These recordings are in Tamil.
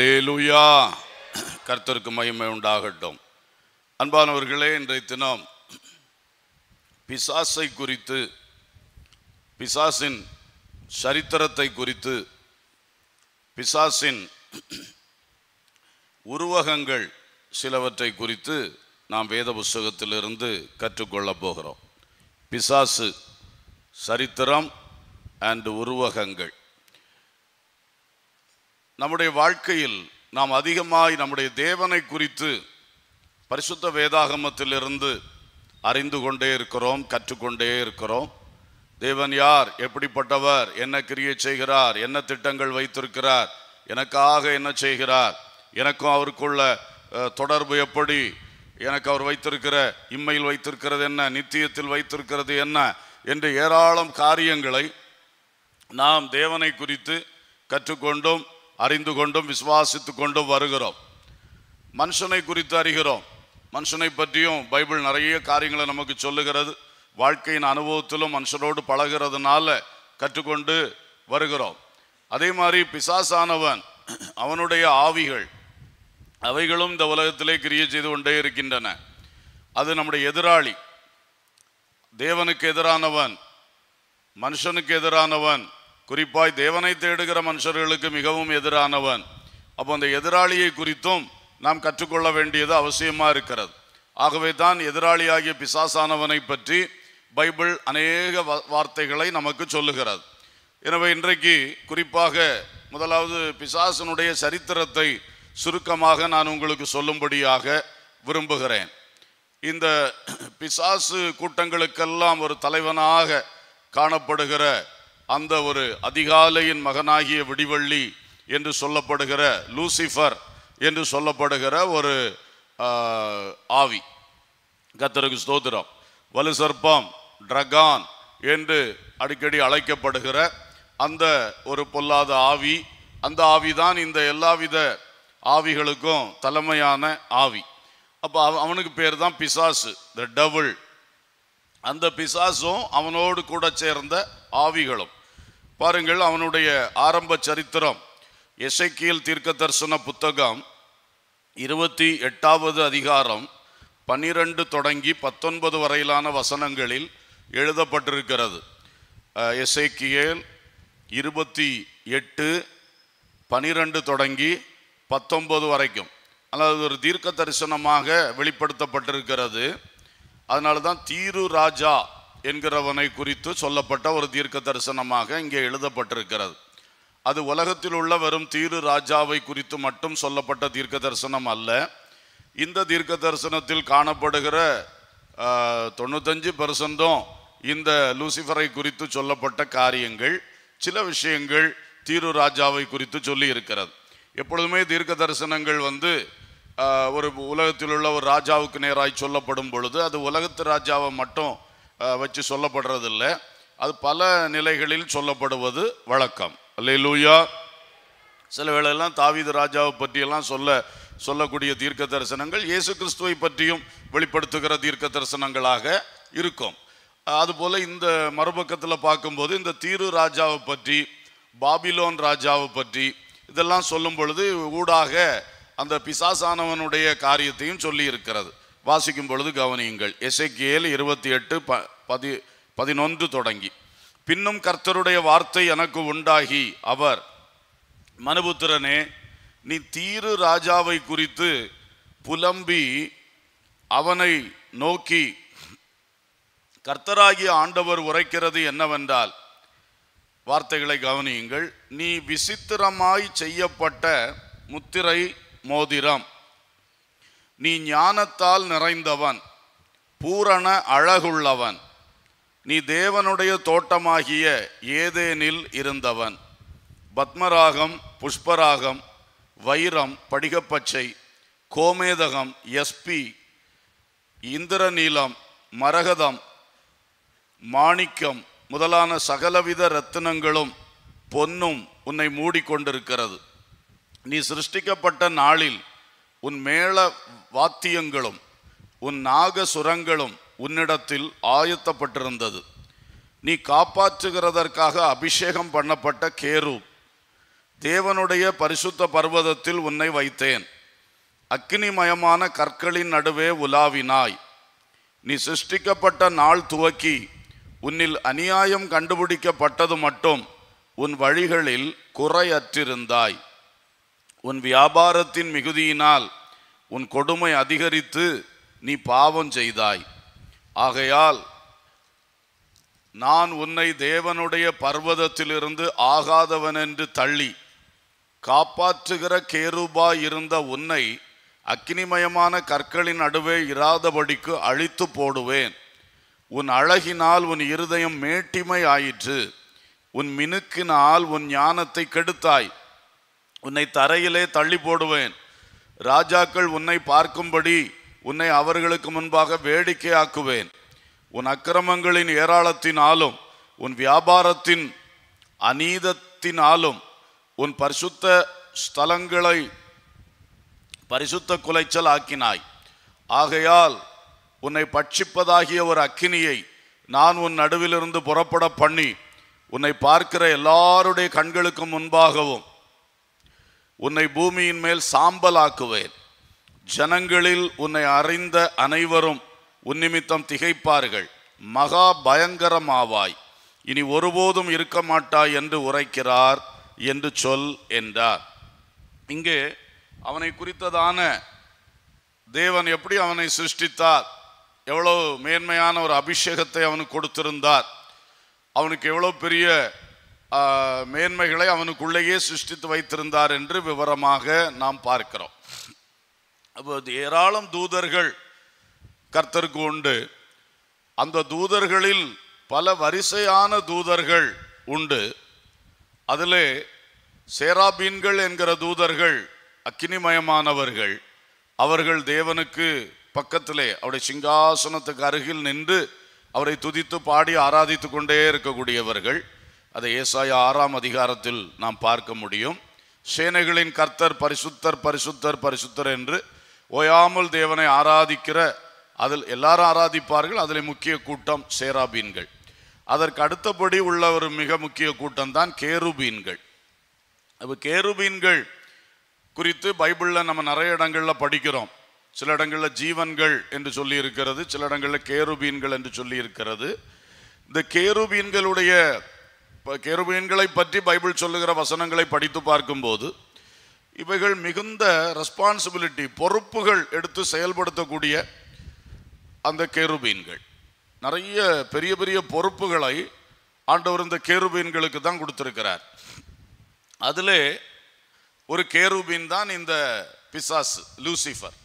லேலுயா கர்த்தருக்கு மகிமை உண்டாகட்டும் அன்பானவர்களே இன்றைய தினம் பிசாசை குறித்து பிசாசின் சரித்திரத்தை குறித்து பிசாசின் உருவகங்கள் சிலவற்றை குறித்து நாம் வேத புஸ்தகத்திலிருந்து கற்றுக்கொள்ளப் போகிறோம் பிசாசு சரித்திரம் அண்ட் உருவகங்கள் நம்முடைய வாழ்க்கையில் நாம் அதிகமாய் நம்முடைய தேவனை குறித்து பரிசுத்த வேதாகமத்திலிருந்து அறிந்து கொண்டே இருக்கிறோம் கற்றுக்கொண்டே இருக்கிறோம் தேவன் யார் எப்படிப்பட்டவர் என்ன கிரியை செய்கிறார் என்ன திட்டங்கள் வைத்திருக்கிறார் எனக்காக என்ன செய்கிறார் எனக்கும் அவருக்குள்ள தொடர்பு எப்படி எனக்கு அவர் வைத்திருக்கிற இம்மையில் வைத்திருக்கிறது என்ன நித்தியத்தில் வைத்திருக்கிறது என்ன என்று ஏராளம் காரியங்களை நாம் தேவனை குறித்து கற்றுக்கொண்டும் அறிந்து கொண்டும் விசுவாசித்து கொண்டும் வருகிறோம் மனுஷனை குறித்து அறிகிறோம் மனுஷனை பற்றியும் பைபிள் நிறைய காரியங்களை நமக்கு சொல்லுகிறது வாழ்க்கையின் அனுபவத்திலும் மனுஷனோடு பழகிறதுனால கற்றுக்கொண்டு வருகிறோம் அதே மாதிரி பிசாசானவன் அவனுடைய ஆவிகள் அவைகளும் இந்த உலகத்திலே கிரியை செய்து கொண்டே இருக்கின்றன அது நம்முடைய எதிராளி தேவனுக்கு எதிரானவன் மனுஷனுக்கு எதிரானவன் குறிப்பாய் தேவனை தேடுகிற மனுஷர்களுக்கு மிகவும் எதிரானவன் அப்போ அந்த எதிராளியை குறித்தும் நாம் கற்றுக்கொள்ள வேண்டியது அவசியமாக இருக்கிறது ஆகவே தான் எதிராளியாகிய பிசாசானவனை பற்றி பைபிள் அநேக வார்த்தைகளை நமக்கு சொல்லுகிறது எனவே இன்றைக்கு குறிப்பாக முதலாவது பிசாசனுடைய சரித்திரத்தை சுருக்கமாக நான் உங்களுக்கு சொல்லும்படியாக விரும்புகிறேன் இந்த பிசாசு கூட்டங்களுக்கெல்லாம் ஒரு தலைவனாக காணப்படுகிற அந்த ஒரு அதிகாலையின் மகனாகிய விடிவள்ளி என்று சொல்லப்படுகிற லூசிஃபர் என்று சொல்லப்படுகிற ஒரு ஆவி கத்தருக்கு ஸ்தோத்திரம் வலு ட்ரகான் என்று அடிக்கடி அழைக்கப்படுகிற அந்த ஒரு பொல்லாத ஆவி அந்த ஆவி தான் இந்த எல்லாவித ஆவிகளுக்கும் தலைமையான ஆவி அப்போ அவனுக்கு பேர் தான் பிசாசு த டபுள் அந்த பிசாசும் அவனோடு கூட சேர்ந்த ஆவிகளும் பாருங்கள் அவனுடைய ஆரம்ப சரித்திரம் எசைக்கியல் தீர்க்க தரிசன புத்தகம் இருபத்தி எட்டாவது அதிகாரம் பன்னிரண்டு தொடங்கி பத்தொன்பது வரையிலான வசனங்களில் எழுதப்பட்டிருக்கிறது எசைக்கியல் இருபத்தி எட்டு பனிரெண்டு தொடங்கி பத்தொன்பது வரைக்கும் அதாவது ஒரு தீர்க்க தரிசனமாக வெளிப்படுத்தப்பட்டிருக்கிறது அதனால தான் தீரு ராஜா என்கிறவனை குறித்து சொல்லப்பட்ட ஒரு தீர்க்க தரிசனமாக இங்கே எழுதப்பட்டிருக்கிறது அது உலகத்தில் உள்ள வெறும் தீரு ராஜாவை குறித்து மட்டும் சொல்லப்பட்ட தீர்க்க தரிசனம் அல்ல இந்த தீர்க்க தரிசனத்தில் காணப்படுகிற தொண்ணூத்தஞ்சு பெர்சன்டும் இந்த லூசிஃபரை குறித்து சொல்லப்பட்ட காரியங்கள் சில விஷயங்கள் தீரு ராஜாவை குறித்து சொல்லி இருக்கிறது எப்பொழுதுமே தீர்க்க தரிசனங்கள் வந்து ஒரு உலகத்தில் உள்ள ஒரு ராஜாவுக்கு நேராய் சொல்லப்படும் பொழுது அது உலகத்து ராஜாவை மட்டும் வச்சு சொல்லப்படுறதில்லை அது பல நிலைகளில் சொல்லப்படுவது வழக்கம் லூயா சில வேளையெல்லாம் தாவீது ராஜாவை பற்றியெல்லாம் சொல்ல சொல்லக்கூடிய தீர்க்க தரிசனங்கள் இயேசு கிறிஸ்துவை பற்றியும் வெளிப்படுத்துகிற தீர்க்க தரிசனங்களாக இருக்கும் அதுபோல் இந்த மறுபக்கத்தில் பார்க்கும்போது இந்த தீரு ராஜாவை பற்றி பாபிலோன் ராஜாவை பற்றி இதெல்லாம் சொல்லும் பொழுது ஊடாக அந்த பிசாசானவனுடைய காரியத்தையும் சொல்லி இருக்கிறது வாசிக்கும் பொழுது கவனியுங்கள் எசைக்கியல் இருபத்தி எட்டு ப பதி பதினொன்று தொடங்கி பின்னும் கர்த்தருடைய வார்த்தை எனக்கு உண்டாகி அவர் மனுபுத்திரனே நீ தீரு ராஜாவை குறித்து புலம்பி அவனை நோக்கி கர்த்தராகிய ஆண்டவர் உரைக்கிறது என்னவென்றால் வார்த்தைகளை கவனியுங்கள் நீ விசித்திரமாய் செய்யப்பட்ட முத்திரை மோதிரம் நீ ஞானத்தால் நிறைந்தவன் பூரண அழகுள்ளவன் நீ தேவனுடைய தோட்டமாகிய ஏதேனில் இருந்தவன் பத்மராகம் புஷ்பராகம் வைரம் படிகப்பச்சை கோமேதகம் எஸ்பி இந்திரநீலம் மரகதம் மாணிக்கம் முதலான சகலவித ரத்தினங்களும் பொன்னும் உன்னை மூடிக்கொண்டிருக்கிறது நீ சிருஷ்டிக்கப்பட்ட நாளில் உன் மேள வாத்தியங்களும் உன் நாக சுரங்களும் உன்னிடத்தில் ஆயத்தப்பட்டிருந்தது நீ காப்பாற்றுகிறதற்காக அபிஷேகம் பண்ணப்பட்ட கேரூப் தேவனுடைய பரிசுத்த பர்வதத்தில் உன்னை வைத்தேன் அக்னிமயமான கற்களின் நடுவே உலாவினாய் நீ சிருஷ்டிக்கப்பட்ட நாள் துவக்கி உன்னில் அநியாயம் கண்டுபிடிக்கப்பட்டது மட்டும் உன் வழிகளில் குறையற்றிருந்தாய் உன் வியாபாரத்தின் மிகுதியினால் உன் கொடுமை அதிகரித்து நீ பாவம் செய்தாய் ஆகையால் நான் உன்னை தேவனுடைய பர்வதத்திலிருந்து ஆகாதவன் என்று தள்ளி காப்பாற்றுகிற கேருபா இருந்த உன்னை அக்னிமயமான கற்களின் நடுவே இராதபடிக்கு அழித்து போடுவேன் உன் அழகினால் உன் இருதயம் மேட்டிமை ஆயிற்று உன் மினுக்கினால் உன் ஞானத்தை கெடுத்தாய் உன்னை தரையிலே தள்ளி போடுவேன் ராஜாக்கள் உன்னை பார்க்கும்படி உன்னை அவர்களுக்கு முன்பாக வேடிக்கையாக்குவேன் உன் அக்கிரமங்களின் ஏராளத்தினாலும் உன் வியாபாரத்தின் அநீதத்தினாலும் உன் பரிசுத்த ஸ்தலங்களை பரிசுத்த குலைச்சல் ஆக்கினாய் ஆகையால் உன்னை பட்சிப்பதாகிய ஒரு அக்கினியை நான் உன் நடுவிலிருந்து புறப்பட பண்ணி உன்னை பார்க்கிற எல்லாருடைய கண்களுக்கு முன்பாகவும் உன்னை பூமியின் மேல் சாம்பலாக்குவேன் ஜனங்களில் உன்னை அறிந்த அனைவரும் உன்னிமித்தம் திகைப்பார்கள் மகா பயங்கரமாவாய் இனி ஒருபோதும் இருக்க மாட்டாய் என்று உரைக்கிறார் என்று சொல் என்றார் இங்கே அவனை குறித்ததான தேவன் எப்படி அவனை சிருஷ்டித்தார் எவ்வளோ மேன்மையான ஒரு அபிஷேகத்தை அவனுக்கு கொடுத்திருந்தார் அவனுக்கு எவ்வளோ பெரிய மேன்மைகளை அவனுக்குள்ளேயே சிருஷ்டித்து வைத்திருந்தார் என்று விவரமாக நாம் பார்க்கிறோம் அப்போ ஏராளம் தூதர்கள் கர்த்தருக்கு உண்டு அந்த தூதர்களில் பல வரிசையான தூதர்கள் உண்டு அதில் சேராபீன்கள் என்கிற தூதர்கள் அக்கினிமயமானவர்கள் அவர்கள் தேவனுக்கு பக்கத்திலே அவருடைய சிங்காசனத்துக்கு அருகில் நின்று அவரை துதித்து பாடி ஆராதித்து கொண்டே இருக்கக்கூடியவர்கள் அதை ஏசாய ஆறாம் அதிகாரத்தில் நாம் பார்க்க முடியும் சேனைகளின் கர்த்தர் பரிசுத்தர் பரிசுத்தர் பரிசுத்தர் என்று ஓயாமல் தேவனை ஆராதிக்கிற அதில் எல்லாரும் ஆராதிப்பார்கள் அதில் முக்கிய கூட்டம் சேராபீன்கள் அதற்கு அடுத்தபடி உள்ள ஒரு மிக முக்கிய கூட்டம் தான் கேருபீன்கள் அப்போ கேருபீன்கள் குறித்து பைபிளில் நம்ம நிறைய இடங்களில் படிக்கிறோம் சில இடங்களில் ஜீவன்கள் என்று சொல்லி இருக்கிறது சில இடங்களில் கேருபீன்கள் என்று சொல்லி இருக்கிறது இந்த கேருபீன்களுடைய கேருபீன்களை பற்றி பைபிள் சொல்லுகிற வசனங்களை படித்து பார்க்கும்போது இவைகள் மிகுந்த ரெஸ்பான்சிபிலிட்டி பொறுப்புகள் எடுத்து செயல்படுத்தக்கூடிய அந்த கேருபீன்கள் நிறைய பெரிய பெரிய பொறுப்புகளை ஆண்டவர் இந்த கேருபீன்களுக்கு தான் கொடுத்துருக்கிறார் அதில் ஒரு கேருபீன் தான் இந்த பிசாஸ் லூசிஃபர்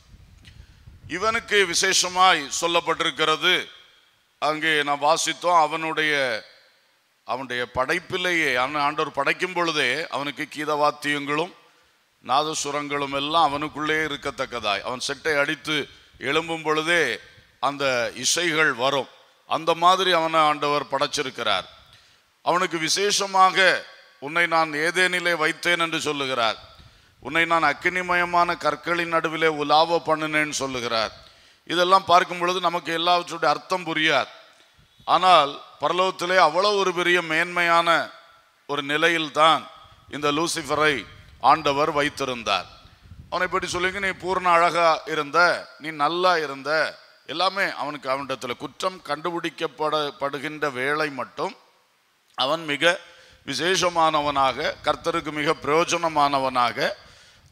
இவனுக்கு விசேஷமாய் சொல்லப்பட்டிருக்கிறது அங்கே நான் வாசித்தோம் அவனுடைய அவனுடைய படைப்பிலேயே அவன் ஆண்டவர் படைக்கும் பொழுதே அவனுக்கு கீதவாத்தியங்களும் நாதசுரங்களும் எல்லாம் அவனுக்குள்ளே இருக்கத்தக்கதாய் அவன் செட்டை அடித்து எழும்பும் பொழுதே அந்த இசைகள் வரும் அந்த மாதிரி அவனை ஆண்டவர் படைச்சிருக்கிறார் அவனுக்கு விசேஷமாக உன்னை நான் ஏதேனிலே வைத்தேன் என்று சொல்லுகிறார் உன்னை நான் அக்கினிமயமான கற்களின் நடுவிலே உலாவ பண்ணினேன்னு சொல்லுகிறார் இதெல்லாம் பார்க்கும் பொழுது நமக்கு எல்லாவற்றுடைய அர்த்தம் புரியாது ஆனால் பரலோகத்திலே அவ்வளோ ஒரு பெரிய மேன்மையான ஒரு நிலையில்தான் இந்த லூசிஃபரை ஆண்டவர் வைத்திருந்தார் அவனை பற்றி சொல்லுங்க நீ பூர்ண அழகா இருந்த நீ நல்லா இருந்த எல்லாமே அவனுக்கு அவனிடத்தில் குற்றம் கண்டுபிடிக்கப்பட படுகின்ற வேலை மட்டும் அவன் மிக விசேஷமானவனாக கர்த்தருக்கு மிக பிரயோஜனமானவனாக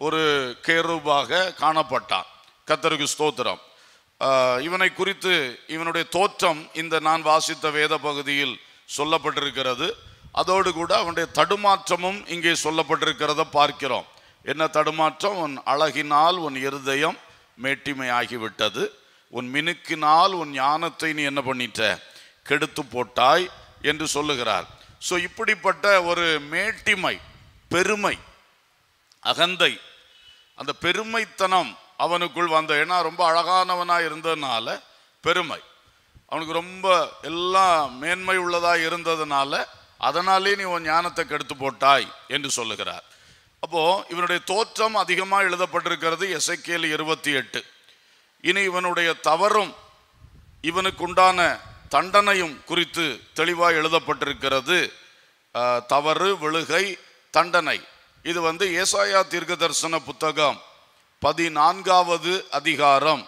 ஒரு கேரூபாக காணப்பட்டான் கர்த்தருக்கு ஸ்தோத்திரம் இவனை குறித்து இவனுடைய தோற்றம் இந்த நான் வாசித்த வேத பகுதியில் சொல்லப்பட்டிருக்கிறது அதோடு கூட அவனுடைய தடுமாற்றமும் இங்கே சொல்லப்பட்டிருக்கிறத பார்க்கிறோம் என்ன தடுமாற்றம் உன் அழகினால் உன் இருதயம் மேட்டிமை ஆகிவிட்டது உன் மினுக்கினால் உன் ஞானத்தை நீ என்ன பண்ணிட்ட கெடுத்து போட்டாய் என்று சொல்லுகிறார் ஸோ இப்படிப்பட்ட ஒரு மேட்டிமை பெருமை அகந்தை அந்த பெருமைத்தனம் அவனுக்குள் வந்த ஏன்னா ரொம்ப அழகானவனாக இருந்ததுனால பெருமை அவனுக்கு ரொம்ப எல்லாம் மேன்மை உள்ளதாக இருந்ததுனால அதனாலே நீ உன் ஞானத்தை கெடுத்து போட்டாய் என்று சொல்லுகிறார் அப்போது இவனுடைய தோற்றம் அதிகமாக எழுதப்பட்டிருக்கிறது எசைக்கேல் இருபத்தி எட்டு இனி இவனுடைய தவறும் இவனுக்குண்டான தண்டனையும் குறித்து தெளிவாக எழுதப்பட்டிருக்கிறது தவறு விழுகை தண்டனை இது வந்து ஏசாயா தீர்க்க தரிசன புத்தகம் பதினான்காவது அதிகாரம்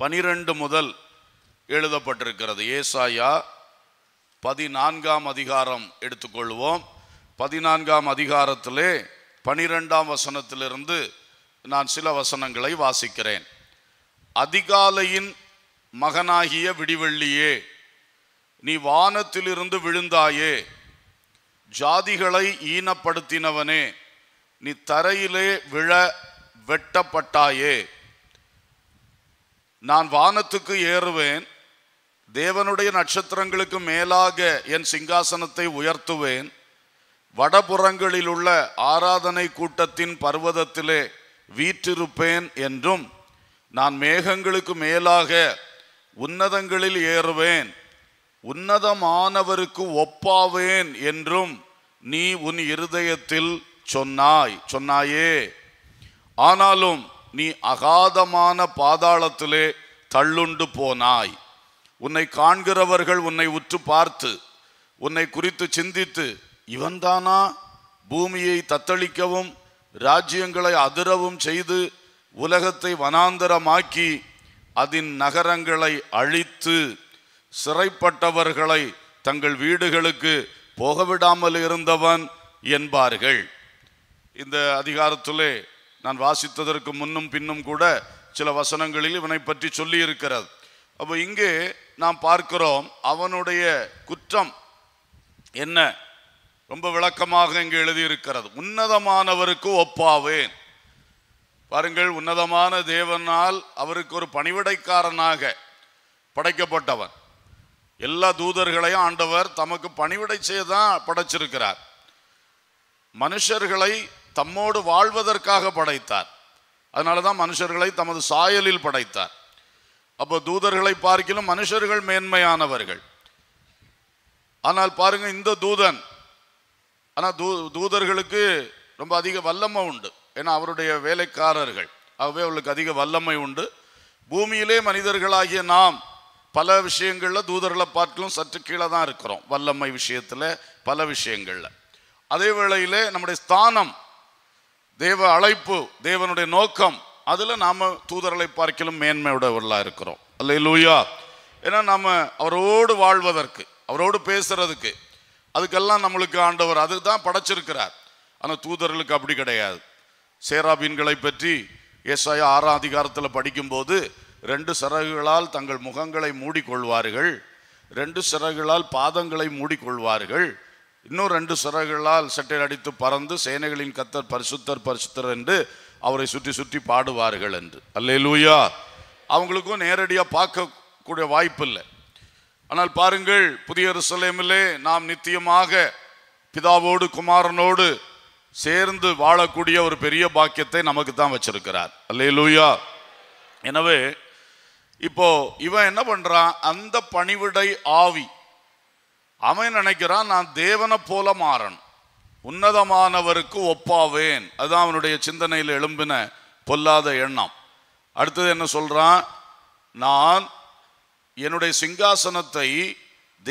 பனிரெண்டு முதல் எழுதப்பட்டிருக்கிறது ஏசாயா பதினான்காம் அதிகாரம் எடுத்துக்கொள்வோம் பதினான்காம் அதிகாரத்திலே பனிரெண்டாம் வசனத்திலிருந்து நான் சில வசனங்களை வாசிக்கிறேன் அதிகாலையின் மகனாகிய விடிவெள்ளியே நீ வானத்திலிருந்து விழுந்தாயே ஜாதிகளை ஈனப்படுத்தினவனே நீ தரையிலே விழ வெட்டப்பட்டாயே நான் வானத்துக்கு ஏறுவேன் தேவனுடைய நட்சத்திரங்களுக்கு மேலாக என் சிங்காசனத்தை உயர்த்துவேன் வடபுறங்களில் உள்ள ஆராதனை கூட்டத்தின் பர்வதத்திலே வீற்றிருப்பேன் என்றும் நான் மேகங்களுக்கு மேலாக உன்னதங்களில் ஏறுவேன் உன்னதமானவருக்கு ஒப்பாவேன் என்றும் நீ உன் இருதயத்தில் சொன்னாய் சொன்னாயே ஆனாலும் நீ அகாதமான பாதாளத்திலே தள்ளுண்டு போனாய் உன்னை காண்கிறவர்கள் உன்னை உற்று பார்த்து உன்னை குறித்து சிந்தித்து இவன்தானா பூமியை தத்தளிக்கவும் ராஜ்யங்களை அதிரவும் செய்து உலகத்தை வனாந்தரமாக்கி அதன் நகரங்களை அழித்து சிறைப்பட்டவர்களை தங்கள் வீடுகளுக்கு போகவிடாமல் இருந்தவன் என்பார்கள் இந்த அதிகாரத்திலே நான் வாசித்ததற்கு முன்னும் பின்னும் கூட சில வசனங்களில் இவனை பற்றி சொல்லி இருக்கிறது அப்போ இங்கு நாம் பார்க்கிறோம் அவனுடைய குற்றம் என்ன ரொம்ப விளக்கமாக இங்கு எழுதியிருக்கிறது உன்னதமானவருக்கு ஒப்பாவேன் பாருங்கள் உன்னதமான தேவனால் அவருக்கு ஒரு பணிவிடைக்காரனாக படைக்கப்பட்டவன் எல்லா தூதர்களையும் ஆண்டவர் தமக்கு பணிவிடை செய்ய தான் படைச்சிருக்கிறார் மனுஷர்களை தம்மோடு வாழ்வதற்காக படைத்தார் அதனால தான் மனுஷர்களை தமது சாயலில் படைத்தார் அப்போ தூதர்களை பார்க்கிலும் மனுஷர்கள் மேன்மையானவர்கள் ஆனால் பாருங்க இந்த தூதன் ஆனால் தூ தூதர்களுக்கு ரொம்ப அதிக வல்லமை உண்டு ஏன்னா அவருடைய வேலைக்காரர்கள் ஆகவே அவர்களுக்கு அதிக வல்லமை உண்டு பூமியிலே மனிதர்களாகிய நாம் பல விஷயங்களில் தூதர்களை பார்க்கலும் சற்று கீழே தான் இருக்கிறோம் வல்லமை விஷயத்தில் பல விஷயங்களில் அதே வேளையில் நம்முடைய ஸ்தானம் தேவ அழைப்பு தேவனுடைய நோக்கம் அதில் நாம் தூதரலை பார்க்கலும் மேன்மையுடையவர்களாக இருக்கிறோம் அல்ல லூயா ஏன்னா நம்ம அவரோடு வாழ்வதற்கு அவரோடு பேசுறதுக்கு அதுக்கெல்லாம் நம்மளுக்கு ஆண்டவர் அதுக்கு தான் படைச்சிருக்கிறார் ஆனால் தூதர்களுக்கு அப்படி கிடையாது சேராபீன்களை பற்றி ஏசாயா ஆறாம் அதிகாரத்தில் படிக்கும்போது ரெண்டு சிறகுகளால் தங்கள் முகங்களை மூடிக்கொள்வார்கள் ரெண்டு சிறகுகளால் பாதங்களை மூடிக்கொள்வார்கள் இன்னும் ரெண்டு சிறகுகளால் சட்டையில் அடித்து பறந்து சேனைகளின் கத்தர் பரிசுத்தர் பரிசுத்தர் என்று அவரை சுற்றி சுற்றி பாடுவார்கள் என்று அல்லே லூயா அவங்களுக்கும் நேரடியாக பார்க்கக்கூடிய வாய்ப்பு இல்லை ஆனால் பாருங்கள் புதிய சிலைமிலே நாம் நித்தியமாக பிதாவோடு குமாரனோடு சேர்ந்து வாழக்கூடிய ஒரு பெரிய பாக்கியத்தை நமக்கு தான் வச்சிருக்கிறார் அல்லே லூயா எனவே இப்போ இவன் என்ன பண்றான் அந்த பணிவிடை ஆவி அவன் நினைக்கிறான் நான் தேவனை போல மாறன் உன்னதமானவருக்கு ஒப்பாவேன் அதுதான் அவனுடைய சிந்தனையில் எழும்பின பொல்லாத எண்ணம் அடுத்தது என்ன சொல்றான் நான் என்னுடைய சிங்காசனத்தை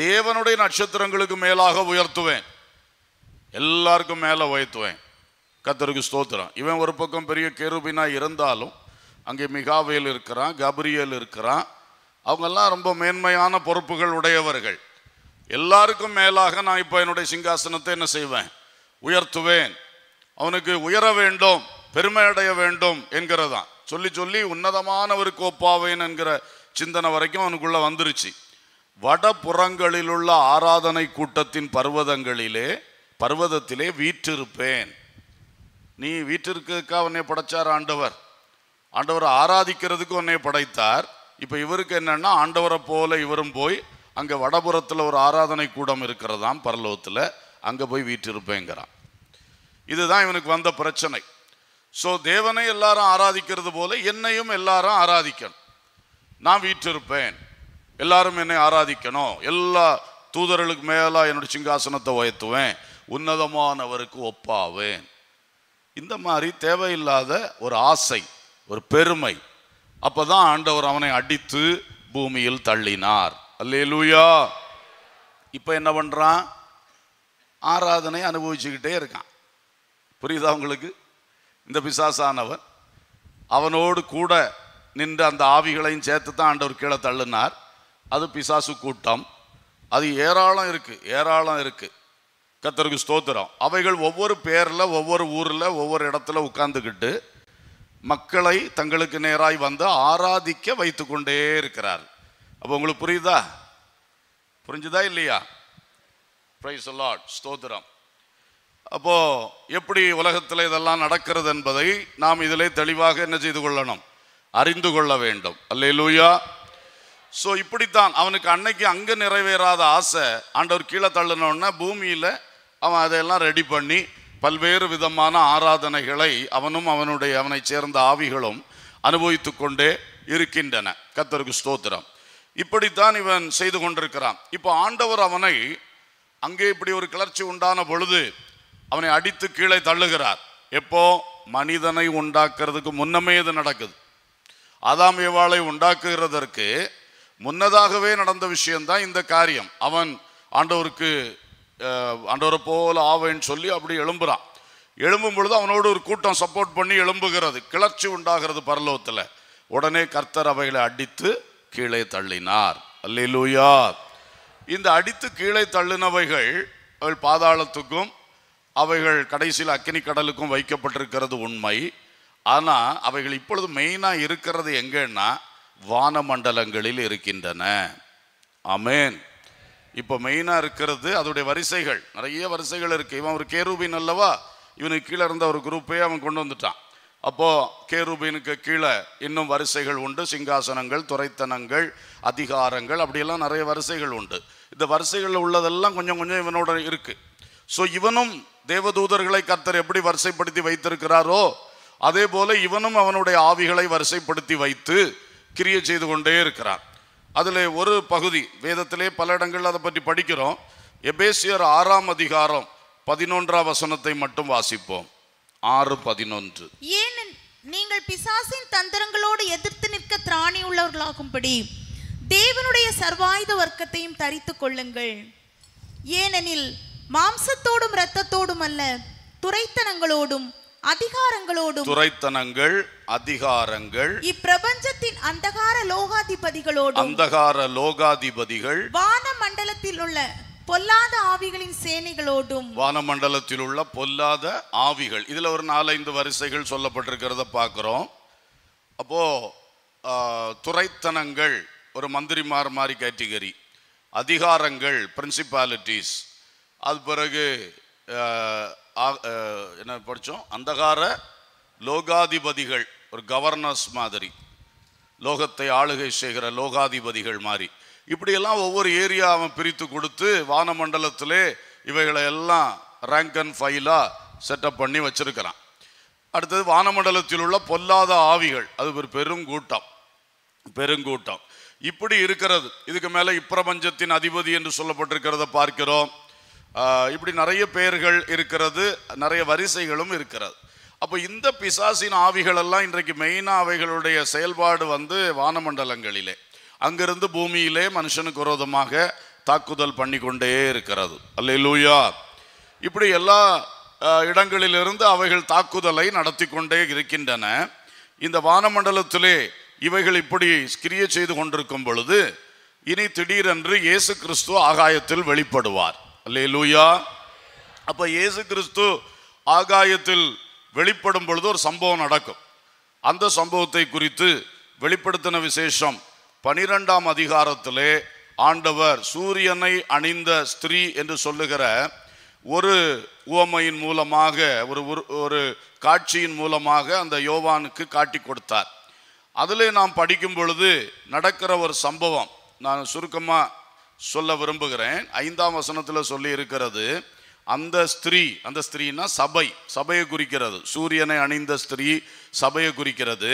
தேவனுடைய நட்சத்திரங்களுக்கு மேலாக உயர்த்துவேன் எல்லாருக்கும் மேலே உயர்த்துவேன் கத்தருக்கு ஸ்தோத்திரம் இவன் ஒரு பக்கம் பெரிய கெருபினா இருந்தாலும் அங்கே மிகாவேல் இருக்கிறான் கபரியல் இருக்கிறான் அவங்கெல்லாம் ரொம்ப மேன்மையான பொறுப்புகள் உடையவர்கள் எல்லாருக்கும் மேலாக நான் இப்போ என்னுடைய சிங்காசனத்தை என்ன செய்வேன் உயர்த்துவேன் அவனுக்கு உயர வேண்டும் பெருமை அடைய வேண்டும் என்கிறதான் சொல்லி சொல்லி உன்னதமான ஒரு கோப்பாவேன் என்கிற சிந்தனை வரைக்கும் அவனுக்குள்ள வந்துருச்சு வடபுறங்களில் உள்ள ஆராதனை கூட்டத்தின் பர்வதங்களிலே பர்வதத்திலே வீற்றிருப்பேன் நீ வீற்றிருக்கிறதுக்கா உன்னை படைச்சார் ஆண்டவர் ஆண்டவரை ஆராதிக்கிறதுக்கு உன்னை படைத்தார் இப்போ இவருக்கு என்னன்னா ஆண்டவரை போல இவரும் போய் அங்கே வடபுறத்தில் ஒரு ஆராதனை கூடம் இருக்கிறதாம் பரலோகத்தில் அங்கே போய் வீட்டிருப்பேங்கிறான் இதுதான் இவனுக்கு வந்த பிரச்சனை ஸோ தேவனை எல்லாரும் ஆராதிக்கிறது போல என்னையும் எல்லாரும் ஆராதிக்கணும் நான் இருப்பேன் எல்லாரும் என்னை ஆராதிக்கணும் எல்லா தூதர்களுக்கு மேலாக என்னுடைய சிங்காசனத்தை உயர்த்துவேன் உன்னதமானவருக்கு ஒப்பாவேன் இந்த மாதிரி தேவையில்லாத ஒரு ஆசை ஒரு பெருமை அப்போ தான் ஆண்டவர் அவனை அடித்து பூமியில் தள்ளினார் அல்லேலூயா இப்போ என்ன பண்ணுறான் ஆராதனை அனுபவிச்சுக்கிட்டே இருக்கான் புரியுதா உங்களுக்கு இந்த பிசாசானவன் அவனோடு கூட நின்று அந்த ஆவிகளையும் சேர்த்து தான் ஆண்டவர் கீழே தள்ளுனார் அது பிசாசு கூட்டம் அது ஏராளம் இருக்குது ஏராளம் இருக்குது கத்தருக்கு ஸ்தோத்திரம் அவைகள் ஒவ்வொரு பேரில் ஒவ்வொரு ஊரில் ஒவ்வொரு இடத்துல உட்காந்துக்கிட்டு மக்களை தங்களுக்கு நேராய் வந்து ஆராதிக்க வைத்து கொண்டே இருக்கிறார் அப்போ உங்களுக்கு புரியுதா புரிஞ்சுதா இல்லையா ப்ரைஸ் லாட் ஸ்தோத்திரம் அப்போது எப்படி உலகத்தில் இதெல்லாம் நடக்கிறது என்பதை நாம் இதில் தெளிவாக என்ன செய்து கொள்ளணும் அறிந்து கொள்ள வேண்டும் அல்ல லூயா ஸோ இப்படித்தான் அவனுக்கு அன்னைக்கு அங்கே நிறைவேறாத ஆசை ஆண்டவர் கீழே தள்ளினோன்னா பூமியில் அவன் அதையெல்லாம் ரெடி பண்ணி பல்வேறு விதமான ஆராதனைகளை அவனும் அவனுடைய அவனை சேர்ந்த ஆவிகளும் அனுபவித்து கொண்டே இருக்கின்றன கத்தருக்கு ஸ்தோத்திரம் இப்படித்தான் இவன் செய்து கொண்டிருக்கிறான் இப்போ ஆண்டவர் அவனை அங்கே இப்படி ஒரு கிளர்ச்சி உண்டான பொழுது அவனை அடித்து கீழே தள்ளுகிறார் எப்போ மனிதனை உண்டாக்குறதுக்கு முன்னமே இது நடக்குது ஆதாம் ஏவாளை உண்டாக்குகிறதற்கு முன்னதாகவே நடந்த விஷயம்தான் இந்த காரியம் அவன் ஆண்டவருக்கு ஆண்டவரை போல ஆவேன்னு சொல்லி அப்படி எழும்புறான் எழும்பும் பொழுது அவனோடு ஒரு கூட்டம் சப்போர்ட் பண்ணி எழும்புகிறது கிளர்ச்சி உண்டாகிறது பரலோகத்தில் உடனே கர்த்தர் அவைகளை அடித்து கீழே தள்ளினார் அல்லூயா இந்த அடித்து கீழே தள்ளினவைகள் அவள் பாதாளத்துக்கும் அவைகள் கடைசியில் அக்கினி கடலுக்கும் வைக்கப்பட்டிருக்கிறது உண்மை ஆனால் அவைகள் இப்பொழுது மெயினாக இருக்கிறது எங்கன்னா வானமண்டலங்களில் இருக்கின்றன அமேன் இப்போ மெயினாக இருக்கிறது அதோடைய வரிசைகள் நிறைய வரிசைகள் இருக்குது இவன் ஒரு கேரூபின் அல்லவா இவனுக்கு கீழே இருந்த ஒரு குரூப்பே அவன் கொண்டு வந்துட்டான் அப்போது கேருபீனுக்கு கீழே இன்னும் வரிசைகள் உண்டு சிங்காசனங்கள் துறைத்தனங்கள் அதிகாரங்கள் அப்படியெல்லாம் நிறைய வரிசைகள் உண்டு இந்த வரிசைகளில் உள்ளதெல்லாம் கொஞ்சம் கொஞ்சம் இவனோட இருக்குது ஸோ இவனும் தேவதூதர்களை கர்த்தர் எப்படி வரிசைப்படுத்தி வைத்திருக்கிறாரோ அதே போல இவனும் அவனுடைய ஆவிகளை வரிசைப்படுத்தி வைத்து கிரிய செய்து கொண்டே இருக்கிறான் அதில் ஒரு பகுதி வேதத்திலே பல இடங்கள் அதை பற்றி படிக்கிறோம் எபேசியர் ஆறாம் அதிகாரம் பதினொன்றாம் வசனத்தை மட்டும் வாசிப்போம் ஆறு பதினொன்று ஏன் நீங்கள் பிசாசின் தந்திரங்களோடு எதிர்த்து நிற்க திராணி உள்ளவர்களாகும்படி தேவனுடைய சர்வாயுத வர்க்கத்தையும் தரித்து கொள்ளுங்கள் ஏனெனில் மாம்சத்தோடும் இரத்தத்தோடும் அல்ல துரைத்தனங்களோடும் அதிகாரங்களோடும் துரைத்தனங்கள் அதிகாரங்கள் இப்பிரபஞ்சத்தின் அந்தகார லோகாதிபதிகளோடும் அந்தகார லோகாதிபதிகள் வான மண்டலத்தில் உள்ள பொல்லாத ஆவிகளின் சேனைகளோடும் வானமண்டலத்தில் உள்ள பொல்லாத ஆவிகள் இதில் ஒரு நாலஞ்சு வரிசைகள் சொல்லப்பட்டிருக்கிறத பார்க்குறோம் அப்போது துறைத்தனங்கள் ஒரு மந்திரிமார் மாதிரி கேட்டகரி அதிகாரங்கள் பிரின்சிபாலிட்டிஸ் அது பிறகு என்ன படித்தோம் அந்தகார லோகாதிபதிகள் ஒரு கவர்னர்ஸ் மாதிரி லோகத்தை ஆளுகை செய்கிற லோகாதிபதிகள் மாதிரி இப்படியெல்லாம் ஒவ்வொரு ஏரியா அவன் பிரித்து கொடுத்து வானமண்டலத்திலே இவைகளை எல்லாம் ரேங்க் அண்ட் ஃபைலாக செட்டப் பண்ணி வச்சிருக்கிறான் அடுத்தது வானமண்டலத்தில் உள்ள பொல்லாத ஆவிகள் அது ஒரு பெருங்கூட்டம் பெருங்கூட்டம் இப்படி இருக்கிறது இதுக்கு மேலே இப்பிரபஞ்சத்தின் அதிபதி என்று சொல்லப்பட்டிருக்கிறத பார்க்கிறோம் இப்படி நிறைய பெயர்கள் இருக்கிறது நிறைய வரிசைகளும் இருக்கிறது அப்போ இந்த பிசாசின் ஆவிகளெல்லாம் இன்றைக்கு மெயினாக அவைகளுடைய செயல்பாடு வந்து வானமண்டலங்களிலே அங்கிருந்து பூமியிலே மனுஷனுக்கு விரோதமாக தாக்குதல் பண்ணி கொண்டே இருக்கிறது அல்லூயா இப்படி எல்லா இடங்களிலிருந்து அவைகள் தாக்குதலை நடத்தி கொண்டே இருக்கின்றன இந்த வானமண்டலத்திலே இவைகள் இப்படி கிரிய செய்து கொண்டிருக்கும் பொழுது இனி திடீரென்று இயேசு கிறிஸ்து ஆகாயத்தில் வெளிப்படுவார் அல்லே லூயா அப்போ இயேசு கிறிஸ்து ஆகாயத்தில் வெளிப்படும் பொழுது ஒரு சம்பவம் நடக்கும் அந்த சம்பவத்தை குறித்து வெளிப்படுத்தின விசேஷம் பனிரெண்டாம் அதிகாரத்திலே ஆண்டவர் சூரியனை அணிந்த ஸ்திரீ என்று சொல்லுகிற ஒரு உவமையின் மூலமாக ஒரு ஒரு காட்சியின் மூலமாக அந்த யோவானுக்கு காட்டி கொடுத்தார் அதில் நாம் படிக்கும் பொழுது நடக்கிற ஒரு சம்பவம் நான் சுருக்கமாக சொல்ல விரும்புகிறேன் ஐந்தாம் வசனத்தில் சொல்லி இருக்கிறது அந்த ஸ்திரீ அந்த ஸ்திரீனா சபை சபையை குறிக்கிறது சூரியனை அணிந்த ஸ்திரீ சபையை குறிக்கிறது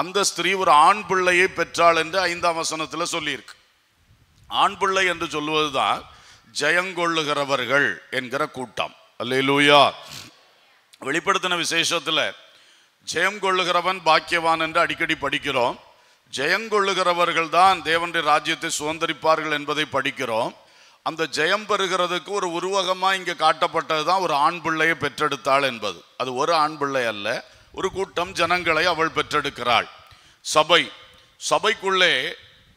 அந்த ஸ்திரீ ஒரு ஆண் பிள்ளையை பெற்றாள் என்று ஐந்தாம் வசனத்தில் சொல்லியிருக்கு ஆண் பிள்ளை என்று சொல்லுவதுதான் ஜெயங்கொள்ளுகிறவர்கள் என்கிற கூட்டம் அல்லூயா வெளிப்படுத்தின விசேஷத்தில் ஜெயம் கொள்ளுகிறவன் பாக்கியவான் என்று அடிக்கடி படிக்கிறோம் ஜெயங்கொள்ளுகிறவர்கள் தான் தேவனுடைய ராஜ்யத்தை சுதந்திரிப்பார்கள் என்பதை படிக்கிறோம் அந்த ஜெயம் பெறுகிறதுக்கு ஒரு உருவகமாக இங்கே காட்டப்பட்டது தான் ஒரு ஆண் பிள்ளையை பெற்றெடுத்தாள் என்பது அது ஒரு ஆண் பிள்ளை அல்ல ஒரு கூட்டம் ஜனங்களை அவள் பெற்றெடுக்கிறாள் சபை சபைக்குள்ளே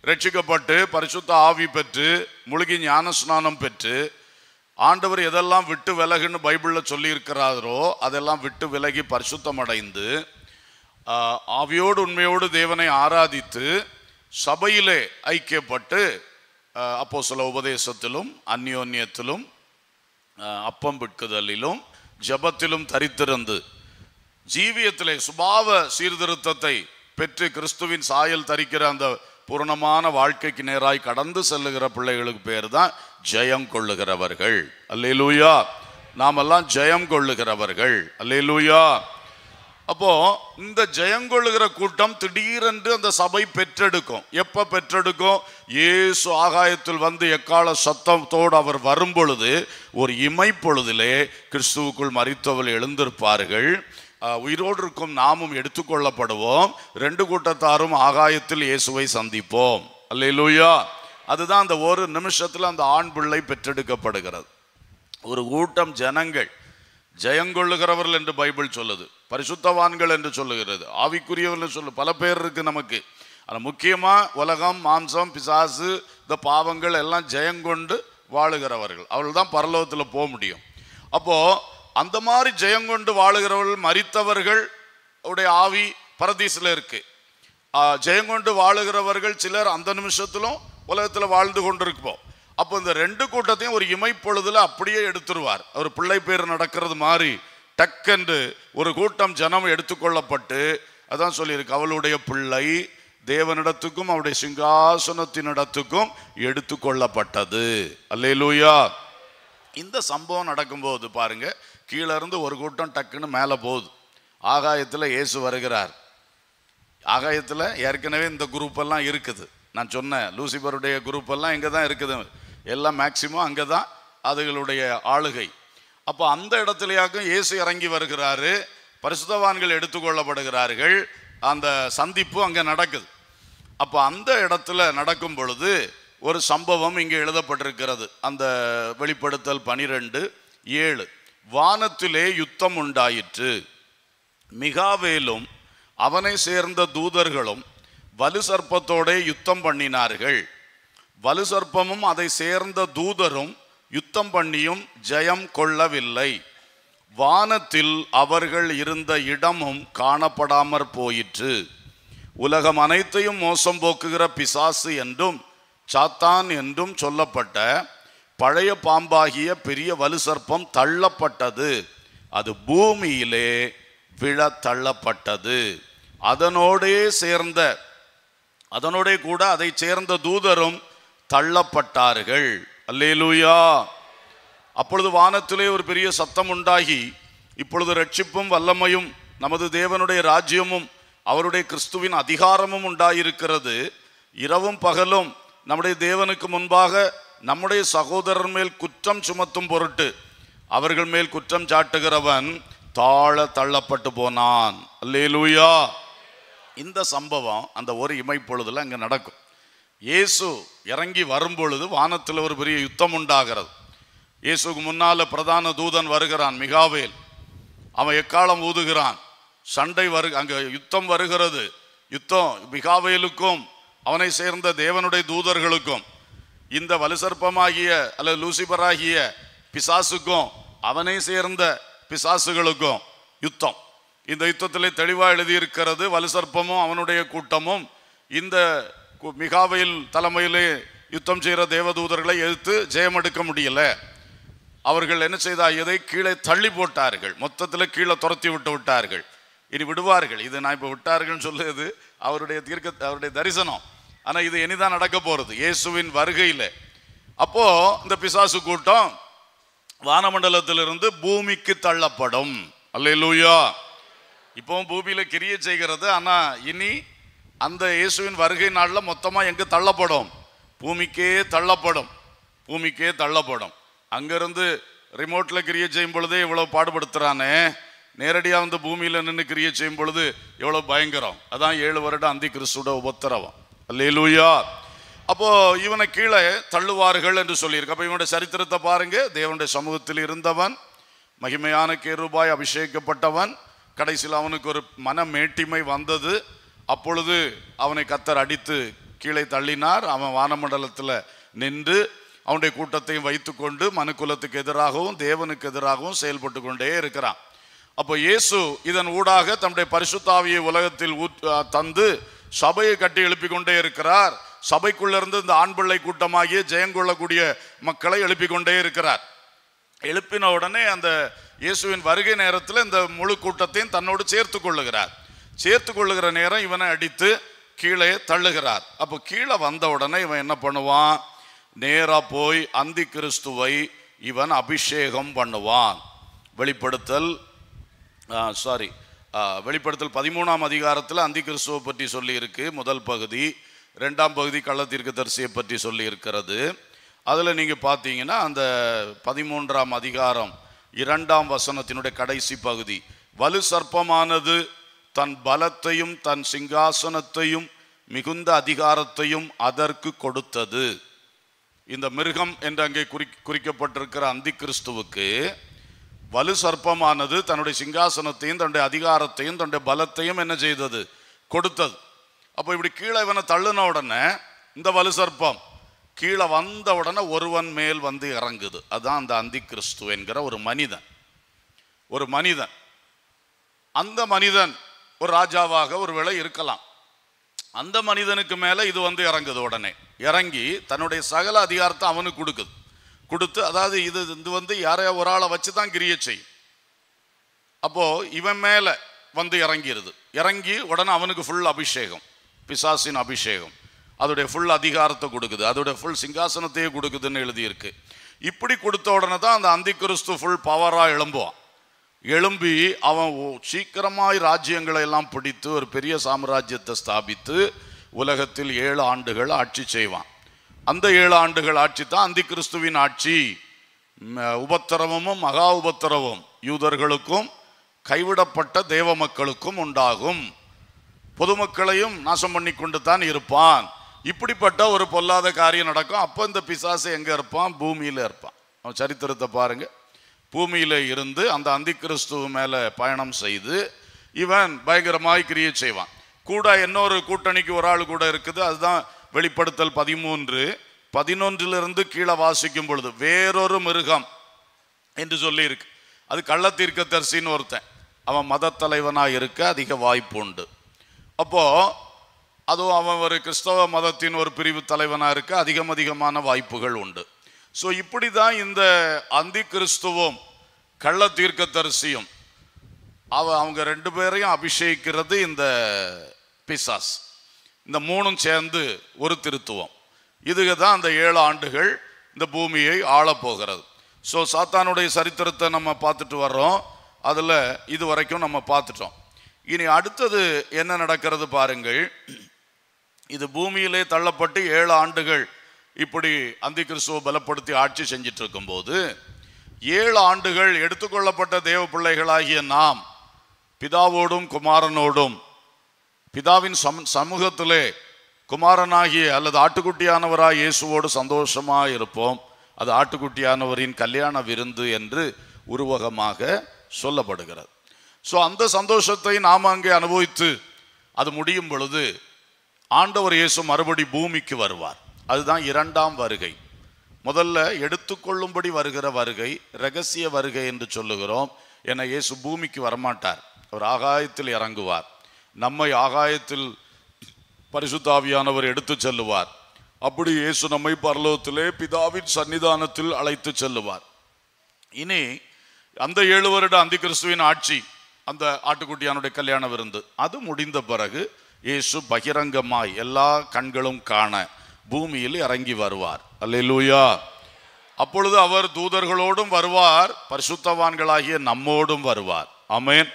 ரட்சிக்கப்பட்டு பரிசுத்த ஆவி பெற்று முழுகி ஞானஸ்நானம் பெற்று ஆண்டவர் எதெல்லாம் விட்டு விலகுன்னு பைபிளில் சொல்லியிருக்கிறாரோ அதெல்லாம் விட்டு விலகி பரிசுத்தம் அடைந்து ஆவியோடு உண்மையோடு தேவனை ஆராதித்து சபையிலே ஐக்கியப்பட்டு அப்போ சில உபதேசத்திலும் அந்யோன்யத்திலும் அப்பம் பிட்குதலிலும் ஜபத்திலும் தரித்திருந்து ஜீவியத்திலே சுபாவ சீர்திருத்தத்தை பெற்று கிறிஸ்துவின் சாயல் தரிக்கிற அந்த பூர்ணமான வாழ்க்கைக்கு நேராய் கடந்து செல்லுகிற பிள்ளைகளுக்கு பேர் தான் ஜெயம் கொள்ளுகிறவர்கள் அல்லேலூயா நாமெல்லாம் ஜெயம் கொள்ளுகிறவர்கள் அல்லேலூயா அப்போ இந்த ஜெயம் கொள்ளுகிற கூட்டம் திடீரென்று அந்த சபை பெற்றெடுக்கும் எப்ப பெற்றெடுக்கும் ஏசு ஆகாயத்தில் வந்து எக்கால சத்தத்தோடு அவர் வரும் பொழுது ஒரு இமை பொழுதிலே கிறிஸ்துவுக்குள் மறித்தவர்கள் எழுந்திருப்பார்கள் உயிரோடு இருக்கும் நாமும் எடுத்துக்கொள்ளப்படுவோம் ரெண்டு கூட்டத்தாரும் ஆகாயத்தில் இயேசுவை சந்திப்போம் அல்லையிலூயா அதுதான் அந்த ஒரு நிமிஷத்தில் அந்த ஆண் பிள்ளை பெற்றெடுக்கப்படுகிறது ஒரு கூட்டம் ஜனங்கள் ஜெயங்கொள்ளுகிறவர்கள் என்று பைபிள் சொல்லுது பரிசுத்தவான்கள் என்று சொல்லுகிறது ஆவிக்குரியவர்கள் சொல்லு பல பேர் இருக்குது நமக்கு ஆனால் முக்கியமாக உலகம் மாம்சம் பிசாசு இந்த பாவங்கள் எல்லாம் ஜெயங்கொண்டு வாழுகிறவர்கள் அவர்கள் தான் பரலோகத்தில் போக முடியும் அப்போது அந்த மாதிரி ஜெயம் கொண்டு வாழுகிறவர்கள் மறித்தவர்கள் உடைய ஆவி பரதீசில் இருக்கு ஜெயம் கொண்டு வாழுகிறவர்கள் சிலர் அந்த நிமிஷத்திலும் உலகத்தில் வாழ்ந்து கொண்டிருப்போம் அப்போ இந்த ரெண்டு கூட்டத்தையும் ஒரு இமைப்பொழுதுல அப்படியே எடுத்துருவார் அவர் பிள்ளை பேர் நடக்கிறது மாதிரி டக்கென்று ஒரு கூட்டம் ஜனம் எடுத்துக்கொள்ளப்பட்டு அதான் சொல்லியிருக்கு அவளுடைய பிள்ளை தேவனிடத்துக்கும் அவருடைய சிங்காசனத்தினிடத்துக்கும் எடுத்துக்கொள்ளப்பட்டது அல்லே லூயா இந்த சம்பவம் நடக்கும்போது பாருங்கள் கீழே இருந்து ஒரு கூட்டம் டக்குன்னு மேலே போகுது ஆகாயத்தில் இயேசு வருகிறார் ஆகாயத்தில் ஏற்கனவே இந்த குரூப்பெல்லாம் இருக்குது நான் சொன்னேன் லூசிபருடைய குரூப்பெல்லாம் இங்கே தான் இருக்குது எல்லாம் மேக்சிமம் அங்கே தான் அதுகளுடைய ஆளுகை அப்போ அந்த இடத்துலையாக்கும் இயேசு இறங்கி வருகிறாரு பரிசுதவான்கள் எடுத்துக்கொள்ளப்படுகிறார்கள் அந்த சந்திப்பு அங்கே நடக்குது அப்போ அந்த இடத்துல நடக்கும் பொழுது ஒரு சம்பவம் இங்கே எழுதப்பட்டிருக்கிறது அந்த வெளிப்படுத்தல் பனிரெண்டு ஏழு வானத்திலே யுத்தம் உண்டாயிற்று மிகாவேலும் அவனை சேர்ந்த தூதர்களும் வலு சர்ப்பத்தோடே யுத்தம் பண்ணினார்கள் வலு சர்ப்பமும் அதை சேர்ந்த தூதரும் யுத்தம் பண்ணியும் ஜெயம் கொள்ளவில்லை வானத்தில் அவர்கள் இருந்த இடமும் காணப்படாமற் போயிற்று உலகம் அனைத்தையும் மோசம் போக்குகிற பிசாசு என்றும் சாத்தான் என்றும் சொல்லப்பட்ட பழைய பாம்பாகிய பெரிய வலு சர்ப்பம் தள்ளப்பட்டது அது பூமியிலே விழ தள்ளப்பட்டது அதனோடே சேர்ந்த அதனோடே கூட அதை சேர்ந்த தூதரும் தள்ளப்பட்டார்கள் அல்லேலூயா அப்பொழுது வானத்திலே ஒரு பெரிய சத்தம் உண்டாகி இப்பொழுது ரட்சிப்பும் வல்லமையும் நமது தேவனுடைய ராஜ்யமும் அவருடைய கிறிஸ்துவின் அதிகாரமும் உண்டாயிருக்கிறது இரவும் பகலும் நம்முடைய தேவனுக்கு முன்பாக நம்முடைய சகோதரர் மேல் குற்றம் சுமத்தும் பொருட்டு அவர்கள் மேல் குற்றம் சாட்டுகிறவன் தாழ தள்ளப்பட்டு போனான் லூயா இந்த சம்பவம் அந்த ஒரு இமைப்பொழுதில் அங்கே நடக்கும் இயேசு இறங்கி வரும்பொழுது வானத்தில் ஒரு பெரிய யுத்தம் உண்டாகிறது இயேசுக்கு முன்னால் பிரதான தூதன் வருகிறான் மிகாவேல் அவன் எக்காலம் ஊதுகிறான் சண்டை வரு அங்கே யுத்தம் வருகிறது யுத்தம் மிகாவேலுக்கும் அவனை சேர்ந்த தேவனுடைய தூதர்களுக்கும் இந்த வலுசற்பமாகிய அல்லது லூசிபராகிய பிசாசுக்கும் அவனை சேர்ந்த பிசாசுகளுக்கும் யுத்தம் இந்த யுத்தத்தில் தெளிவாக எழுதியிருக்கிறது வலுசற்பமும் அவனுடைய கூட்டமும் இந்த மிகாவையில் தலைமையிலே யுத்தம் செய்கிற தேவதூதர்களை எதிர்த்து ஜெயமெடுக்க முடியல அவர்கள் என்ன செய்தால் இதை கீழே தள்ளி போட்டார்கள் மொத்தத்தில் கீழே துரத்தி விட்டு விட்டார்கள் இனி விடுவார்கள் இது நான் இப்போ விட்டார்கள்னு சொல்லுது அவருடைய தீர்க்க அவருடைய தரிசனம் ஆனால் இது இனிதான் நடக்க போகிறது இயேசுவின் வருகையில் அப்போது இந்த பிசாசு கூட்டம் வானமண்டலத்திலிருந்து பூமிக்கு தள்ளப்படும் அல்லையா இப்போவும் பூமியில் கிரிய செய்கிறது ஆனால் இனி அந்த இயேசுவின் வருகை நாளில் மொத்தமாக எங்கே தள்ளப்படும் பூமிக்கே தள்ளப்படும் பூமிக்கே தள்ளப்படும் அங்கேருந்து ரிமோட்டில் கிரிய செய்யும் பொழுதே இவ்வளோ பாடுபடுத்துகிறானே நேரடியாக வந்து பூமியில் நின்று கிரிய செய்யும் பொழுது எவ்வளோ பயங்கரம் அதான் ஏழு வருடம் அந்தி கிறிஸ்துவோட உபத்திரவம் அல்லேலூயா அப்போ இவனை கீழே தள்ளுவார்கள் என்று சொல்லியிருக்கு அப்போ இவனுடைய சரித்திரத்தை பாருங்க தேவனுடைய சமூகத்தில் இருந்தவன் மகிமையான கேருபாய் அபிஷேகிக்கப்பட்டவன் கடைசியில் அவனுக்கு ஒரு மேட்டிமை வந்தது அப்பொழுது அவனை கத்தர் அடித்து கீழே தள்ளினார் அவன் வானமண்டலத்தில் நின்று அவனுடைய கூட்டத்தையும் வைத்துக்கொண்டு மனுக்குலத்துக்கு எதிராகவும் தேவனுக்கு எதிராகவும் செயல்பட்டு கொண்டே இருக்கிறான் அப்போ இயேசு இதன் ஊடாக தன்னுடைய பரிசுத்தாவியை உலகத்தில் தந்து சபையை கட்டி எழுப்பிக் கொண்டே இருக்கிறார் சபைக்குள்ளிருந்து இந்த ஆண் பிள்ளை கூட்டமாகிய ஜெயங்கொள்ளக்கூடிய மக்களை எழுப்பிக் கொண்டே இருக்கிறார் எழுப்பின உடனே அந்த இயேசுவின் வருகை நேரத்தில் இந்த முழு கூட்டத்தையும் தன்னோடு சேர்த்து கொள்ளுகிறார் சேர்த்து கொள்ளுகிற நேரம் இவனை அடித்து கீழே தள்ளுகிறார் அப்போ கீழே வந்த உடனே இவன் என்ன பண்ணுவான் நேராக போய் அந்தி கிறிஸ்துவை இவன் அபிஷேகம் பண்ணுவான் வெளிப்படுத்தல் சாரி வெளிப்படுத்தல் பதிமூணாம் அதிகாரத்தில் அந்தி கிறிஸ்துவை பற்றி சொல்லியிருக்கு முதல் பகுதி ரெண்டாம் பகுதி கள்ளத்தீர்க்க தரிசியை பற்றி சொல்லியிருக்கிறது அதில் நீங்கள் பார்த்தீங்கன்னா அந்த பதிமூன்றாம் அதிகாரம் இரண்டாம் வசனத்தினுடைய கடைசி பகுதி வலு சர்ப்பமானது தன் பலத்தையும் தன் சிங்காசனத்தையும் மிகுந்த அதிகாரத்தையும் அதற்கு கொடுத்தது இந்த மிருகம் என்று அங்கே குறி குறிக்கப்பட்டிருக்கிற அந்தி கிறிஸ்துவுக்கு வலு சர்ப்பமானது தன்னுடைய சிங்காசனத்தையும் தன்னுடைய அதிகாரத்தையும் தன்னுடைய பலத்தையும் என்ன செய்தது கொடுத்தது அப்போ இப்படி கீழே இவனை தள்ளுன உடனே இந்த வலு சர்ப்பம் கீழே வந்த உடனே ஒருவன் மேல் வந்து இறங்குது அதுதான் அந்த அந்தி கிறிஸ்து என்கிற ஒரு மனிதன் ஒரு மனிதன் அந்த மனிதன் ஒரு ராஜாவாக ஒரு வேளை இருக்கலாம் அந்த மனிதனுக்கு மேலே இது வந்து இறங்குது உடனே இறங்கி தன்னுடைய சகல அதிகாரத்தை அவனுக்கு கொடுக்குது கொடுத்து அதாவது இது இது வந்து யாரையோ ஒரு ஆளை வச்சு தான் கிரிய செய்யும் அப்போது இவன் மேலே வந்து இறங்கிடுது இறங்கி உடனே அவனுக்கு ஃபுல் அபிஷேகம் பிசாசின் அபிஷேகம் அதோடைய ஃபுல் அதிகாரத்தை கொடுக்குது அதோடைய ஃபுல் சிங்காசனத்தையே கொடுக்குதுன்னு எழுதியிருக்கு இப்படி கொடுத்த உடனே தான் அந்த அந்தி கிறிஸ்து ஃபுல் பவராக எழும்புவான் எழும்பி அவன் சீக்கிரமாய் ராஜ்யங்களை எல்லாம் பிடித்து ஒரு பெரிய சாம்ராஜ்யத்தை ஸ்தாபித்து உலகத்தில் ஏழு ஆண்டுகள் ஆட்சி செய்வான் அந்த ஏழு ஆண்டுகள் ஆட்சி தான் அந்தி கிறிஸ்துவின் ஆட்சி உபத்திரவமும் மகா உபத்திரவும் யூதர்களுக்கும் கைவிடப்பட்ட தேவ மக்களுக்கும் உண்டாகும் பொதுமக்களையும் நாசம் பண்ணி கொண்டு தான் இருப்பான் இப்படிப்பட்ட ஒரு பொல்லாத காரியம் நடக்கும் அப்போ இந்த பிசாசு எங்கே இருப்பான் பூமியில் இருப்பான் அவன் சரித்திரத்தை பாருங்கள் பூமியில் இருந்து அந்த அந்தி கிறிஸ்துவ மேலே பயணம் செய்து இவன் பயங்கரமாய் கிரியை செய்வான் கூட இன்னொரு கூட்டணிக்கு ஒரு ஆள் கூட இருக்குது அதுதான் வெளிப்படுத்தல் பதிமூன்று பதினொன்றிலிருந்து கீழே வாசிக்கும் பொழுது வேறொரு மிருகம் என்று சொல்லியிருக்கு அது கள்ள தரிசின்னு ஒருத்தன் அவன் மதத்தலைவனாக இருக்க அதிக வாய்ப்பு உண்டு அப்போது அதுவும் அவன் ஒரு கிறிஸ்தவ மதத்தின் ஒரு பிரிவு தலைவனாக இருக்க அதிகம் அதிகமான வாய்ப்புகள் உண்டு ஸோ இப்படி தான் இந்த அந்தி கிறிஸ்துவும் கள்ள தரிசியும் அவ அவங்க ரெண்டு பேரையும் அபிஷேகிக்கிறது இந்த பிசாஸ் இந்த மூணும் சேர்ந்து ஒரு திருத்துவம் இதுக்கு தான் அந்த ஏழு ஆண்டுகள் இந்த பூமியை ஆளப்போகிறது ஸோ சாத்தானுடைய சரித்திரத்தை நம்ம பார்த்துட்டு வர்றோம் அதில் இது வரைக்கும் நம்ம பார்த்துட்டோம் இனி அடுத்தது என்ன நடக்கிறது பாருங்கள் இது பூமியிலே தள்ளப்பட்டு ஏழு ஆண்டுகள் இப்படி அந்தி கிறிஸ்துவ பலப்படுத்தி ஆட்சி செஞ்சிட்டு இருக்கும்போது ஏழு ஆண்டுகள் எடுத்துக்கொள்ளப்பட்ட தேவ பிள்ளைகளாகிய நாம் பிதாவோடும் குமாரனோடும் பிதாவின் சம் சமூகத்திலே குமாரனாகிய அல்லது ஆட்டுக்குட்டியானவராய் இயேசுவோடு சந்தோஷமாக இருப்போம் அது ஆட்டுக்குட்டியானவரின் கல்யாண விருந்து என்று உருவகமாக சொல்லப்படுகிறது ஸோ அந்த சந்தோஷத்தை நாம் அங்கே அனுபவித்து அது முடியும் பொழுது ஆண்டவர் இயேசு மறுபடி பூமிக்கு வருவார் அதுதான் இரண்டாம் வருகை முதல்ல எடுத்துக்கொள்ளும்படி வருகிற வருகை ரகசிய வருகை என்று சொல்லுகிறோம் என இயேசு பூமிக்கு வரமாட்டார் அவர் ஆகாயத்தில் இறங்குவார் நம்மை ஆகாயத்தில் பரிசுத்தாவியானவர் எடுத்து செல்லுவார் அப்படி இயேசு நம்மை பரலோகத்திலே பிதாவின் சன்னிதானத்தில் அழைத்து செல்லுவார் இனி அந்த ஏழு வருட அந்த கிறிஸ்துவின் ஆட்சி அந்த ஆட்டுக்குட்டியானுடைய கல்யாண விருந்து அது முடிந்த பிறகு இயேசு பகிரங்கமாய் எல்லா கண்களும் காண பூமியில் இறங்கி வருவார் அல்லூயா அப்பொழுது அவர் தூதர்களோடும் வருவார் பரிசுத்தவான்களாகிய நம்மோடும் வருவார் அமேன்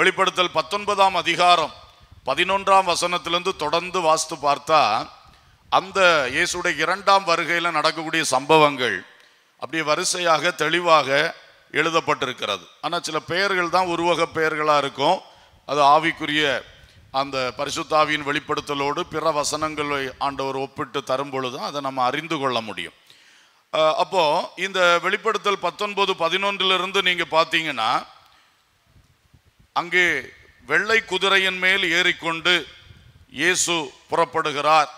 வெளிப்படுத்தல் பத்தொன்பதாம் அதிகாரம் பதினொன்றாம் வசனத்திலிருந்து தொடர்ந்து வாஸ்து பார்த்தா அந்த இயேசுடைய இரண்டாம் வருகையில் நடக்கக்கூடிய சம்பவங்கள் அப்படியே வரிசையாக தெளிவாக எழுதப்பட்டிருக்கிறது ஆனால் சில பெயர்கள் தான் உருவக பெயர்களாக இருக்கும் அது ஆவிக்குரிய அந்த பரிசுத்தாவியின் வெளிப்படுத்தலோடு பிற வசனங்களை ஆண்டவர் ஒப்பிட்டு தரும் பொழுது அதை நம்ம அறிந்து கொள்ள முடியும் அப்போது இந்த வெளிப்படுத்தல் பத்தொன்பது பதினொன்றிலிருந்து நீங்கள் பார்த்தீங்கன்னா அங்கே வெள்ளை குதிரையின் மேல் ஏறிக்கொண்டு இயேசு புறப்படுகிறார்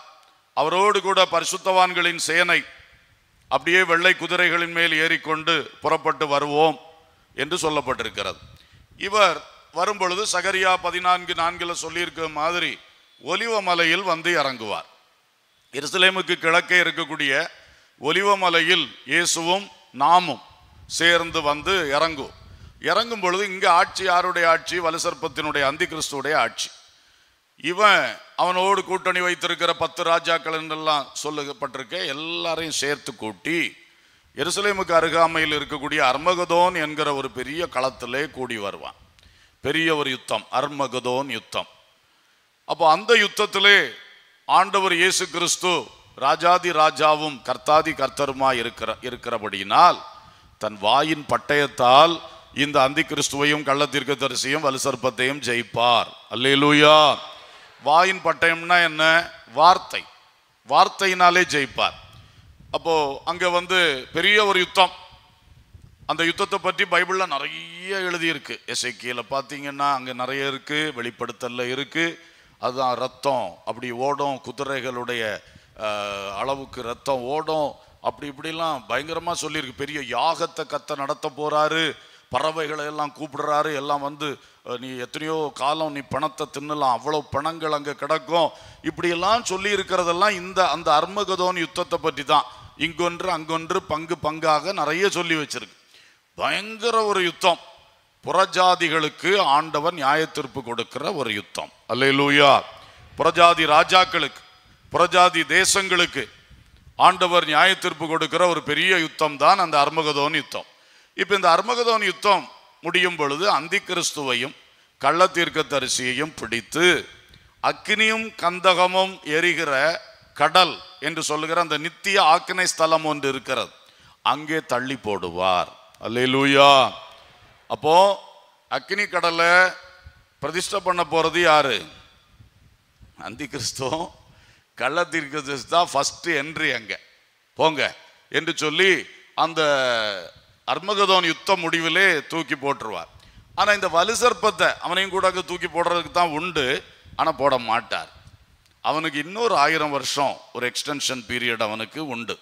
அவரோடு கூட பரிசுத்தவான்களின் சேனை அப்படியே வெள்ளை குதிரைகளின் மேல் ஏறிக்கொண்டு புறப்பட்டு வருவோம் என்று சொல்லப்பட்டிருக்கிறது இவர் வரும்பொழுது சகரியா பதினான்கு நான்கில் சொல்லியிருக்க மாதிரி ஒலிவமலையில் வந்து இறங்குவார் எருசலேமுக்கு கிழக்கே இருக்கக்கூடிய ஒலிவமலையில் இயேசுவும் நாமும் சேர்ந்து வந்து இறங்குவோம் இறங்கும் பொழுது இங்கே ஆட்சி யாருடைய ஆட்சி வலுசற்பத்தினுடைய அந்தி கிறிஸ்துடைய ஆட்சி இவன் அவனோடு கூட்டணி வைத்திருக்கிற பத்து ராஜாக்கள் என்றெல்லாம் சொல்லப்பட்டிருக்க எல்லாரையும் சேர்த்து கூட்டி எருசலேமுக்கு அருகாமையில் இருக்கக்கூடிய அர்மகதோன் என்கிற ஒரு பெரிய களத்திலே கூடி வருவான் பெரிய ஒரு யுத்தம் அர்மகதோன் யுத்தம் அப்போ அந்த யுத்தத்திலே ஆண்டவர் இயேசு கிறிஸ்து ராஜாதி ராஜாவும் கர்த்தாதி கர்த்தருமா இருக்கிற இருக்கிறபடியினால் தன் வாயின் பட்டயத்தால் இந்த அந்தி கிறிஸ்துவையும் கள்ள தீர்க்க தரிசியும் வலுசற்பத்தையும் ஜெயிப்பார் அல்லேலூயா வாயின் பட்டயம்னா என்ன வார்த்தை வார்த்தையினாலே ஜெயிப்பார் அப்போ அங்க வந்து பெரிய ஒரு யுத்தம் அந்த யுத்தத்தை பற்றி பைபிளில் நிறைய எழுதியிருக்கு எசைக்கியில் பார்த்தீங்கன்னா அங்கே நிறைய இருக்குது வெளிப்படுத்தலில் இருக்குது அதுதான் ரத்தம் அப்படி ஓடும் குதிரைகளுடைய அளவுக்கு ரத்தம் ஓடும் அப்படி இப்படிலாம் பயங்கரமாக சொல்லியிருக்கு பெரிய யாகத்தை கத்த நடத்த போகிறாரு பறவைகளை எல்லாம் கூப்பிடுறாரு எல்லாம் வந்து நீ எத்தனையோ காலம் நீ பணத்தை தின்னலாம் அவ்வளோ பணங்கள் அங்கே கிடக்கும் இப்படியெல்லாம் சொல்லி இருக்கிறதெல்லாம் இந்த அந்த அர்மகதோன் யுத்தத்தை பற்றி தான் இங்கொன்று அங்கொன்று பங்கு பங்காக நிறைய சொல்லி வச்சிருக்கு பயங்கர ஒரு யுத்தம் புறஜாதிகளுக்கு ஆண்டவன் நியாயத்தீர்ப்பு கொடுக்கிற ஒரு யுத்தம் அல்லையிலூயா புறஜாதி ராஜாக்களுக்கு புறஜாதி தேசங்களுக்கு ஆண்டவர் நியாயத்தீர்ப்பு கொடுக்கிற ஒரு பெரிய யுத்தம் தான் அந்த அர்மகதோன் யுத்தம் இப்போ இந்த அர்மகதோன் யுத்தம் முடியும் பொழுது அந்தி கிறிஸ்துவையும் கள்ள தரிசியையும் பிடித்து அக்னியும் கந்தகமும் எரிகிற கடல் என்று சொல்லுகிற அந்த நித்திய ஆக்கினை ஸ்தலம் ஒன்று இருக்கிறது அங்கே தள்ளி போடுவார் அல்லே லூயா அப்போ அக்னி கடலை பிரதிஷ்டை பண்ண போகிறது யாரு அந்தி கிறிஸ்துவம் கள்ள தீர்க்கதரிசி தான் ஃபஸ்ட்டு என்ட்ரி அங்கே போங்க என்று சொல்லி அந்த அர்மகதோன் யுத்த முடிவிலே தூக்கி போட்டுருவார் ஆனால் இந்த வலு சர்ப்பத்தை அவனையும் கூட அங்கே தூக்கி போடுறதுக்கு தான் உண்டு ஆனால் போட மாட்டார் அவனுக்கு இன்னொரு ஆயிரம் வருஷம் ஒரு எக்ஸ்டென்ஷன் பீரியட் அவனுக்கு உண்டு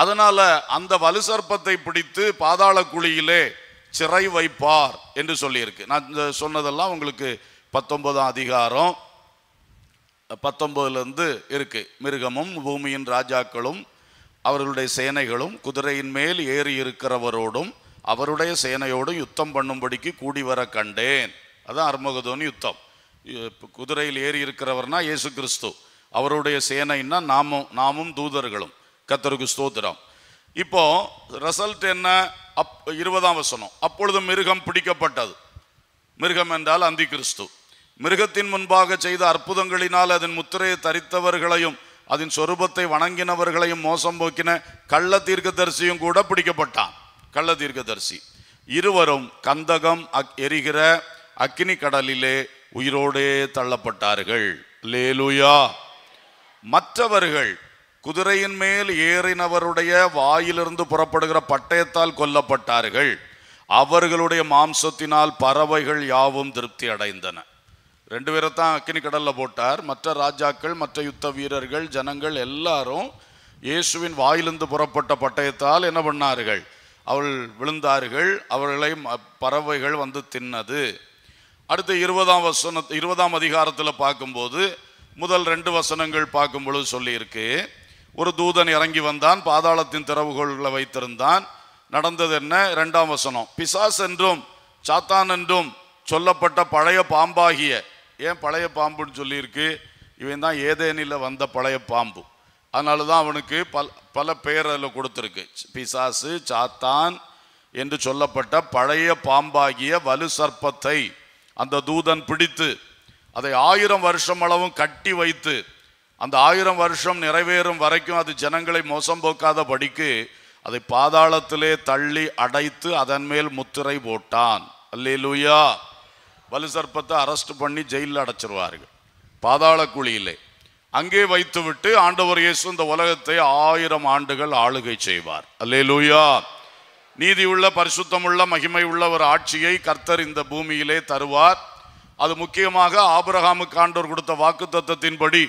அதனால் அந்த வலு சர்ப்பத்தை பிடித்து பாதாள குழியிலே சிறை வைப்பார் என்று சொல்லியிருக்கு நான் இந்த சொன்னதெல்லாம் உங்களுக்கு பத்தொன்பதாம் அதிகாரம் பத்தொன்பதுலேருந்து இருக்குது மிருகமும் பூமியின் ராஜாக்களும் அவர்களுடைய சேனைகளும் குதிரையின் மேல் ஏறி இருக்கிறவரோடும் அவருடைய சேனையோடும் யுத்தம் பண்ணும்படிக்கு கூடி வர கண்டேன் அதுதான் அர்மகதோன் யுத்தம் குதிரையில் ஏறி இருக்கிறவர்னா இயேசு கிறிஸ்து அவருடைய சேனைன்னா நாமும் நாமும் தூதர்களும் கத்தருக்கு ஸ்தோத்திரம் இப்போ ரிசல்ட் என்ன அப் இருபதாம் வசனம் அப்பொழுது மிருகம் பிடிக்கப்பட்டது மிருகம் என்றால் அந்தி கிறிஸ்து மிருகத்தின் முன்பாக செய்த அற்புதங்களினால் அதன் முத்திரையை தரித்தவர்களையும் அதன் சொரூபத்தை வணங்கினவர்களையும் மோசம் போக்கின கள்ள தீர்க்கதரிசியும் கூட பிடிக்கப்பட்டான் கள்ள தீர்க்கதரிசி இருவரும் கந்தகம் அக் எரிகிற அக்னி கடலிலே உயிரோடே தள்ளப்பட்டார்கள் லேலுயா மற்றவர்கள் குதிரையின் மேல் ஏறினவருடைய வாயிலிருந்து புறப்படுகிற பட்டயத்தால் கொல்லப்பட்டார்கள் அவர்களுடைய மாம்சத்தினால் பறவைகள் யாவும் திருப்தி அடைந்தன ரெண்டு பேரை தான் அக்னி கடலில் போட்டார் மற்ற ராஜாக்கள் மற்ற யுத்த வீரர்கள் ஜனங்கள் எல்லாரும் இயேசுவின் வாயிலிருந்து புறப்பட்ட பட்டயத்தால் என்ன பண்ணார்கள் அவள் விழுந்தார்கள் அவர்களை பறவைகள் வந்து தின்னது அடுத்து இருபதாம் வசன இருபதாம் அதிகாரத்தில் பார்க்கும்போது முதல் ரெண்டு வசனங்கள் பார்க்கும் பொழுது சொல்லியிருக்கு ஒரு தூதன் இறங்கி வந்தான் பாதாளத்தின் திறவுகோள்களை வைத்திருந்தான் நடந்தது என்ன ரெண்டாம் வசனம் பிசாஸ் என்றும் சாத்தான் என்றும் சொல்லப்பட்ட பழைய பாம்பாகிய ஏன் பழைய பாம்புன்னு சொல்லியிருக்கு இவன் தான் ஏதேனில் வந்த பழைய பாம்பு அதனால தான் அவனுக்கு பல பல பெயர் அதில் கொடுத்துருக்கு பிசாசு சாத்தான் என்று சொல்லப்பட்ட பழைய பாம்பாகிய வலு சர்ப்பத்தை அந்த தூதன் பிடித்து அதை ஆயிரம் வருஷம் அளவும் கட்டி வைத்து அந்த ஆயிரம் வருஷம் நிறைவேறும் வரைக்கும் அது ஜனங்களை மோசம் போக்காத படிக்கு அதை பாதாளத்திலே தள்ளி அடைத்து அதன் மேல் முத்திரை போட்டான் அல்லே லூயா வலு சர்ப்பத்தை அரெஸ்ட் பண்ணி ஜெயிலில் அடைச்சிருவார்கள் பாதாள குழியிலே அங்கே வைத்துவிட்டு ஆண்டவர் இயேசு இந்த உலகத்தை ஆயிரம் ஆண்டுகள் ஆளுகை செய்வார் அல்லே லூயா நீதியுள்ள பரிசுத்தமுள்ள மகிமை உள்ள ஒரு ஆட்சியை கர்த்தர் இந்த பூமியிலே தருவார் அது முக்கியமாக ஆபிரகாமுக்கு ஆண்டோர் கொடுத்த வாக்கு தத்துவத்தின்படி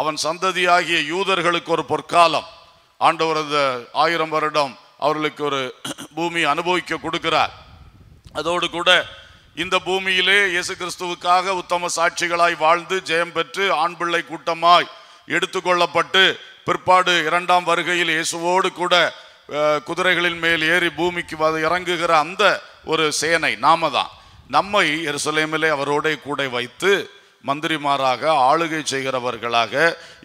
அவன் சந்ததியாகிய யூதர்களுக்கு ஒரு பொற்காலம் ஆண்டவர் அந்த ஆயிரம் வருடம் அவர்களுக்கு ஒரு பூமி அனுபவிக்க கொடுக்கிறார் அதோடு கூட இந்த பூமியிலே இயேசு கிறிஸ்துவுக்காக உத்தம சாட்சிகளாய் வாழ்ந்து ஜெயம் பெற்று ஆண் பிள்ளை கூட்டமாய் எடுத்துக்கொள்ளப்பட்டு பிற்பாடு இரண்டாம் வருகையில் இயேசுவோடு கூட குதிரைகளின் மேல் ஏறி பூமிக்கு இறங்குகிற அந்த ஒரு சேனை நாம தான் நம்மை எருசலேமிலே அவரோட கூட வைத்து மந்திரிமாராக ஆளுகை செய்கிறவர்களாக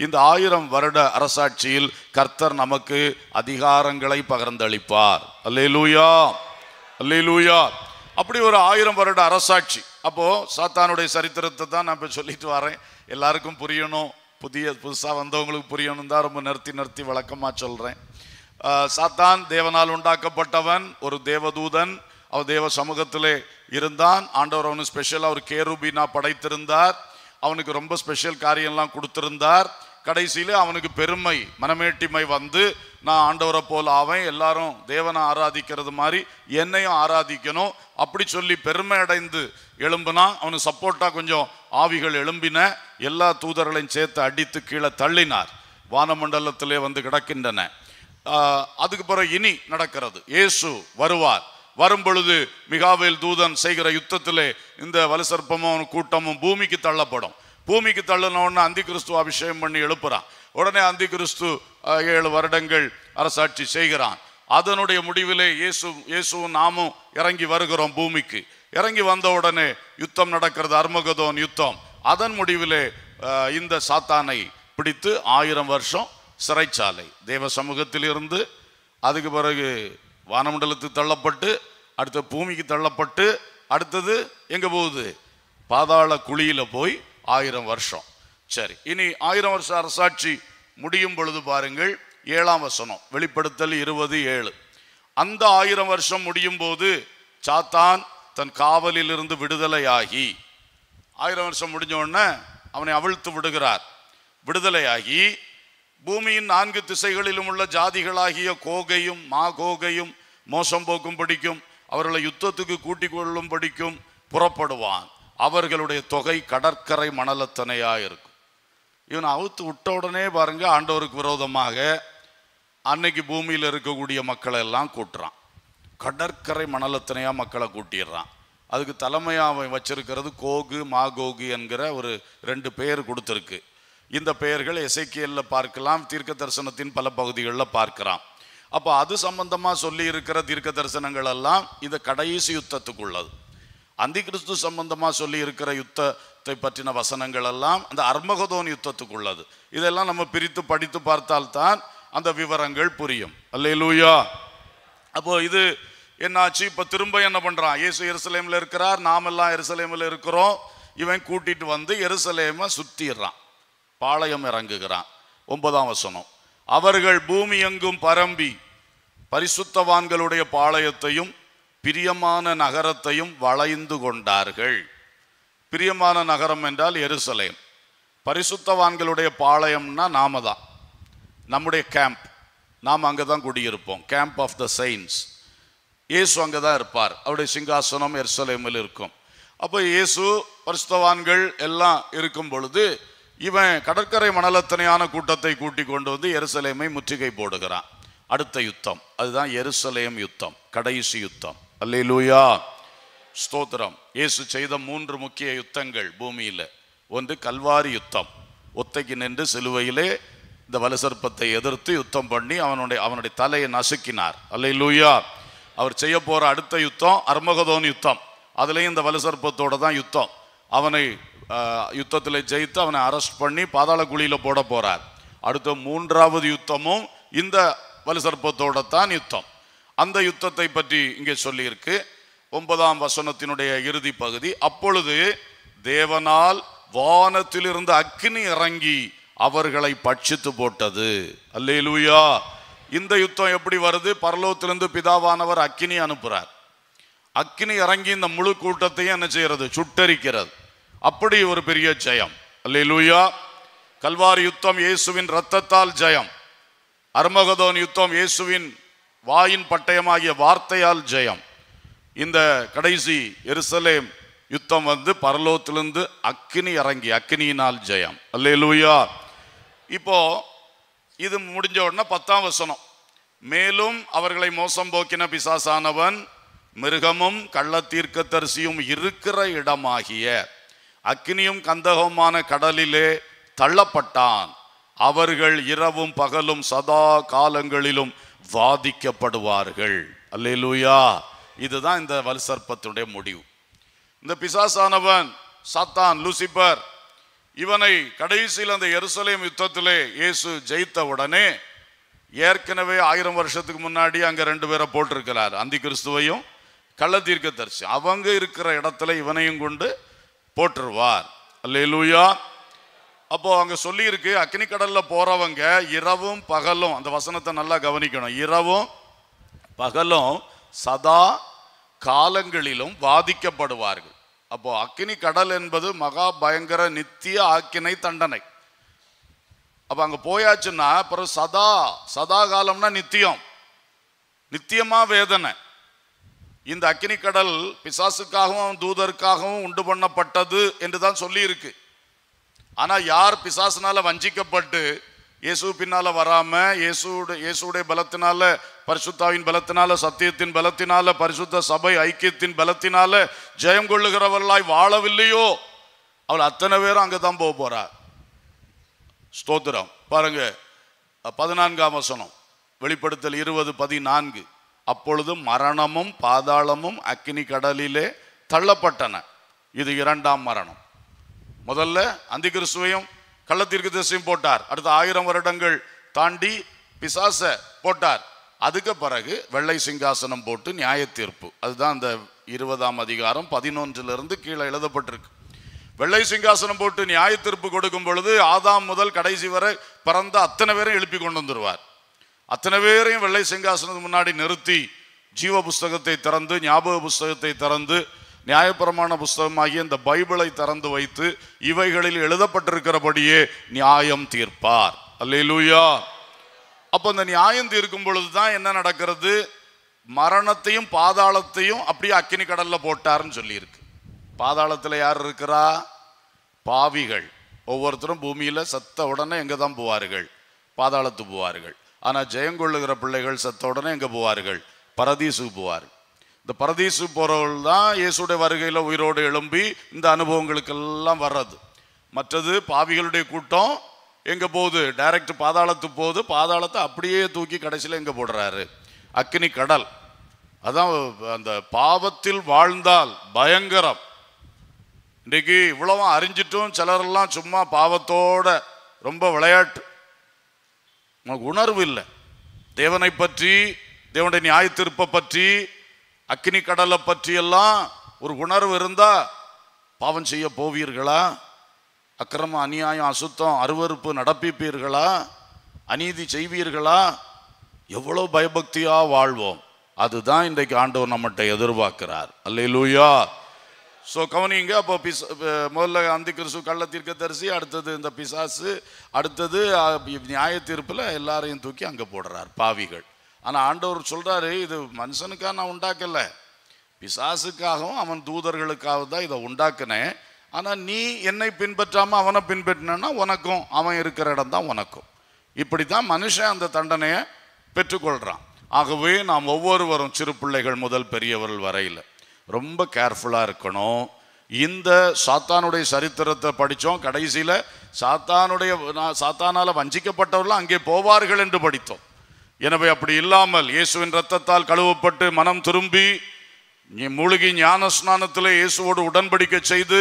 இந்த ஆயிரம் வருட அரசாட்சியில் கர்த்தர் நமக்கு அதிகாரங்களை பகிர்ந்தளிப்பார் அல்லே லூயா லூயா அப்படி ஒரு ஆயிரம் வருட அரசாட்சி அப்போது சாத்தானுடைய சரித்திரத்தை தான் நான் இப்போ சொல்லிட்டு வரேன் எல்லாருக்கும் புரியணும் புதிய புதுசாக வந்தவங்களுக்கு புரியணும் தான் ரொம்ப நிறுத்தி நிறுத்தி வழக்கமாக சொல்கிறேன் சாத்தான் தேவனால் உண்டாக்கப்பட்டவன் ஒரு தேவதூதன் அவன் தேவ சமூகத்தில் இருந்தான் ஆண்டவர் அவனு ஸ்பெஷலாக ஒரு கேருபீனா படைத்திருந்தார் அவனுக்கு ரொம்ப ஸ்பெஷல் காரியம்லாம் கொடுத்திருந்தார் கடைசியில் அவனுக்கு பெருமை மனமேட்டிமை வந்து நான் ஆண்டவரை போல் ஆவேன் எல்லாரும் தேவனை ஆராதிக்கிறது மாதிரி என்னையும் ஆராதிக்கணும் அப்படி சொல்லி பெருமை அடைந்து எழும்புனா அவனு சப்போர்ட்டாக கொஞ்சம் ஆவிகள் எழும்பின எல்லா தூதர்களையும் சேர்த்து அடித்து கீழே தள்ளினார் வானமண்டலத்திலே வந்து கிடக்கின்றன அதுக்கு பிறகு இனி நடக்கிறது இயேசு வருவார் வரும் பொழுது மிகாவேல் தூதன் செய்கிற யுத்தத்திலே இந்த வலுசற்பமும் கூட்டமும் பூமிக்கு தள்ளப்படும் பூமிக்கு தள்ளினவுடனே அந்தி கிறிஸ்துவ அபிஷேகம் பண்ணி எழுப்புறான் உடனே அந்தி கிறிஸ்து ஏழு வருடங்கள் அரசாட்சி செய்கிறான் அதனுடைய முடிவிலே இயேசு இயேசுவும் நாமும் இறங்கி வருகிறோம் பூமிக்கு இறங்கி வந்த உடனே யுத்தம் நடக்கிறது அர்மகதோன் யுத்தம் அதன் முடிவிலே இந்த சாத்தானை பிடித்து ஆயிரம் வருஷம் சிறைச்சாலை தேவ சமூகத்திலிருந்து அதுக்கு பிறகு வானமண்டலத்துக்கு தள்ளப்பட்டு அடுத்த பூமிக்கு தள்ளப்பட்டு அடுத்தது எங்கே போகுது பாதாள குழியில் போய் ஆயிரம் வருஷம் சரி இனி ஆயிரம் வருஷ அரசாட்சி முடியும் பொழுது பாருங்கள் ஏழாம் வசனம் வெளிப்படுத்தல் இருபது ஏழு அந்த ஆயிரம் வருஷம் முடியும் போது சாத்தான் தன் காவலில் இருந்து விடுதலையாகி ஆயிரம் வருஷம் முடிஞ்ச உடனே அவனை அவிழ்த்து விடுகிறார் விடுதலையாகி பூமியின் நான்கு திசைகளிலும் உள்ள ஜாதிகளாகிய கோகையும் மா கோகையும் மோசம் போக்கும் படிக்கும் அவர்களை யுத்தத்துக்கு கூட்டிக் கொள்ளும் படிக்கும் புறப்படுவான் அவர்களுடைய தொகை கடற்கரை மணலத்தனையாக இருக்கும் இவன் அவுத்து விட்ட உடனே பாருங்க ஆண்டவருக்கு விரோதமாக அன்னைக்கு பூமியில் இருக்கக்கூடிய மக்களை எல்லாம் கூட்டுறான் கடற்கரை மணலத்தனையாக மக்களை கூட்டிடுறான் அதுக்கு தலைமையாக அவன் வச்சிருக்கிறது கோகு மாகோகு என்கிற ஒரு ரெண்டு பெயர் கொடுத்துருக்கு இந்த பெயர்கள் இசைக்கியலில் பார்க்கலாம் தீர்க்க தரிசனத்தின் பல பகுதிகளில் பார்க்கிறான் அப்போ அது சம்பந்தமாக சொல்லி இருக்கிற தீர்க்க தரிசனங்கள் எல்லாம் இந்த கடைசி யுத்தத்துக்குள்ளது அந்தி கிறிஸ்து சம்பந்தமாக சொல்லி இருக்கிற யுத்தத்தை பற்றின வசனங்கள் எல்லாம் அந்த அர்மகதோன் யுத்தத்துக்குள்ளது இதெல்லாம் நம்ம பிரித்து படித்து பார்த்தால்தான் அந்த விவரங்கள் புரியும் லூயா அப்போ இது என்னாச்சு இப்போ திரும்ப என்ன பண்ணுறான் இயேசு எருசலேமில் இருக்கிறார் நாமெல்லாம் எருசலேமில் இருக்கிறோம் இவன் கூட்டிகிட்டு வந்து எருசலேமை சுற்றிடுறான் பாளையம் இறங்குகிறான் ஒன்பதாம் வசனம் அவர்கள் பூமி எங்கும் பரம்பி பரிசுத்தவான்களுடைய பாளையத்தையும் பிரியமான நகரத்தையும் வளைந்து கொண்டார்கள் பிரியமான நகரம் என்றால் எருசலேம் பரிசுத்தவான்களுடைய பாளையம்னா நாம தான் நம்முடைய கேம்ப் நாம் அங்கே தான் குடியிருப்போம் கேம்ப் ஆஃப் த சைன்ஸ் இயேசு அங்கே தான் இருப்பார் அவருடைய சிங்காசனம் எருசலேமில் இருக்கும் அப்போ இயேசு பரிசுத்தவான்கள் எல்லாம் இருக்கும் பொழுது இவன் கடற்கரை மணலத்தனையான கூட்டத்தை கூட்டி கொண்டு வந்து எருசலேமை முற்றுகை போடுகிறான் அடுத்த யுத்தம் அதுதான் எருசலேம் யுத்தம் கடைசி யுத்தம் அல்லே லூயா ஸ்தோத்திரம் இயேசு செய்த மூன்று முக்கிய யுத்தங்கள் பூமியில் ஒன்று கல்வாரி யுத்தம் ஒத்தைக்கு நின்று சிலுவையிலே இந்த வலுசற்பத்தை எதிர்த்து யுத்தம் பண்ணி அவனுடைய அவனுடைய தலையை நசுக்கினார் அல்ல லூயா அவர் செய்ய போகிற அடுத்த யுத்தம் அர்மகதோன் யுத்தம் அதுலேயும் இந்த வலுசற்பத்தோடு தான் யுத்தம் அவனை யுத்தத்தில் ஜெயித்து அவனை அரெஸ்ட் பண்ணி பாதாள குழியில் போட போகிறார் அடுத்த மூன்றாவது யுத்தமும் இந்த வலுசற்பத்தோட தான் யுத்தம் அந்த யுத்தத்தை பற்றி இங்கே சொல்லியிருக்கு ஒன்பதாம் வசனத்தினுடைய இறுதி பகுதி அப்பொழுது தேவனால் வானத்திலிருந்து அக்னி இறங்கி அவர்களை பட்சித்து போட்டது அல்லே லூயா இந்த யுத்தம் எப்படி வருது பரலோகத்திலிருந்து பிதாவானவர் அக்கினி அனுப்புகிறார் அக்கினி இறங்கி இந்த முழு கூட்டத்தையும் என்ன செய்கிறது சுட்டரிக்கிறது அப்படி ஒரு பெரிய ஜெயம் அல்லே லூயா கல்வாரி யுத்தம் இயேசுவின் ரத்தத்தால் ஜெயம் அர்மகதோன் யுத்தம் இயேசுவின் வாயின் பட்டயமாகிய வார்த்தையால் ஜெயம் இந்த கடைசி எருசலேம் யுத்தம் வந்து பரலோகத்திலிருந்து அக்னி இறங்கி அக்னியினால் ஜெயம் அல்ல இப்போ இது முடிஞ்ச உடனே பத்தாம் வசனம் மேலும் அவர்களை மோசம் போக்கின பிசாசானவன் மிருகமும் கள்ள தரிசியும் இருக்கிற இடமாகிய அக்னியும் கந்தகமான கடலிலே தள்ளப்பட்டான் அவர்கள் இரவும் பகலும் சதா காலங்களிலும் வாதிக்கப்படுவார்கள் அல்லேலூயா இதுதான் இந்த வலுசற்பத்தினுடைய முடிவு இந்த பிசாசானவன் சாத்தான் லூசிபர் இவனை கடைசியில் அந்த எருசலேம் யுத்தத்திலே இயேசு ஜெயித்த உடனே ஏற்கனவே ஆயிரம் வருஷத்துக்கு முன்னாடி அங்கே ரெண்டு பேரை போட்டிருக்கிறார் அந்தி கிறிஸ்துவையும் கள்ள தீர்க்க தரிசி அவங்க இருக்கிற இடத்துல இவனையும் கொண்டு போட்டுருவார் அல்லேலூயா அப்போ அங்க சொல்லியிருக்கு கடல்ல போறவங்க இரவும் பகலும் அந்த வசனத்தை நல்லா கவனிக்கணும் இரவும் பகலும் சதா காலங்களிலும் வாதிக்கப்படுவார்கள் அப்போ அக்னி கடல் என்பது மகா பயங்கர நித்திய ஆக்கினை தண்டனை அப்போ அங்கே போயாச்சுன்னா அப்புறம் சதா சதா காலம்னா நித்தியம் நித்தியமாக வேதனை இந்த அக்கினி கடல் பிசாசுக்காகவும் தூதருக்காகவும் உண்டு பண்ணப்பட்டது என்று தான் சொல்லியிருக்கு ஆனால் யார் பிசாசுனால வஞ்சிக்கப்பட்டு இயேசு பின்னால வராம இயேசுடைய இயேசுடைய பலத்தினால பரிசுத்தாவின் பலத்தினால சத்தியத்தின் பலத்தினால பரிசுத்த சபை ஐக்கியத்தின் பலத்தினால ஜெயம் கொள்ளுகிறவர்களாய் வாழவில்லையோ அவள் அத்தனை பேரும் அங்கே தான் போக போறா ஸ்தோத்திரம் பாருங்க பதினான்காம் வசனம் வெளிப்படுத்தல் இருபது பதினான்கு அப்பொழுது மரணமும் பாதாளமும் அக்னி கடலிலே தள்ளப்பட்டன இது இரண்டாம் மரணம் முதல்ல அந்த கிறிஸ்துவையும் கள்ளத்திற்கு தசையும் போட்டார் அடுத்த ஆயிரம் வருடங்கள் தாண்டி பிசாச போட்டார் அதுக்கு பிறகு வெள்ளை சிங்காசனம் போட்டு நியாய தீர்ப்பு அதுதான் அந்த இருபதாம் அதிகாரம் பதினொன்றிலிருந்து கீழே எழுதப்பட்டிருக்கு வெள்ளை சிங்காசனம் போட்டு நியாய தீர்ப்பு கொடுக்கும் பொழுது ஆதாம் முதல் கடைசி வரை பிறந்த அத்தனை பேரையும் எழுப்பி கொண்டு வந்துடுவார் அத்தனை பேரையும் வெள்ளை சிங்காசனத்துக்கு முன்னாடி நிறுத்தி ஜீவ புஸ்தகத்தை திறந்து ஞாபக புஸ்தகத்தை திறந்து நியாயப்பிரமாண புஸ்தகமாகிய இந்த பைபிளை திறந்து வைத்து இவைகளில் எழுதப்பட்டிருக்கிறபடியே நியாயம் தீர்ப்பார் அல்லேலூயா அப்போ இந்த நியாயம் தீர்க்கும் பொழுது தான் என்ன நடக்கிறது மரணத்தையும் பாதாளத்தையும் அப்படியே அக்கினி கடலில் போட்டார்னு சொல்லியிருக்கு பாதாளத்தில் யார் இருக்கிறா பாவிகள் ஒவ்வொருத்தரும் பூமியில் செத்த உடனே எங்கே தான் போவார்கள் பாதாளத்து போவார்கள் ஆனால் ஜெயங்கொள்ளுகிற பிள்ளைகள் செத்த உடனே எங்கே போவார்கள் பரதீசுக்கு போவார்கள் இந்த பரதீசு போகிறவள் தான் இயேசுடைய வருகையில் உயிரோடு எழும்பி இந்த அனுபவங்களுக்கெல்லாம் வர்றது மற்றது பாவிகளுடைய கூட்டம் எங்கே போகுது டைரக்ட் பாதாளத்து போகுது பாதாளத்தை அப்படியே தூக்கி கடைசியில் எங்கே போடுறாரு அக்னி கடல் அதான் அந்த பாவத்தில் வாழ்ந்தால் பயங்கரம் இன்றைக்கு இவ்வளவும் அறிஞ்சிட்டும் சிலரெல்லாம் சும்மா பாவத்தோட ரொம்ப விளையாட்டு உனக்கு உணர்வு இல்லை தேவனை பற்றி தேவனுடைய நியாயத்திருப்பை பற்றி அக்னி கடலை பற்றியெல்லாம் ஒரு உணர்வு இருந்தா பாவம் செய்ய போவீர்களா அக்கிரம அநியாயம் அசுத்தம் அருவறுப்பு நடப்பிப்பீர்களா அநீதி செய்வீர்களா எவ்வளோ பயபக்தியாக வாழ்வோம் அதுதான் இன்றைக்கு ஆண்டவர் நம்மகிட்ட எதிர்பார்க்கிறார் அல்லையிலூயா ஸோ கவனிங்க அப்போ பிச முதல்ல அந்த கிறிஸ்து கள்ள தீர்க்க தரிசி அடுத்தது இந்த பிசாசு அடுத்தது நியாய தீர்ப்பில் எல்லாரையும் தூக்கி அங்கே போடுறார் பாவிகள் ஆனால் ஆண்டவர் சொல்கிறாரு இது மனுஷனுக்காக நான் உண்டாக்கலை பிசாசுக்காகவும் அவன் தூதர்களுக்காக தான் இதை உண்டாக்குனேன் ஆனால் நீ என்னை பின்பற்றாமல் அவனை பின்பற்றினா உனக்கும் அவன் இருக்கிற இடம் தான் உனக்கும் இப்படி தான் மனுஷன் அந்த தண்டனையை பெற்றுக்கொள்கிறான் ஆகவே நாம் ஒவ்வொருவரும் சிறு பிள்ளைகள் முதல் பெரியவர்கள் வரையில் ரொம்ப கேர்ஃபுல்லாக இருக்கணும் இந்த சாத்தானுடைய சரித்திரத்தை படித்தோம் கடைசியில் சாத்தானுடைய சாத்தானால் வஞ்சிக்கப்பட்டவர்கள் அங்கே போவார்கள் என்று படித்தோம் எனவே அப்படி இல்லாமல் இயேசுவின் ரத்தத்தால் கழுவப்பட்டு மனம் திரும்பி நீ மூழ்கி ஞான ஸ்நானத்தில் இயேசுவோடு உடன்படிக்கை செய்து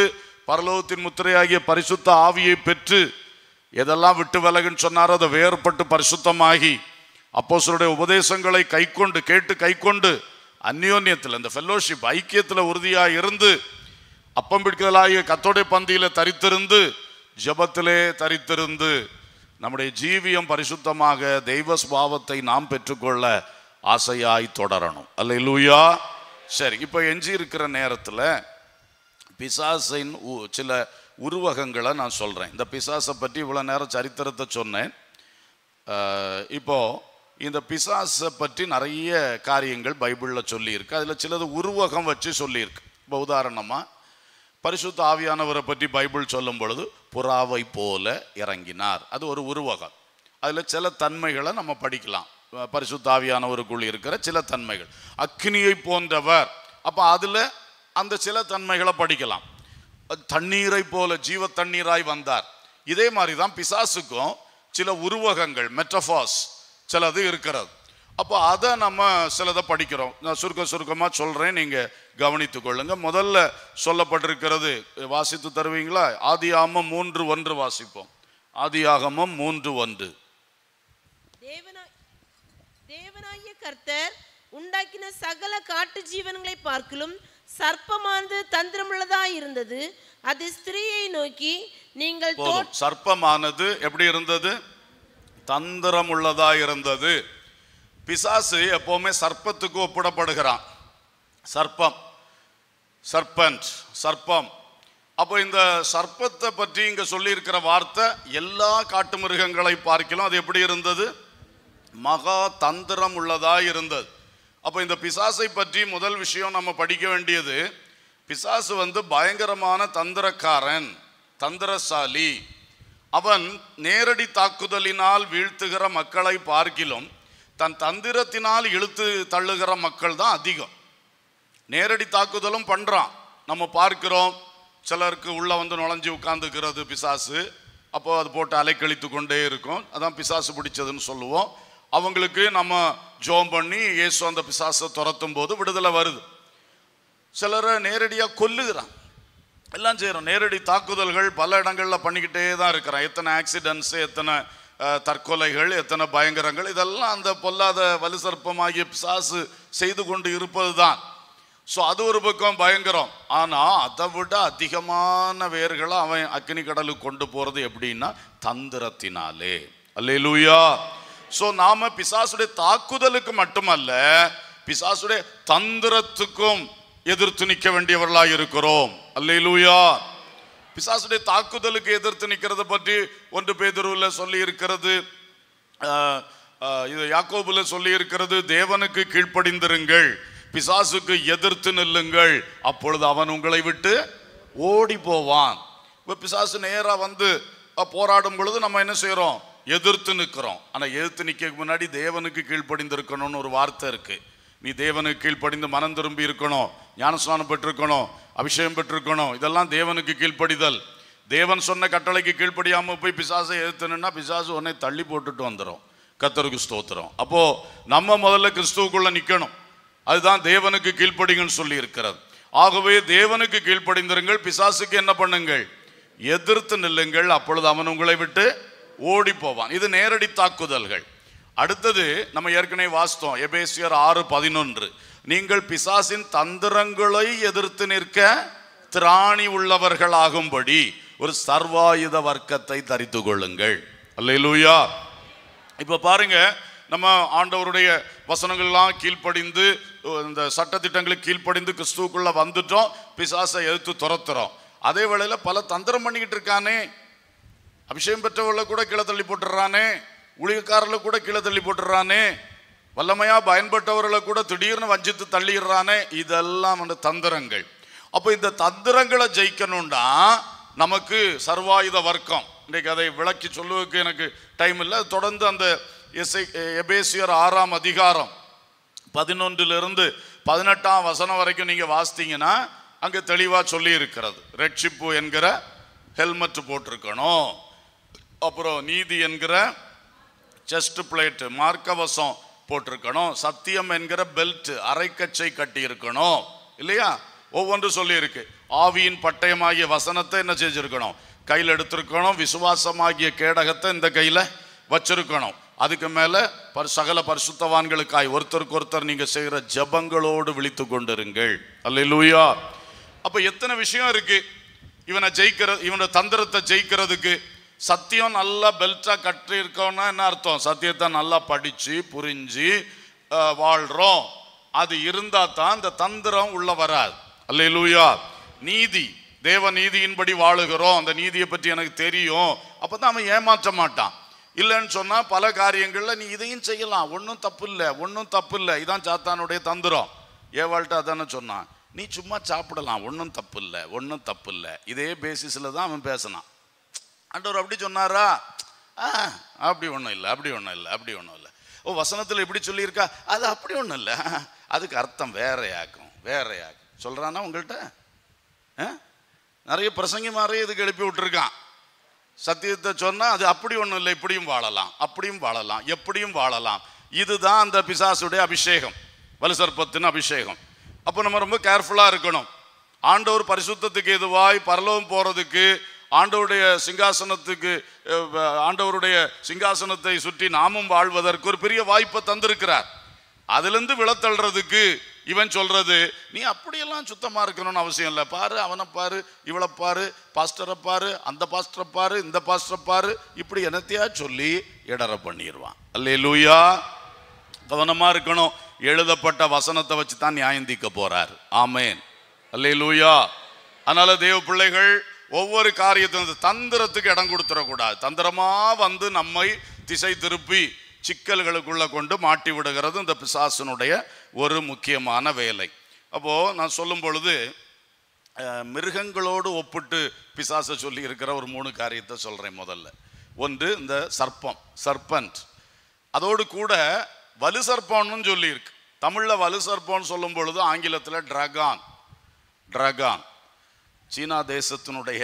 பரலோகத்தின் முத்திரையாகிய பரிசுத்த ஆவியை பெற்று எதெல்லாம் விட்டு விலகுன்னு சொன்னாரோ அதை வேறுபட்டு பரிசுத்தமாகி அப்போ சிலருடைய உபதேசங்களை கைக்கொண்டு கேட்டு கைக்கொண்டு அந்யோன்யத்தில் இந்த ஃபெல்லோஷிப் ஐக்கியத்தில் உறுதியாக இருந்து அப்பம் பிடிக்கிறதாகிய கத்தோடைய பந்தியில் தரித்திருந்து ஜபத்திலே தரித்திருந்து நம்முடைய ஜீவியம் பரிசுத்தமாக தெய்வ ஸ்வாவத்தை நாம் பெற்றுக்கொள்ள ஆசையாய் தொடரணும் அல்ல லூயா சரி இப்போ எஞ்சி இருக்கிற நேரத்தில் பிசாசின் சில உருவகங்களை நான் சொல்கிறேன் இந்த பிசாசை பற்றி இவ்வளோ நேரம் சரித்திரத்தை சொன்னேன் இப்போது இந்த பிசாசை பற்றி நிறைய காரியங்கள் பைபிளில் சொல்லியிருக்கு அதில் சிலது உருவகம் வச்சு சொல்லியிருக்கு இப்போ உதாரணமாக பரிசுத்த ஆவியானவரை பற்றி பைபிள் சொல்லும் பொழுது புறாவை போல இறங்கினார் அது ஒரு உருவகம் அதில் சில தன்மைகளை நம்ம படிக்கலாம் பரிசுத்தாவியானவருக்குள் இருக்கிற சில தன்மைகள் அக்னியை போன்றவர் அப்போ அதில் அந்த சில தன்மைகளை படிக்கலாம் தண்ணீரை போல ஜீவ தண்ணீராய் வந்தார் இதே மாதிரி தான் பிசாசுக்கும் சில உருவகங்கள் மெட்டஃபாஸ் சிலது இருக்கிறது அப்போ அதை நம்ம சிலதை படிக்கிறோம் நான் சுருக்க சுருக்கமாக சொல்கிறேன் நீங்கள் கவனித்து கொள்ளுங்க முதல்ல சொல்லப்பட்டிருக்கிறது வாசித்து தருவீங்களா ஆதி ஆமம் மூன்று ஒன்று வாசிப்போம் ஆதி ஆகமம் மூன்று ஒன்று தேவனாகிய கர்த்தர் உண்டாக்கின சகல காட்டு ஜீவன்களை பார்க்கலும் சர்ப்பமானது தந்திரமுள்ளதா இருந்தது அது ஸ்திரீயை நோக்கி நீங்கள் சர்ப்பமானது எப்படி இருந்தது தந்திரமுள்ளதா இருந்தது பிசாசு எப்போவுமே சர்ப்பத்துக்கு ஒப்பிடப்படுகிறான் சர்ப்பம் சர்பண்ட் சர்ப்பம் அப்போ இந்த சர்ப்பத்தை பற்றி இங்கே சொல்லியிருக்கிற வார்த்தை எல்லா காட்டு மிருகங்களை பார்க்கலாம் அது எப்படி இருந்தது மகா தந்திரம் உள்ளதாக இருந்தது அப்போ இந்த பிசாசை பற்றி முதல் விஷயம் நம்ம படிக்க வேண்டியது பிசாசு வந்து பயங்கரமான தந்திரக்காரன் தந்திரசாலி அவன் நேரடி தாக்குதலினால் வீழ்த்துகிற மக்களை பார்க்கிலும் தன் தந்திரத்தினால் இழுத்து தள்ளுகிற மக்கள் தான் அதிகம் நேரடி தாக்குதலும் பண்ணுறான் நம்ம பார்க்கிறோம் சிலருக்கு உள்ளே வந்து நுழைஞ்சி உட்காந்துக்கிறது பிசாசு அப்போது அது போட்டு அலைக்கழித்து கொண்டே இருக்கும் அதான் பிசாசு பிடிச்சதுன்னு சொல்லுவோம் அவங்களுக்கு நம்ம ஜோம் பண்ணி இயேசு அந்த பிசாசை துரத்தும் போது விடுதலை வருது சிலரை நேரடியாக கொல்லுகிறான் எல்லாம் செய்கிறோம் நேரடி தாக்குதல்கள் பல இடங்களில் பண்ணிக்கிட்டே தான் இருக்கிறான் எத்தனை ஆக்சிடென்ட்ஸு எத்தனை தற்கொலைகள் எத்தனை பயங்கரங்கள் இதெல்லாம் அந்த பொல்லாத வலுசற்பமாகிய பிசாசு செய்து கொண்டு இருப்பது தான் ஸோ அது ஒரு பக்கம் பயங்கரம் ஆனால் அதை விட அதிகமான வேர்களை அவன் அக்னி கடலுக்கு கொண்டு போகிறது எப்படின்னா தந்திரத்தினாலே லூயா ஸோ நாம் பிசாசுடைய தாக்குதலுக்கு மட்டுமல்ல பிசாசுடைய தந்திரத்துக்கும் எதிர்த்து நிற்க வேண்டியவர்களாக இருக்கிறோம் லூயா பிசாசுடைய தாக்குதலுக்கு எதிர்த்து நிற்கிறத பற்றி ஒன்று பேதருவில் சொல்லி இருக்கிறது இது யாக்கோபுல சொல்லி இருக்கிறது தேவனுக்கு கீழ்ப்படிந்திருங்கள் பிசாசுக்கு எதிர்த்து நில்லுங்கள் அப்பொழுது அவன் உங்களை விட்டு ஓடி போவான் இப்போ பிசாசு நேராக வந்து போராடும் பொழுது நம்ம என்ன செய்கிறோம் எதிர்த்து நிற்கிறோம் ஆனால் எதிர்த்து நிற்க முன்னாடி தேவனுக்கு கீழ்ப்படிந்திருக்கணும்னு ஒரு வார்த்தை இருக்குது நீ தேவனுக்கு கீழ்ப்படிந்து மனம் திரும்பி இருக்கணும் ஞானஸ்நானம் பெற்றிருக்கணும் அபிஷேகம் பெற்றிருக்கணும் இதெல்லாம் தேவனுக்கு கீழ்ப்படிதல் தேவன் சொன்ன கட்டளைக்கு கீழ்ப்படியாமல் போய் பிசாசை எதிர்த்தனுன்னா பிசாசு உடனே தள்ளி போட்டுட்டு வந்துடும் கத்தருக்கு ஸ்தோத்திரம் அப்போது நம்ம முதல்ல கிறிஸ்துவுக்குள்ளே நிற்கணும் அதுதான் தேவனுக்கு கீழ்ப்படிங்கன்னு சொல்லி இருக்கிறது ஆகவே தேவனுக்கு கீழ்ப்படிந்திருங்கள் பிசாசுக்கு என்ன பண்ணுங்கள் எதிர்த்து நில்லுங்கள் அப்பொழுது அவன் உங்களை விட்டு ஓடி போவான் இது நேரடி தாக்குதல்கள் அடுத்தது நம்ம ஏற்கனவே வாசித்தோம் எபேசியர் ஆறு பதினொன்று நீங்கள் பிசாசின் தந்திரங்களை எதிர்த்து நிற்க திராணி உள்ளவர்களாகும்படி ஒரு சர்வாயுத வர்க்கத்தை தரித்து கொள்ளுங்கள் அல்லையிலூயா இப்போ பாருங்க நம்ம ஆண்டவருடைய வசனங்கள்லாம் கீழ்ப்படிந்து இந்த சட்டத்திட்டங்களுக்கு கீழ்ப்படிந்து கிறிஸ்துவுக்குள்ளே வந்துட்டோம் பிசாசை எதிர்த்து துரத்துறோம் அதே வேளையில் பல தந்திரம் பண்ணிக்கிட்டு இருக்கானே அபிஷேகம் பெற்றவர்கள் கூட கீழே தள்ளி போட்டுறானே ஊழியக்காரர்களை கூட கீழே தள்ளி போட்டுறானே வல்லமையா பயன்பட்டவர்களை கூட திடீர்னு வஞ்சித்து தள்ளிடுறானே இதெல்லாம் அந்த தந்திரங்கள் அப்போ இந்த தந்திரங்களை ஜெயிக்கணும்னா நமக்கு சர்வாயுத வர்க்கம் இன்றைக்கு அதை விளக்கி சொல்லுவதுக்கு எனக்கு டைம் இல்லை தொடர்ந்து அந்த எஸ்ஐ எபேசியர் ஆறாம் அதிகாரம் பதினொன்றிலிருந்து பதினெட்டாம் வசனம் வரைக்கும் நீங்கள் வாசித்தீங்கன்னா அங்கே தெளிவாக சொல்லி இருக்கிறது ரட்சிப்பு என்கிற ஹெல்மெட் போட்டிருக்கணும் அப்புறம் நீதி என்கிற செஸ்ட் பிளேட்டு மார்க்கவசம் போட்டிருக்கணும் சத்தியம் என்கிற பெல்ட் அரைக்கச்சை கட்டி இருக்கணும் இல்லையா ஒவ்வொன்று சொல்லியிருக்கு ஆவியின் பட்டயமாகிய வசனத்தை என்ன செஞ்சுருக்கணும் கையில் எடுத்திருக்கணும் விசுவாசமாகிய கேடகத்தை இந்த கையில் வச்சிருக்கணும் அதுக்கு மேலே பர் சகல பரிசுத்தவான்களுக்காய் ஒருத்தருக்கு ஒருத்தர் நீங்கள் செய்கிற ஜபங்களோடு விழித்து கொண்டிருங்கள் அல்ல இல்லையா அப்போ எத்தனை விஷயம் இருக்குது இவனை ஜெயிக்கிற இவனோட தந்திரத்தை ஜெயிக்கிறதுக்கு சத்தியம் நல்லா பெல்ட்டாக கட்டி இருக்கோம்னா என்ன அர்த்தம் சத்தியத்தை நல்லா படித்து புரிஞ்சு வாழ்கிறோம் அது இருந்தால் தான் இந்த தந்திரம் உள்ளே வராது அல்ல லூயா நீதி தேவ நீதியின்படி வாழுகிறோம் அந்த நீதியை பற்றி எனக்கு தெரியும் அப்போ தான் அவன் ஏமாற்ற மாட்டான் இல்லைன்னு சொன்னால் பல காரியங்களில் நீ இதையும் செய்யலாம் ஒன்றும் தப்பு இல்லை ஒன்றும் தப்பு இல்லை இதான் சாத்தானுடைய தந்திரம் ஏவாள்கிட்ட அதானே சொன்னான் நீ சும்மா சாப்பிடலாம் ஒன்றும் தப்பு இல்லை ஒன்றும் தப்பு இல்லை இதே பேசிஸில் தான் அவன் பேசினான் ஆண்டவர் அப்படி சொன்னாரா ஆ அப்படி ஒன்றும் இல்லை அப்படி ஒன்றும் இல்லை அப்படி ஒன்றும் இல்லை ஓ வசனத்தில் இப்படி சொல்லியிருக்கா அது அப்படி ஒன்றும் இல்லை அதுக்கு அர்த்தம் வேறையாக்கும் வேறையாக்கும் சொல்கிறானா உங்கள்கிட்ட நிறைய பிரசங்கி மாதிரி இதுக்கு எழுப்பி விட்டுருக்கான் சத்தியத்தை சொன்னால் அது அப்படி ஒன்றும் இல்லை இப்படியும் வாழலாம் அப்படியும் வாழலாம் எப்படியும் வாழலாம் இதுதான் அந்த பிசாசுடைய அபிஷேகம் வலுசற்பத்தின் அபிஷேகம் அப்போ நம்ம ரொம்ப கேர்ஃபுல்லாக இருக்கணும் ஆண்டவர் பரிசுத்தத்துக்கு எதுவாய் பரலோகம் போகிறதுக்கு ஆண்டவருடைய சிங்காசனத்துக்கு ஆண்டவருடைய சிங்காசனத்தை சுற்றி நாமும் வாழ்வதற்கு ஒரு பெரிய வாய்ப்பை தந்திருக்கிறார் அதுலேருந்து விழத்தள்ளுறதுக்கு இவன் சொல்கிறது நீ அப்படியெல்லாம் சுத்தமாக இருக்கணும்னு அவசியம் இல்லை பாரு அவனை பாரு இவளை பாரு பாஸ்டரை பாரு அந்த பாஸ்டரை பாரு இந்த பாஸ்டரை பாரு இப்படி என்னத்தையா சொல்லி இடற பண்ணிடுவான் அல்லே லூயா கவனமாக இருக்கணும் எழுதப்பட்ட வசனத்தை வச்சு தான் நியாயந்திக்க போகிறார் ஆமேன் அல்லே லூயா அதனால் தேவ பிள்ளைகள் ஒவ்வொரு காரியத்தையும் தந்திரத்துக்கு இடம் கொடுத்துடக்கூடாது தந்திரமாக வந்து நம்மை திசை திருப்பி சிக்கல்களுக்குள்ளே கொண்டு மாட்டி விடுகிறது இந்த பிசாசனுடைய ஒரு முக்கியமான வேலை அப்போது நான் சொல்லும் பொழுது மிருகங்களோடு ஒப்பிட்டு பிசாசை சொல்லி இருக்கிற ஒரு மூணு காரியத்தை சொல்கிறேன் முதல்ல ஒன்று இந்த சர்ப்பம் சர்பன்ட் அதோடு கூட வலு சர்ப்பம்னு சொல்லியிருக்கு தமிழில் வலு சர்ப்பம்னு சொல்லும் பொழுது ஆங்கிலத்தில் ட்ரகான் ட்ரகான் சீனா தேசத்தினுடைய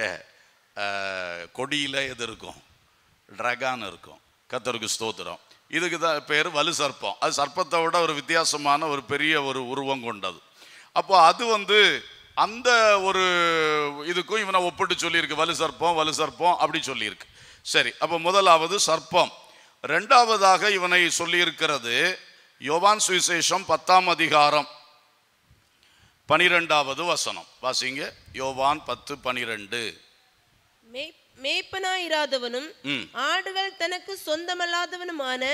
கொடியில் எது இருக்கும் ட்ரகான் இருக்கும் கத்தருக்கு ஸ்தோத்திரம் இதுக்கு தான் பேர் வலு சர்ப்பம் அது சர்ப்பத்தை விட ஒரு வித்தியாசமான ஒரு பெரிய ஒரு உருவம் கொண்டது அப்போ அது வந்து அந்த ஒரு இதுக்கும் இவனை ஒப்பிட்டு சொல்லியிருக்கு வலு சர்ப்பம் வலு சர்ப்பம் அப்படி சொல்லியிருக்கு சரி அப்போ முதலாவது சர்ப்பம் ரெண்டாவதாக இவனை சொல்லியிருக்கிறது யோவான் சுவிசேஷம் பத்தாம் அதிகாரம் பனிரெண்டாவது வசனம் வாசிங்க யோவான் பத்து பனிரெண்டு மேய்ப்பனாயிராதவனும் ஆடுகள் தனக்கு சொந்தமல்லாதவனுமான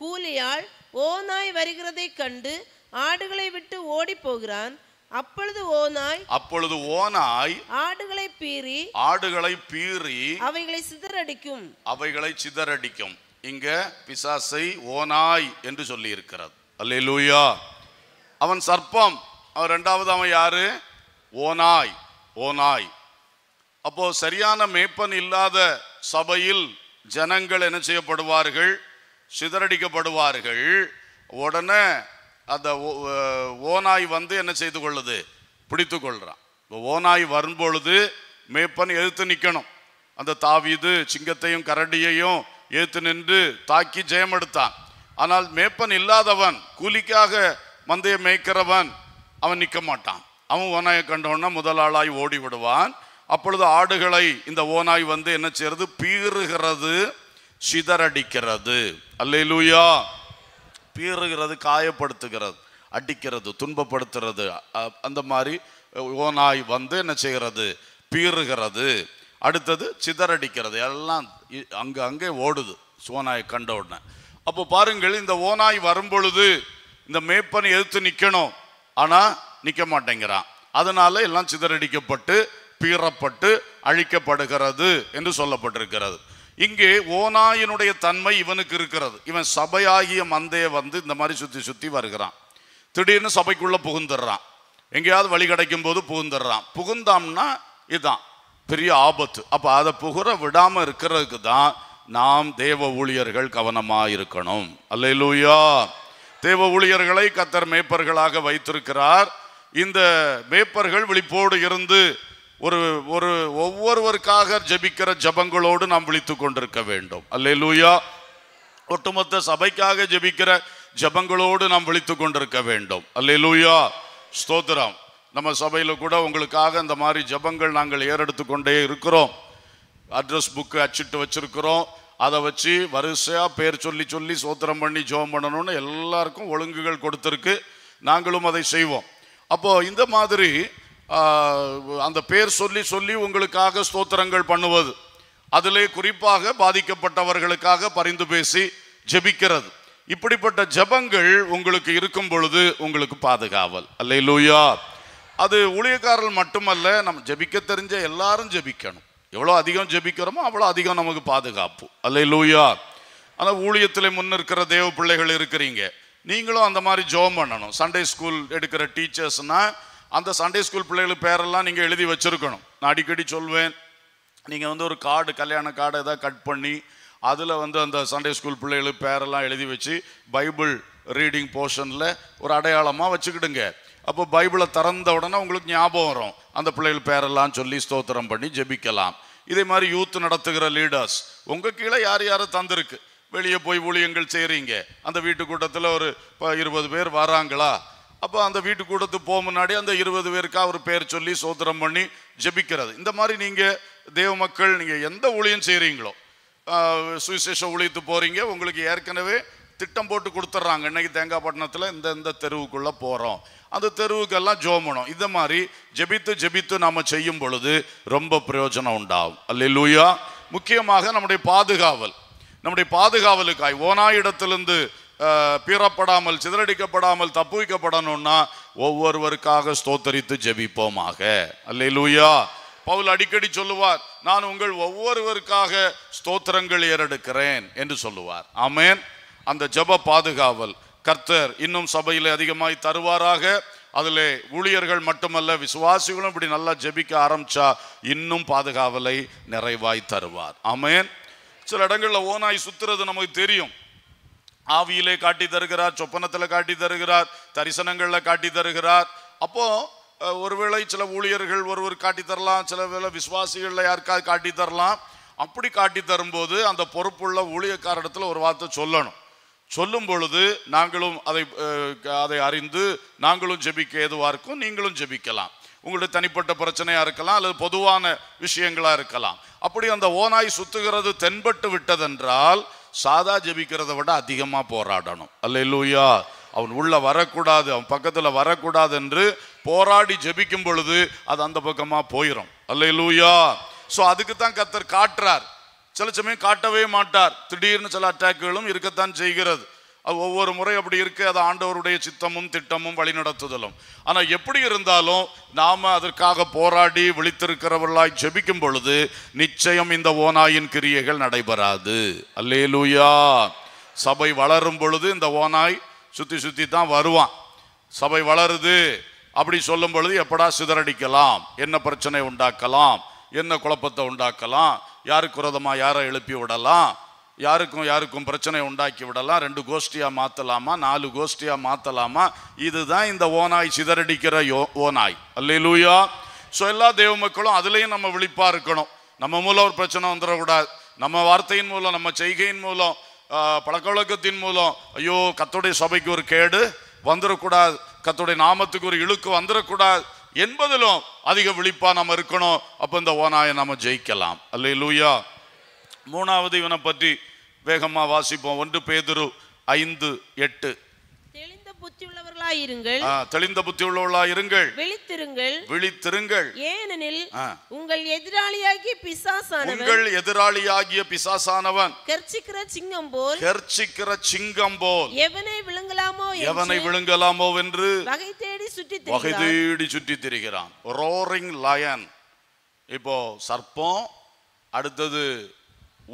கூலியால் ஓநாய் வருகிறதை கண்டு ஆடுகளை விட்டு ஓடி போகிறான் அப்பொழுது ஓநாய் அப்பொழுது ஓநாய் ஆடுகளை பீறி ஆடுகளை பீறி அவைகளை சிதறடிக்கும் அவைகளை சிதறடிக்கும் இங்க பிசாசை ஓநாய் என்று சொல்லி இருக்கிறது அல்லேலூயா அவன் சர்ப்பம் அவன் ரெண்டாவது அவன் யாரு ஓனாய் ஓனாய் அப்போ சரியான மேப்பன் இல்லாத சபையில் ஜனங்கள் என்ன செய்யப்படுவார்கள் சிதறடிக்கப்படுவார்கள் உடனே அந்த ஓனாய் வந்து என்ன செய்து கொள்ளுது பிடித்து கொள்றான் இப்போ ஓனாய் வரும்பொழுது மேப்பன் எதிர்த்து நிற்கணும் அந்த தாவிது சிங்கத்தையும் கரடியையும் ஏற்று நின்று தாக்கி ஜெயமெடுத்தான் ஆனால் மேப்பன் இல்லாதவன் கூலிக்காக மந்தையை மேய்க்கிறவன் அவன் நிற்க மாட்டான் அவன் ஓநாயை கண்டோன்னா முதல் ஓடி விடுவான் அப்பொழுது ஆடுகளை இந்த ஓநாய் வந்து என்ன செய்யறது பீறுகிறது சிதறடிக்கிறது அல்லேலூயா பீறுகிறது காயப்படுத்துகிறது அடிக்கிறது துன்பப்படுத்துறது அந்த மாதிரி ஓநாய் வந்து என்ன செய்கிறது பீறுகிறது அடுத்தது சிதறடிக்கிறது எல்லாம் அங்கே அங்கே ஓடுது சோனாயை கண்ட உடனே அப்போ பாருங்கள் இந்த ஓநாய் வரும் பொழுது இந்த மேப்பனை எதிர்த்து நிற்கணும் ஆனால் நிற்க மாட்டேங்கிறான் அதனால எல்லாம் சிதறடிக்கப்பட்டு பீறப்பட்டு அழிக்கப்படுகிறது என்று சொல்லப்பட்டிருக்கிறது இங்கே ஓநாயினுடைய தன்மை இவனுக்கு இருக்கிறது இவன் சபையாகிய மந்தைய வந்து இந்த மாதிரி சுற்றி சுற்றி வருகிறான் திடீர்னு சபைக்குள்ளே புகுந்துடுறான் எங்கேயாவது வழி கிடைக்கும் போது புகுந்துடுறான் புகுந்தான்னா இதுதான் பெரிய ஆபத்து அப்போ அதை புகுற விடாமல் இருக்கிறதுக்கு தான் நாம் தேவ ஊழியர்கள் கவனமாக இருக்கணும் அல்லையிலூயா தேவ ஊழியர்களை கத்தர் மேய்ப்பர்களாக வைத்திருக்கிறார் இந்த மேய்ப்பர்கள் விழிப்போடு இருந்து ஒரு ஒரு ஒவ்வொருவருக்காக ஜபிக்கிற ஜபங்களோடு நாம் விழித்து கொண்டிருக்க வேண்டும் அல்லே லூயா ஒட்டுமொத்த சபைக்காக ஜபிக்கிற ஜபங்களோடு நாம் விழித்து கொண்டிருக்க வேண்டும் அல்லே லூயா ஸ்தோத்திரம் நம்ம சபையில் கூட உங்களுக்காக இந்த மாதிரி ஜபங்கள் நாங்கள் ஏறெடுத்து கொண்டே இருக்கிறோம் அட்ரஸ் புக்கு அச்சிட்டு வச்சிருக்கிறோம் அதை வச்சு வரிசையாக பேர் சொல்லி சொல்லி சோத்திரம் பண்ணி ஜோம் பண்ணணும்னு எல்லாருக்கும் ஒழுங்குகள் கொடுத்துருக்கு நாங்களும் அதை செய்வோம் அப்போது இந்த மாதிரி அந்த பேர் சொல்லி சொல்லி உங்களுக்காக ஸ்தோத்திரங்கள் பண்ணுவது அதிலே குறிப்பாக பாதிக்கப்பட்டவர்களுக்காக பரிந்து பேசி ஜெபிக்கிறது இப்படிப்பட்ட ஜபங்கள் உங்களுக்கு இருக்கும் பொழுது உங்களுக்கு பாதுகாவல் அல்ல லூயா அது ஊழியக்காரர்கள் மட்டுமல்ல நம்ம ஜபிக்க தெரிஞ்ச எல்லாரும் ஜெபிக்கணும் எவ்வளோ அதிகம் ஜெபிக்கிறோமோ அவ்வளோ அதிகம் நமக்கு பாதுகாப்பு அல்ல லூயா ஆனால் ஊழியத்தில் முன்னிருக்கிற தேவ பிள்ளைகள் இருக்கிறீங்க நீங்களும் அந்த மாதிரி ஜோம் பண்ணணும் சண்டே ஸ்கூல் எடுக்கிற டீச்சர்ஸ்னால் அந்த சண்டே ஸ்கூல் பிள்ளைகள் பேரெல்லாம் நீங்கள் எழுதி வச்சுருக்கணும் நான் அடிக்கடி சொல்வேன் நீங்கள் வந்து ஒரு கார்டு கல்யாண கார்டு எதாவது கட் பண்ணி அதில் வந்து அந்த சண்டே ஸ்கூல் பிள்ளைகளுக்கு பேரெல்லாம் எழுதி வச்சு பைபிள் ரீடிங் போர்ஷனில் ஒரு அடையாளமாக வச்சுக்கிடுங்க அப்போ பைபிளை திறந்த உடனே உங்களுக்கு ஞாபகம் வரும் அந்த பிள்ளைகள் பேரெல்லாம் சொல்லி ஸ்தோத்திரம் பண்ணி ஜெபிக்கலாம் இதே மாதிரி யூத் நடத்துகிற லீடர்ஸ் உங்கள் கீழே யார் யாரை தந்திருக்கு வெளியே போய் ஊழியங்கள் செய்கிறீங்க அந்த வீட்டு கூட்டத்தில் ஒரு இருபது பேர் வராங்களா அப்போ அந்த வீட்டு கூட்டத்துக்கு போக முன்னாடி அந்த இருபது பேருக்கா ஒரு பேர் சொல்லி சோதரம் பண்ணி ஜபிக்கிறது இந்த மாதிரி நீங்கள் தேவ மக்கள் நீங்கள் எந்த ஊழியம் செய்கிறீங்களோ சுவிசேஷ ஊழியத்து போகிறீங்க உங்களுக்கு ஏற்கனவே திட்டம் போட்டு கொடுத்துட்றாங்க இன்றைக்கி தேங்காய்பட்டினத்தில் இந்த இந்த தெருவுக்குள்ளே போகிறோம் அந்த தெருவுக்கெல்லாம் ஜோமனம் இந்த மாதிரி ஜெபித்து ஜெபித்து நாம் செய்யும் பொழுது ரொம்ப பிரயோஜனம் உண்டாகும் லூயா முக்கியமாக நம்முடைய பாதுகாவல் நம்முடைய பாதுகாவலுக்காய் இடத்துலேருந்து பீறப்படாமல் சிதறடிக்கப்படாமல் வைக்கப்படணும்னா ஒவ்வொருவருக்காக ஸ்தோத்தரித்து ஜெபிப்போமாக லூயா பவுல் அடிக்கடி சொல்லுவார் நான் உங்கள் ஒவ்வொருவருக்காக ஸ்தோத்திரங்கள் ஏறெடுக்கிறேன் என்று சொல்லுவார் ஆமேன் அந்த ஜப பாதுகாவல் கர்த்தர் இன்னும் சபையில் அதிகமாய் தருவாராக அதில் ஊழியர்கள் மட்டுமல்ல விசுவாசிகளும் இப்படி நல்லா ஜெபிக்க ஆரம்பிச்சா இன்னும் பாதுகாவலை நிறைவாய் தருவார் ஆமேன் சில இடங்களில் ஓனாய் சுத்துறது நமக்கு தெரியும் ஆவியிலே காட்டி தருகிறார் சொப்பனத்தில் காட்டி தருகிறார் தரிசனங்களில் காட்டி தருகிறார் அப்போ ஒருவேளை சில ஊழியர்கள் ஒருவர் காட்டி தரலாம் சில வேளை விசுவாசிகளில் யாருக்காவது காட்டி தரலாம் அப்படி காட்டி தரும்போது அந்த பொறுப்புள்ள ஊழியக்காரிடத்தில் ஒரு வார்த்தை சொல்லணும் சொல்லும் பொழுது நாங்களும் அதை அதை அறிந்து நாங்களும் ஜெபிக்க எதுவாக இருக்கும் நீங்களும் ஜெபிக்கலாம் உங்களுடைய தனிப்பட்ட பிரச்சனையாக இருக்கலாம் அல்லது பொதுவான விஷயங்களாக இருக்கலாம் அப்படி அந்த ஓனாய் சுத்துகிறது தென்பட்டு விட்டதென்றால் சாதா ஜெபிக்கிறத விட அதிகமாக போராடணும் அல்ல இல்லையா அவன் உள்ளே வரக்கூடாது அவன் பக்கத்தில் வரக்கூடாது என்று போராடி ஜெபிக்கும் பொழுது அது அந்த பக்கமாக போயிடும் அல்ல இல்லையா ஸோ அதுக்கு தான் கத்தர் காட்டுறார் சில சமயம் காட்டவே மாட்டார் திடீர்னு சில அட்டாக்குகளும் இருக்கத்தான் செய்கிறது அது ஒவ்வொரு முறை அப்படி இருக்கு அது ஆண்டவருடைய சித்தமும் திட்டமும் வழிநடத்துதலும் ஆனால் எப்படி இருந்தாலும் நாம் அதற்காக போராடி விழித்திருக்கிறவர்களாய் ஜெபிக்கும் பொழுது நிச்சயம் இந்த ஓனாயின் கிரியைகள் நடைபெறாது அல்லேலூயா சபை வளரும் பொழுது இந்த ஓனாய் சுற்றி சுற்றி தான் வருவான் சபை வளருது அப்படி சொல்லும் பொழுது எப்படா சிதறடிக்கலாம் என்ன பிரச்சனை உண்டாக்கலாம் என்ன குழப்பத்தை உண்டாக்கலாம் யாருக்கு விரதமாக யாரை எழுப்பி விடலாம் யாருக்கும் யாருக்கும் பிரச்சனை உண்டாக்கி விடலாம் ரெண்டு கோஷ்டியாக மாற்றலாமா நாலு கோஷ்டியாக மாற்றலாமா இதுதான் இந்த ஓனாய் சிதறடிக்கிற யோ ஓனாய் அல்லையிலூயா ஸோ எல்லா தெய்வ மக்களும் அதுலேயும் நம்ம விழிப்பாக இருக்கணும் நம்ம மூலம் ஒரு பிரச்சனை வந்துடக்கூடாது நம்ம வார்த்தையின் மூலம் நம்ம செய்கையின் மூலம் பழக்கவழக்கத்தின் மூலம் ஐயோ கத்துடைய சபைக்கு ஒரு கேடு வந்துடக்கூடாது கத்துடைய நாமத்துக்கு ஒரு இழுக்கு வந்துடக்கூடாது என்பதிலும் அதிக விழிப்பா நம்ம இருக்கணும் அப்போ இந்த ஓனாயை நம்ம ஜெயிக்கலாம் அல்ல லூயா மூணாவது இவனை பற்றி வேகமா வாசிப்போம் ஒன்று பேதுரு ஐந்து எட்டு தெளிந்த புத்தியுள்ள தெளிந்தவர்களாயிருங்கள் தெளிந்த புத்தி உள்ளவர்களாயிருங்கள் விழித்திருங்கள் விழித்திருங்கள் ஏனெனில் உங்கள் எதிராளியாகிய பிசாசானவன் உங்கள் எதிராளியாகிய பிசாசானவன் கர்ச்சிக்கிற சிங்கம் போல் கர்ச்சிக்கிற சிங்கம் போல் எவனை விழுங்கலாமோ எவனை விழுங்கலாமோ என்று வகை தேடி சுற்றி வகை தேடி சுற்றி திரிகிறான் ரோரிங் லயன் இப்போ சர்ப்பம் அடுத்தது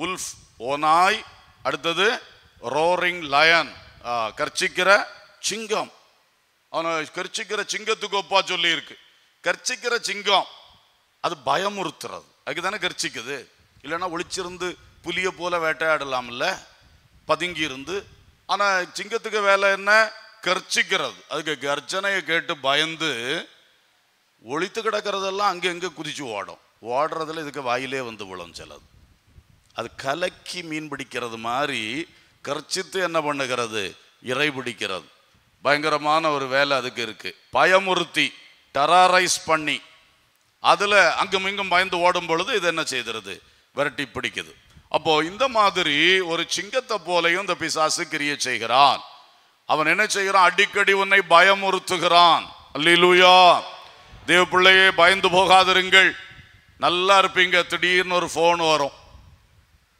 உல்ஃப் ஓனாய் அடுத்தது ரோரிங் லயன் கர்ச்சிக்கிற சிங்கம் அவனை கர்ச்சிக்கிற சிங்கத்துக்கு ஒப்பா சொல்லி இருக்கு கர்ச்சிக்கிற சிங்கம் அது பயமுறுத்துறது அதுக்கு தானே கர்ச்சிக்குது இல்லைன்னா ஒளிச்சிருந்து புலியை போல வேட்டையாடலாம்ல பதுங்கி இருந்து ஆனால் சிங்கத்துக்கு வேலை என்ன கர்ச்சிக்கிறது அதுக்கு கர்ஜனையை கேட்டு பயந்து ஒழித்து கிடக்கிறதெல்லாம் அங்கே எங்கே குதிச்சு ஓடும் ஓடுறதுல இதுக்கு வாயிலே வந்து விழும் சிலது அது கலக்கி மீன் பிடிக்கிறது மாதிரி கர்ச்சித்து என்ன பண்ணுகிறது இறை பிடிக்கிறது பயங்கரமான ஒரு வேலை அதுக்கு இருக்குது பயமுறுத்தி டராரைஸ் பண்ணி அதில் அங்கும் இங்கும் பயந்து ஓடும் பொழுது இது என்ன செய்கிறது விரட்டி பிடிக்குது அப்போ இந்த மாதிரி ஒரு சிங்கத்தை போலையும் இந்த பிசாசு கிரிய செய்கிறான் அவன் என்ன செய்கிறான் அடிக்கடி உன்னை பயமுறுத்துகிறான் அல்லூயா தேவ பிள்ளையே பயந்து போகாதிருங்கள் நல்லா இருப்பீங்க திடீர்னு ஒரு ஃபோன் வரும்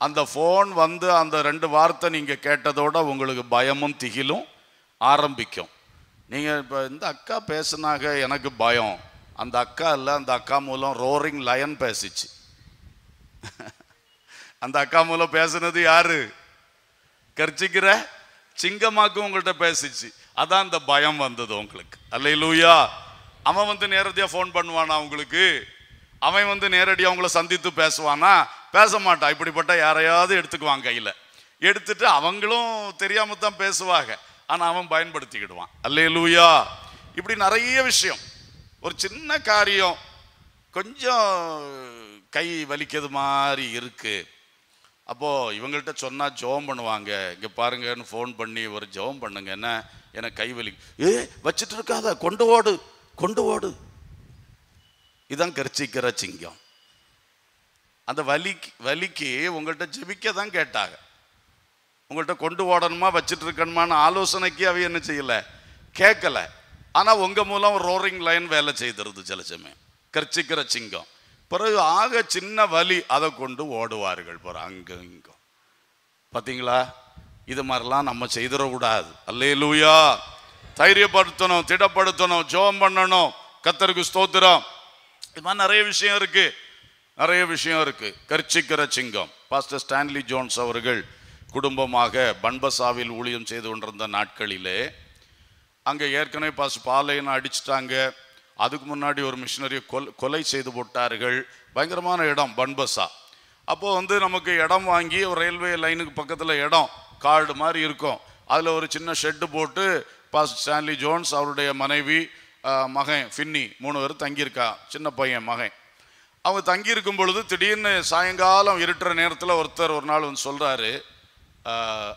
அந்த ஃபோன் வந்து அந்த ரெண்டு வார்த்தை நீங்கள் கேட்டதோட உங்களுக்கு பயமும் திகிலும் ஆரம்பிக்கும் நீங்கள் இப்போ இந்த அக்கா பேசுனாக எனக்கு பயம் அந்த அக்கா இல்லை அந்த அக்கா மூலம் ரோரிங் லயன் பேசிச்சு அந்த அக்கா மூலம் பேசுனது யாரு கர்ச்சிக்கிற சிங்கமாக்கும் உங்கள்கிட்ட பேசிச்சு அதான் அந்த பயம் வந்தது உங்களுக்கு அல்ல லூயா அவன் வந்து நேரடியாக ஃபோன் பண்ணுவானா உங்களுக்கு அவன் வந்து நேரடியாக அவங்கள சந்தித்து பேசுவானா பேச மாட்டான் இப்படிப்பட்ட யாரையாவது எடுத்துக்குவான் கையில் எடுத்துட்டு அவங்களும் தெரியாமல் தான் பேசுவாங்க ஆனால் அவன் பயன்படுத்திக்கிடுவான் அல்லே லூயா இப்படி நிறைய விஷயம் ஒரு சின்ன காரியம் கொஞ்சம் கை வலிக்கிறது மாதிரி இருக்குது அப்போது இவங்கள்ட்ட சொன்னால் ஜோம் பண்ணுவாங்க இங்கே பாருங்கன்னு ஃபோன் பண்ணி ஒரு ஜோம் பண்ணுங்க என்ன எனக்கு கை வலி ஏ வச்சுட்டு இருக்காத கொண்டு ஓடு கொண்டு ஓடு இதான் கரிச்சிக்கிற சிங்கம் அந்த வலிக்கு வலிக்கு உங்கள்கிட்ட ஜெபிக்க தான் கேட்டாங்க உங்கள்கிட்ட கொண்டு ஓடணுமா வச்சுட்டு இருக்கணுமான்னு ஆலோசனைக்கு அவை என்ன செய்யலை கேட்கல ஆனால் உங்கள் மூலம் ரோரிங் லைன் வேலை செய்திருது சில சமயம் கர்ச்சிக்கிற சிங்கம் பிறகு ஆக சின்ன வலி அதை கொண்டு ஓடுவார்கள் பிற அங்கே இங்கும் பார்த்தீங்களா இது மாதிரிலாம் நம்ம செய்திடக்கூடாது அல்லே லூயா தைரியப்படுத்தணும் திடப்படுத்தணும் ஜோம் பண்ணணும் கத்தருக்கு ஸ்தோத்திரம் இது மாதிரி நிறைய விஷயம் இருக்குது நிறைய விஷயம் இருக்குது கர்ச்சிக்கிற சிங்கம் பாஸ்டர் ஸ்டான்லி ஜோன்ஸ் அவர்கள் குடும்பமாக பண்பசாவில் ஊழியம் செய்து கொண்டிருந்த நாட்களிலே அங்கே ஏற்கனவே பாஸ் பாலையனை அடிச்சிட்டாங்க அதுக்கு முன்னாடி ஒரு மிஷினரியை கொல் கொலை செய்து போட்டார்கள் பயங்கரமான இடம் பண்பசா அப்போது வந்து நமக்கு இடம் வாங்கி ஒரு ரயில்வே லைனுக்கு பக்கத்தில் இடம் காடு மாதிரி இருக்கும் அதில் ஒரு சின்ன ஷெட்டு போட்டு பாஸ் ஸ்டான்லி ஜோன்ஸ் அவருடைய மனைவி மகன் ஃபின்னி மூணு பேர் தங்கியிருக்கா சின்ன பையன் மகன் அவங்க தங்கியிருக்கும் பொழுது திடீர்னு சாயங்காலம் இருட்டுற நேரத்தில் ஒருத்தர் ஒரு நாள் வந்து சொல்கிறாரு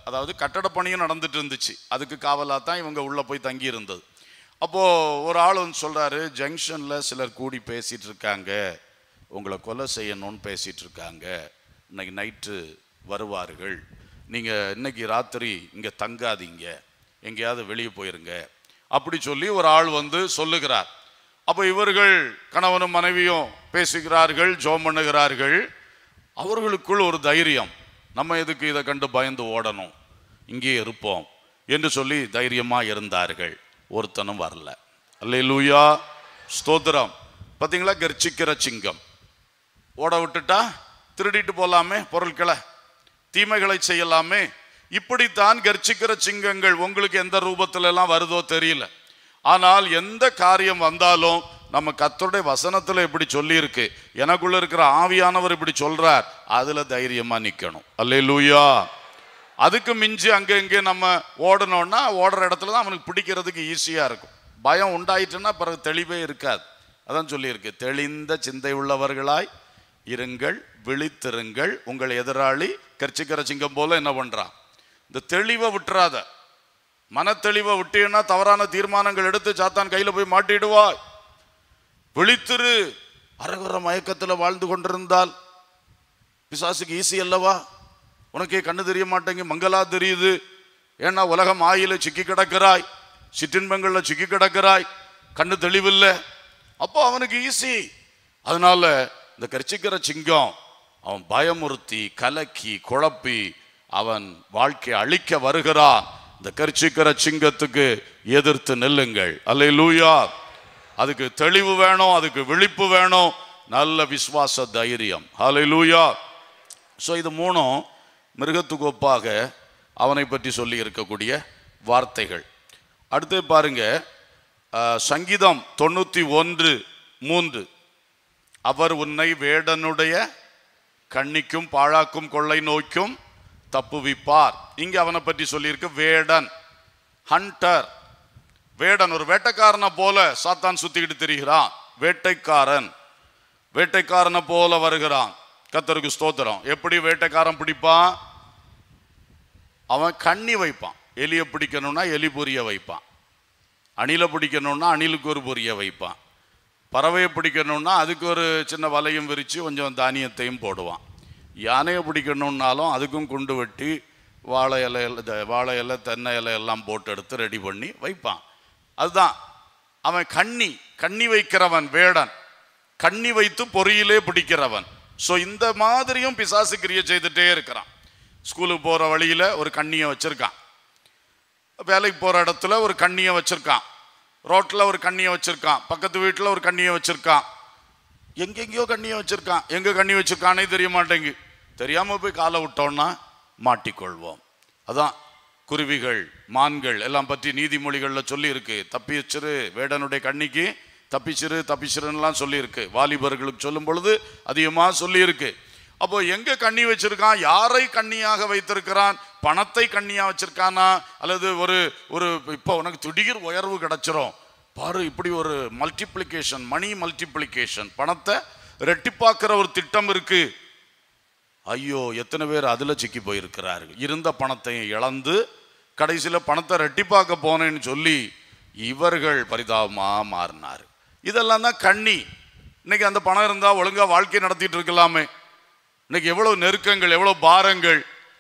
அதாவது கட்டட பணியும் நடந்துட்டு இருந்துச்சு அதுக்கு காவலாக தான் இவங்க உள்ளே போய் தங்கி இருந்தது அப்போது ஒரு ஆள் வந்து சொல்கிறாரு ஜங்ஷனில் சிலர் கூடி பேசிகிட்டு இருக்காங்க உங்களை கொலை செய்யணும்னு பேசிகிட்டு இருக்காங்க இன்னைக்கு நைட்டு வருவார்கள் நீங்கள் இன்னைக்கு ராத்திரி இங்கே தங்காதீங்க எங்கேயாவது வெளியே போயிருங்க அப்படி சொல்லி ஒரு ஆள் வந்து சொல்லுகிறார் அப்போ இவர்கள் கணவனும் மனைவியும் பேசுகிறார்கள் ஜோம் பண்ணுகிறார்கள் அவர்களுக்குள் ஒரு தைரியம் நம்ம எதுக்கு இதை கண்டு பயந்து ஓடணும் இங்கே இருப்போம் என்று சொல்லி தைரியமாக இருந்தார்கள் ஒருத்தனும் வரல அல்லே லூயா ஸ்தோத்திரம் பார்த்தீங்களா கர்ச்சிக்கிற சிங்கம் ஓட விட்டுட்டா திருடிட்டு போகலாமே பொருட்களை தீமைகளை செய்யலாமே இப்படித்தான் கர்ச்சிக்கிற சிங்கங்கள் உங்களுக்கு எந்த ரூபத்துல எல்லாம் வருதோ தெரியல ஆனால் எந்த காரியம் வந்தாலும் நம்ம கத்தருடைய வசனத்தில் இப்படி சொல்லியிருக்கு எனக்குள்ளே இருக்கிற ஆவியானவர் இப்படி சொல்றார் அதில் தைரியமாக நிற்கணும் அல்லே லூயா அதுக்கு மிஞ்சி அங்கே இங்கே நம்ம ஓடணும்னா ஓடுற இடத்துல தான் அவனுக்கு பிடிக்கிறதுக்கு ஈஸியாக இருக்கும் பயம் உண்டாயிட்டுன்னா பிறகு தெளிவே இருக்காது அதான் சொல்லியிருக்கு தெளிந்த சிந்தை உள்ளவர்களாய் இருங்கள் விழித்திருங்கள் உங்கள் எதிராளி கர்ச்சிக்கிற சிங்கம் போல என்ன பண்ணுறான் இந்த தெளிவை விட்டுறாத மனத்தெளிவை விட்டீங்கன்னா தவறான தீர்மானங்கள் எடுத்து சாத்தான் கையில் போய் மாட்டிடுவாய் விழித்திரு அரகர மயக்கத்தில் வாழ்ந்து கொண்டிருந்தால் பிசாசுக்கு ஈஸி அல்லவா உனக்கே கண்ணு தெரிய மாட்டேங்க மங்களா தெரியுது ஏன்னா உலகம் ஆயில சிக்கி கிடக்கிறாய் சிற்றின்பங்களில் சிக்கி கிடக்கிறாய் கண்ணு தெளிவில்லை அப்போ அவனுக்கு ஈஸி அதனால இந்த கர்ச்சிக்கிற சிங்கம் அவன் பயமுறுத்தி கலக்கி குழப்பி அவன் வாழ்க்கை அழிக்க வருகிறான் இந்த கர்ச்சிக்கிற சிங்கத்துக்கு எதிர்த்து நெல்லுங்கள் அல்ல லூயா அதுக்கு தெளிவு வேணும் அதுக்கு விழிப்பு வேணும் நல்ல விஸ்வாச தைரியம் ஹலை லூயா ஸோ இது மூணும் மிருகத்துக்கு ஒப்பாக அவனை பற்றி சொல்லி இருக்கக்கூடிய வார்த்தைகள் அடுத்து பாருங்க சங்கீதம் தொண்ணூற்றி ஒன்று மூன்று அவர் உன்னை வேடனுடைய கண்ணிக்கும் பாழாக்கும் கொள்ளை நோய்க்கும் தப்புவிப்பார் இங்கே அவனை பற்றி சொல்லியிருக்கு வேடன் ஹண்டர் வேடன் ஒரு வேட்டைக்காரனை போல சாத்தான் சுத்திக்கிட்டு திரிகிறான் வேட்டைக்காரன் வேட்டைக்காரனை போல வருகிறான் கத்தருக்கு ஸ்தோத்திரம் எப்படி வேட்டைக்காரன் பிடிப்பான் அவன் கண்ணி வைப்பான் எலியை பிடிக்கணும்னா எலி பொரிய வைப்பான் அணிலை பிடிக்கணும்னா அணிலுக்கு ஒரு பொரிய வைப்பான் பறவையை பிடிக்கணும்னா அதுக்கு ஒரு சின்ன வலையும் விரித்து கொஞ்சம் தானியத்தையும் போடுவான் யானையை பிடிக்கணும்னாலும் அதுக்கும் குண்டு வெட்டி வாழை இலை வாழை இலை தென்னை இலை எல்லாம் போட்டு எடுத்து ரெடி பண்ணி வைப்பான் அதுதான் அவன் கண்ணி கண்ணி வைக்கிறவன் வேடன் கண்ணி வைத்து பொறியிலே பிடிக்கிறவன் ஸோ இந்த மாதிரியும் பிசாசு கிரியை செய்துட்டே இருக்கிறான் ஸ்கூலுக்கு போகிற வழியில் ஒரு கண்ணியை வச்சுருக்கான் வேலைக்கு போகிற இடத்துல ஒரு கண்ணியை வச்சுருக்கான் ரோட்டில் ஒரு கண்ணியை வச்சுருக்கான் பக்கத்து வீட்டில் ஒரு கண்ணியை வச்சுருக்கான் எங்கெங்கேயோ கண்ணியை வச்சுருக்கான் எங்கே கண்ணி வச்சுருக்கானே தெரிய மாட்டேங்கு தெரியாமல் போய் காலை விட்டோன்னா மாட்டிக்கொள்வோம் அதான் குருவிகள் மான்கள் எல்லாம் பற்றி நீதிமொழிகளில் சொல்லியிருக்கு தப்பிச்சிரு வேடனுடைய கண்ணிக்கு தப்பிச்சிரு தப்பிச்சிருன்னெலாம் சொல்லியிருக்கு வாலிபர்களுக்கு சொல்லும் பொழுது அதிகமாக சொல்லியிருக்கு அப்போ எங்கே கண்ணி வச்சிருக்கான் யாரை கண்ணியாக வைத்திருக்கிறான் பணத்தை கண்ணியாக வச்சிருக்கானா அல்லது ஒரு ஒரு இப்போ உனக்கு திடீர் உயர்வு கிடச்சிரும் பாரு இப்படி ஒரு மல்டிப்ளிகேஷன் மணி மல்டிப்ளிகேஷன் பணத்தை ரெட்டிப்பாக்குற ஒரு திட்டம் இருக்கு ஐயோ எத்தனை பேர் அதில் சிக்கி போயிருக்கிறார்கள் இருந்த பணத்தையும் இழந்து கடைசியில் பணத்தை ரெட்டிப்பாக்க போனேன்னு சொல்லி இவர்கள் பரிதாபமாக மாறினார் இதெல்லாம் தான் கண்ணி இன்னைக்கு அந்த பணம் இருந்தால் ஒழுங்காக வாழ்க்கை நடத்திட்டு இருக்கலாமே இன்னைக்கு எவ்வளோ நெருக்கங்கள் எவ்வளோ பாரங்கள்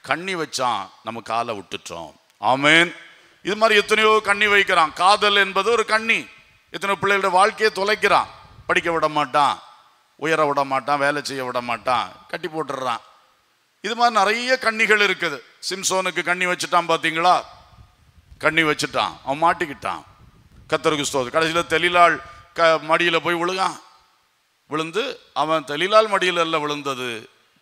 கண்ணி வச்சான் நம்ம காலை விட்டுட்டோம் ஆமேன் இது மாதிரி எத்தனையோ கண்ணி வைக்கிறான் காதல் என்பது ஒரு கண்ணி எத்தனையோ பிள்ளைகளோட வாழ்க்கையை தொலைக்கிறான் படிக்க விட மாட்டான் உயர விட மாட்டான் வேலை செய்ய விட மாட்டான் கட்டி போட்டுடுறான் இது மாதிரி நிறைய கண்ணிகள் இருக்குது சிம்சோனுக்கு கண்ணி வச்சுட்டான் பார்த்தீங்களா கண்ணி வச்சுட்டான் அவன் மாட்டிக்கிட்டான் கத்தருக்கு ஸ்தோதர் கடைசியில் தெலிலால் க மடியில் போய் விழுகான் விழுந்து அவன் தெளிலால் மடியில் எல்லாம் விழுந்தது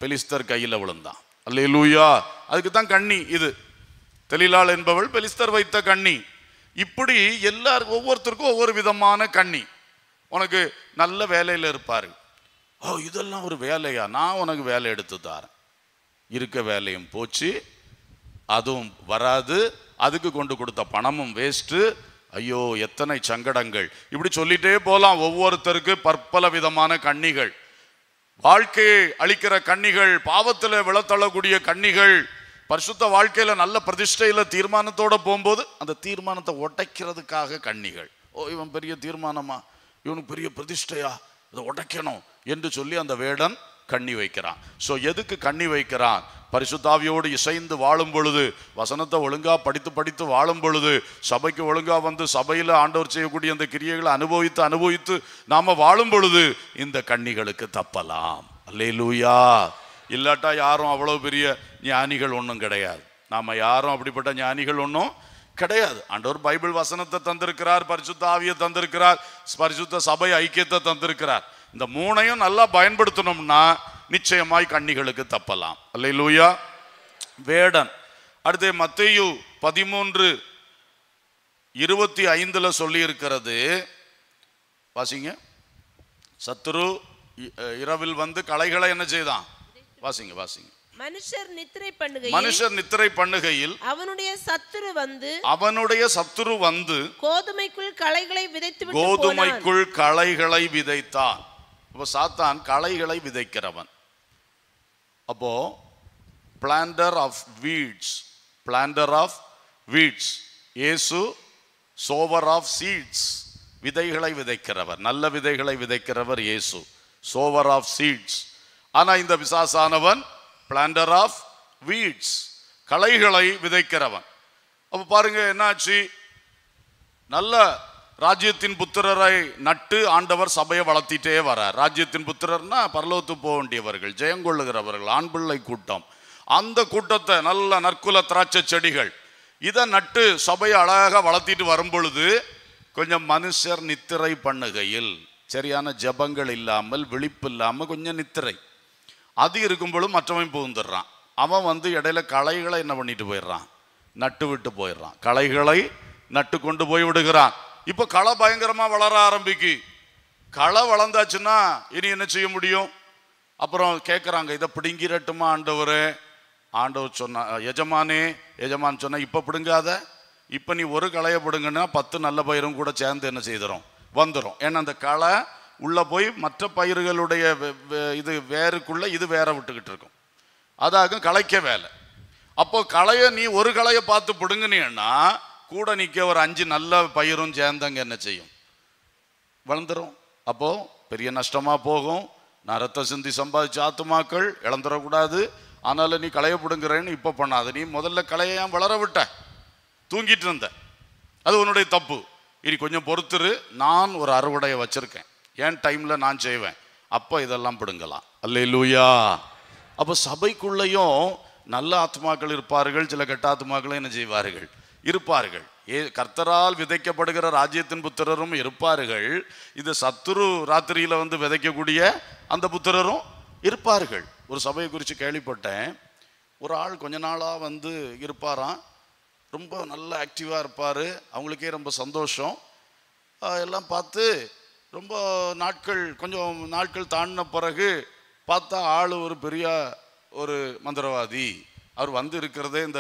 பெலிஸ்தர் கையில் விழுந்தான் அல்லே லூயா அதுக்கு தான் கண்ணி இது தெளிலால் என்பவள் பெலிஸ்தர் வைத்த கண்ணி இப்படி எல்லார் ஒவ்வொருத்தருக்கும் ஒவ்வொரு விதமான கண்ணி உனக்கு நல்ல வேலையில் இருப்பார் ஓ இதெல்லாம் ஒரு வேலையா நான் உனக்கு வேலை எடுத்து தரேன் இருக்க வேலையும் போச்சு அதுவும் வராது அதுக்கு கொண்டு கொடுத்த பணமும் வேஸ்ட்டு ஐயோ எத்தனை சங்கடங்கள் இப்படி சொல்லிட்டே போகலாம் ஒவ்வொருத்தருக்கு பற்பல விதமான கண்ணிகள் வாழ்க்கையை அழிக்கிற கண்ணிகள் பாவத்தில் விளத்தள்ளக்கூடிய கண்ணிகள் பரிசுத்த வாழ்க்கையில் நல்ல பிரதிஷ்டையில் தீர்மானத்தோடு போகும்போது அந்த தீர்மானத்தை உடைக்கிறதுக்காக கண்ணிகள் ஓ இவன் பெரிய தீர்மானமா இவனுக்கு பெரிய பிரதிஷ்டையா இதை உடைக்கணும் என்று சொல்லி அந்த வேடன் கண்ணி வைக்கிறான் ஸோ எதுக்கு கண்ணி வைக்கிறான் பரிசுத்தாவியோடு இசைந்து வாழும் பொழுது வசனத்தை ஒழுங்காக படித்து படித்து வாழும் பொழுது சபைக்கு ஒழுங்காக வந்து சபையில் ஆண்டவர் செய்யக்கூடிய அந்த கிரியைகளை அனுபவித்து அனுபவித்து நாம் வாழும் பொழுது இந்த கண்ணிகளுக்கு தப்பலாம் அல்லே லூயா இல்லாட்டா யாரும் அவ்வளோ பெரிய ஞானிகள் ஒன்றும் கிடையாது நாம் யாரும் அப்படிப்பட்ட ஞானிகள் ஒன்றும் கிடையாது ஆண்டவர் பைபிள் வசனத்தை தந்திருக்கிறார் பரிசுத்த ஆவியை தந்திருக்கிறார் பரிசுத்த சபை ஐக்கியத்தை தந்திருக்கிறார் இந்த மூணையும் நல்லா பயன்படுத்தணும்னா நிச்சயமாய் கண்ணிகளுக்கு தப்பலாம் அல்ல வேடன் அடுத்து மத்தையு பதிமூன்று இருபத்தி ஐந்தில் இருக்கிறது வாசிங்க சத்துரு இரவில் வந்து களைகளை என்ன செய்தான் வாசிங்க வாசிங்க மனுஷர் நித்திரை பண்ணுகையில் மனுஷர் நித்திரை பண்ணுகையில் அவனுடைய சத்துரு வந்து அவனுடைய சத்துரு வந்து கோதுமைக்குள் களைகளை விதைத்து கோதுமைக்குள் களைகளை விதைத்தான் அப்போ சாத்தான் களைகளை விதைக்கிறவன் அப்போ planter of weeds planter of weeds ஏசு சோவர் ஆஃப் சீட்ஸ் விதைகளை விதைக்கிறவர் நல்ல விதைகளை விதைக்கிறவர் இயேசு சோவர் ஆஃப் சீட்ஸ் ஆனால் இந்த விசாசானவன் பிளான்டர் ஆஃப் வீட்ஸ் களைகளை விதைக்கிறவன் அப்போ பாருங்க என்னாச்சு நல்ல ராஜ்யத்தின் புத்திரரை நட்டு ஆண்டவர் சபையை வளர்த்திட்டே வரார் ராஜ்யத்தின் புத்திரர்னா பரலோத்து போக வேண்டியவர்கள் ஜெயங்கொள்ளுகிறவர்கள் ஆண் பிள்ளை கூட்டம் அந்த கூட்டத்தை நல்ல நற்குல திராட்சை செடிகள் இதை நட்டு சபையை அழகாக வளர்த்திட்டு வரும் பொழுது கொஞ்சம் மனுஷர் நித்திரை பண்ணுகையில் சரியான ஜபங்கள் இல்லாமல் விழிப்பு இல்லாமல் கொஞ்சம் நித்திரை அது இருக்கும் பொழுது மற்றவன் புகுந்துடுறான் அவன் வந்து இடையில களைகளை என்ன பண்ணிட்டு போயிடுறான் நட்டு விட்டு போயிடுறான் களைகளை நட்டு கொண்டு போய் விடுகிறான் இப்போ களை பயங்கரமாக வளர ஆரம்பிக்கு களை வளர்ந்தாச்சுன்னா இனி என்ன செய்ய முடியும் அப்புறம் கேட்குறாங்க இதை பிடுங்கிறட்டுமா ஆண்டவர் ஆண்டவர் சொன்ன எஜமானே எஜமான் சொன்னால் இப்போ பிடுங்காத இப்போ நீ ஒரு களையை பிடுங்கன்னா பத்து நல்ல பயிரும் கூட சேர்ந்து என்ன செய்திடும் வந்துடும் ஏன்னா அந்த களை உள்ளே போய் மற்ற பயிர்களுடைய இது வேருக்குள்ளே இது வேற விட்டுக்கிட்டு இருக்கும் அதாகும் களைக்க வேலை அப்போ களையை நீ ஒரு களையை பார்த்து பிடுங்கினீன்னா கூட நிற்க ஒரு அஞ்சு நல்ல பயிரும் சேர்ந்தங்க என்ன செய்யும் வளர்ந்துடும் அப்போது பெரிய நஷ்டமாக போகும் நான் ரத்த சிந்தி சம்பாதிச்ச ஆத்துமாக்கள் இழந்துடக்கூடாது ஆனாலும் நீ களையப்படுங்கிறேன்னு பிடுங்குறேன்னு இப்போ பண்ணாத நீ முதல்ல களையான் வளர விட்ட தூங்கிட்டு இருந்த அது உன்னுடைய தப்பு இனி கொஞ்சம் பொறுத்துரு நான் ஒரு அறுவடையை வச்சுருக்கேன் ஏன் டைமில் நான் செய்வேன் அப்போ இதெல்லாம் பிடுங்கலாம் அல்ல லூயா அப்போ சபைக்குள்ளேயும் நல்ல ஆத்மாக்கள் இருப்பார்கள் சில கெட்ட ஆத்மாக்களும் என்ன செய்வார்கள் இருப்பார்கள் ஏ கர்த்தரால் விதைக்கப்படுகிற ராஜ்யத்தின் புத்திரரும் இருப்பார்கள் இது சத்துரு ராத்திரியில் வந்து விதைக்கக்கூடிய அந்த புத்திரரும் இருப்பார்கள் ஒரு சபையை குறித்து கேள்விப்பட்டேன் ஒரு ஆள் கொஞ்ச நாளாக வந்து இருப்பாராம் ரொம்ப நல்ல ஆக்டிவாக இருப்பார் அவங்களுக்கே ரொம்ப சந்தோஷம் எல்லாம் பார்த்து ரொம்ப நாட்கள் கொஞ்சம் நாட்கள் தாண்டின பிறகு பார்த்தா ஆள் ஒரு பெரிய ஒரு மந்திரவாதி அவர் வந்து இருக்கிறதே இந்த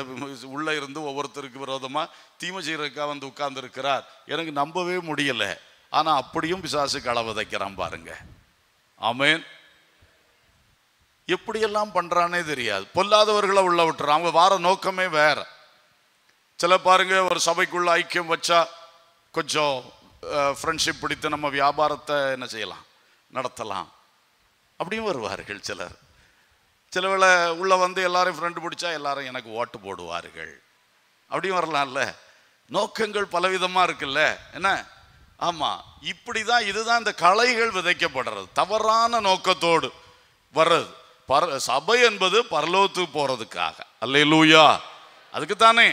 உள்ளே இருந்து ஒவ்வொருத்தருக்கு விரோதமாக தீமை செய்யறதுக்காக வந்து இருக்கிறார் எனக்கு நம்பவே முடியல ஆனா அப்படியும் பிசாசு களை விதைக்கிறான் பாருங்க ஆமேன் எப்படியெல்லாம் பண்றானே தெரியாது பொல்லாதவர்களை உள்ள விட்டுறான் அவங்க வார நோக்கமே வேற சில பாருங்க ஒரு சபைக்குள்ள ஐக்கியம் வச்சா கொஞ்சம் ஃப்ரெண்ட்ஷிப் பிடித்து நம்ம வியாபாரத்தை என்ன செய்யலாம் நடத்தலாம் அப்படியும் வருவார்கள் சிலர் வேளை உள்ளே வந்து எல்லாரும் ஃப்ரெண்டு பிடிச்சா எல்லாரும் எனக்கு ஓட்டு போடுவார்கள் அப்படியும் வரலாம்ல நோக்கங்கள் பலவிதமாக இருக்குல்ல என்ன ஆமாம் இப்படி தான் இதுதான் இந்த கலைகள் விதைக்கப்படுறது தவறான நோக்கத்தோடு வர்றது பர சபை என்பது பரலோகத்துக்கு போகிறதுக்காக அல்ல லூயா அதுக்கு தானே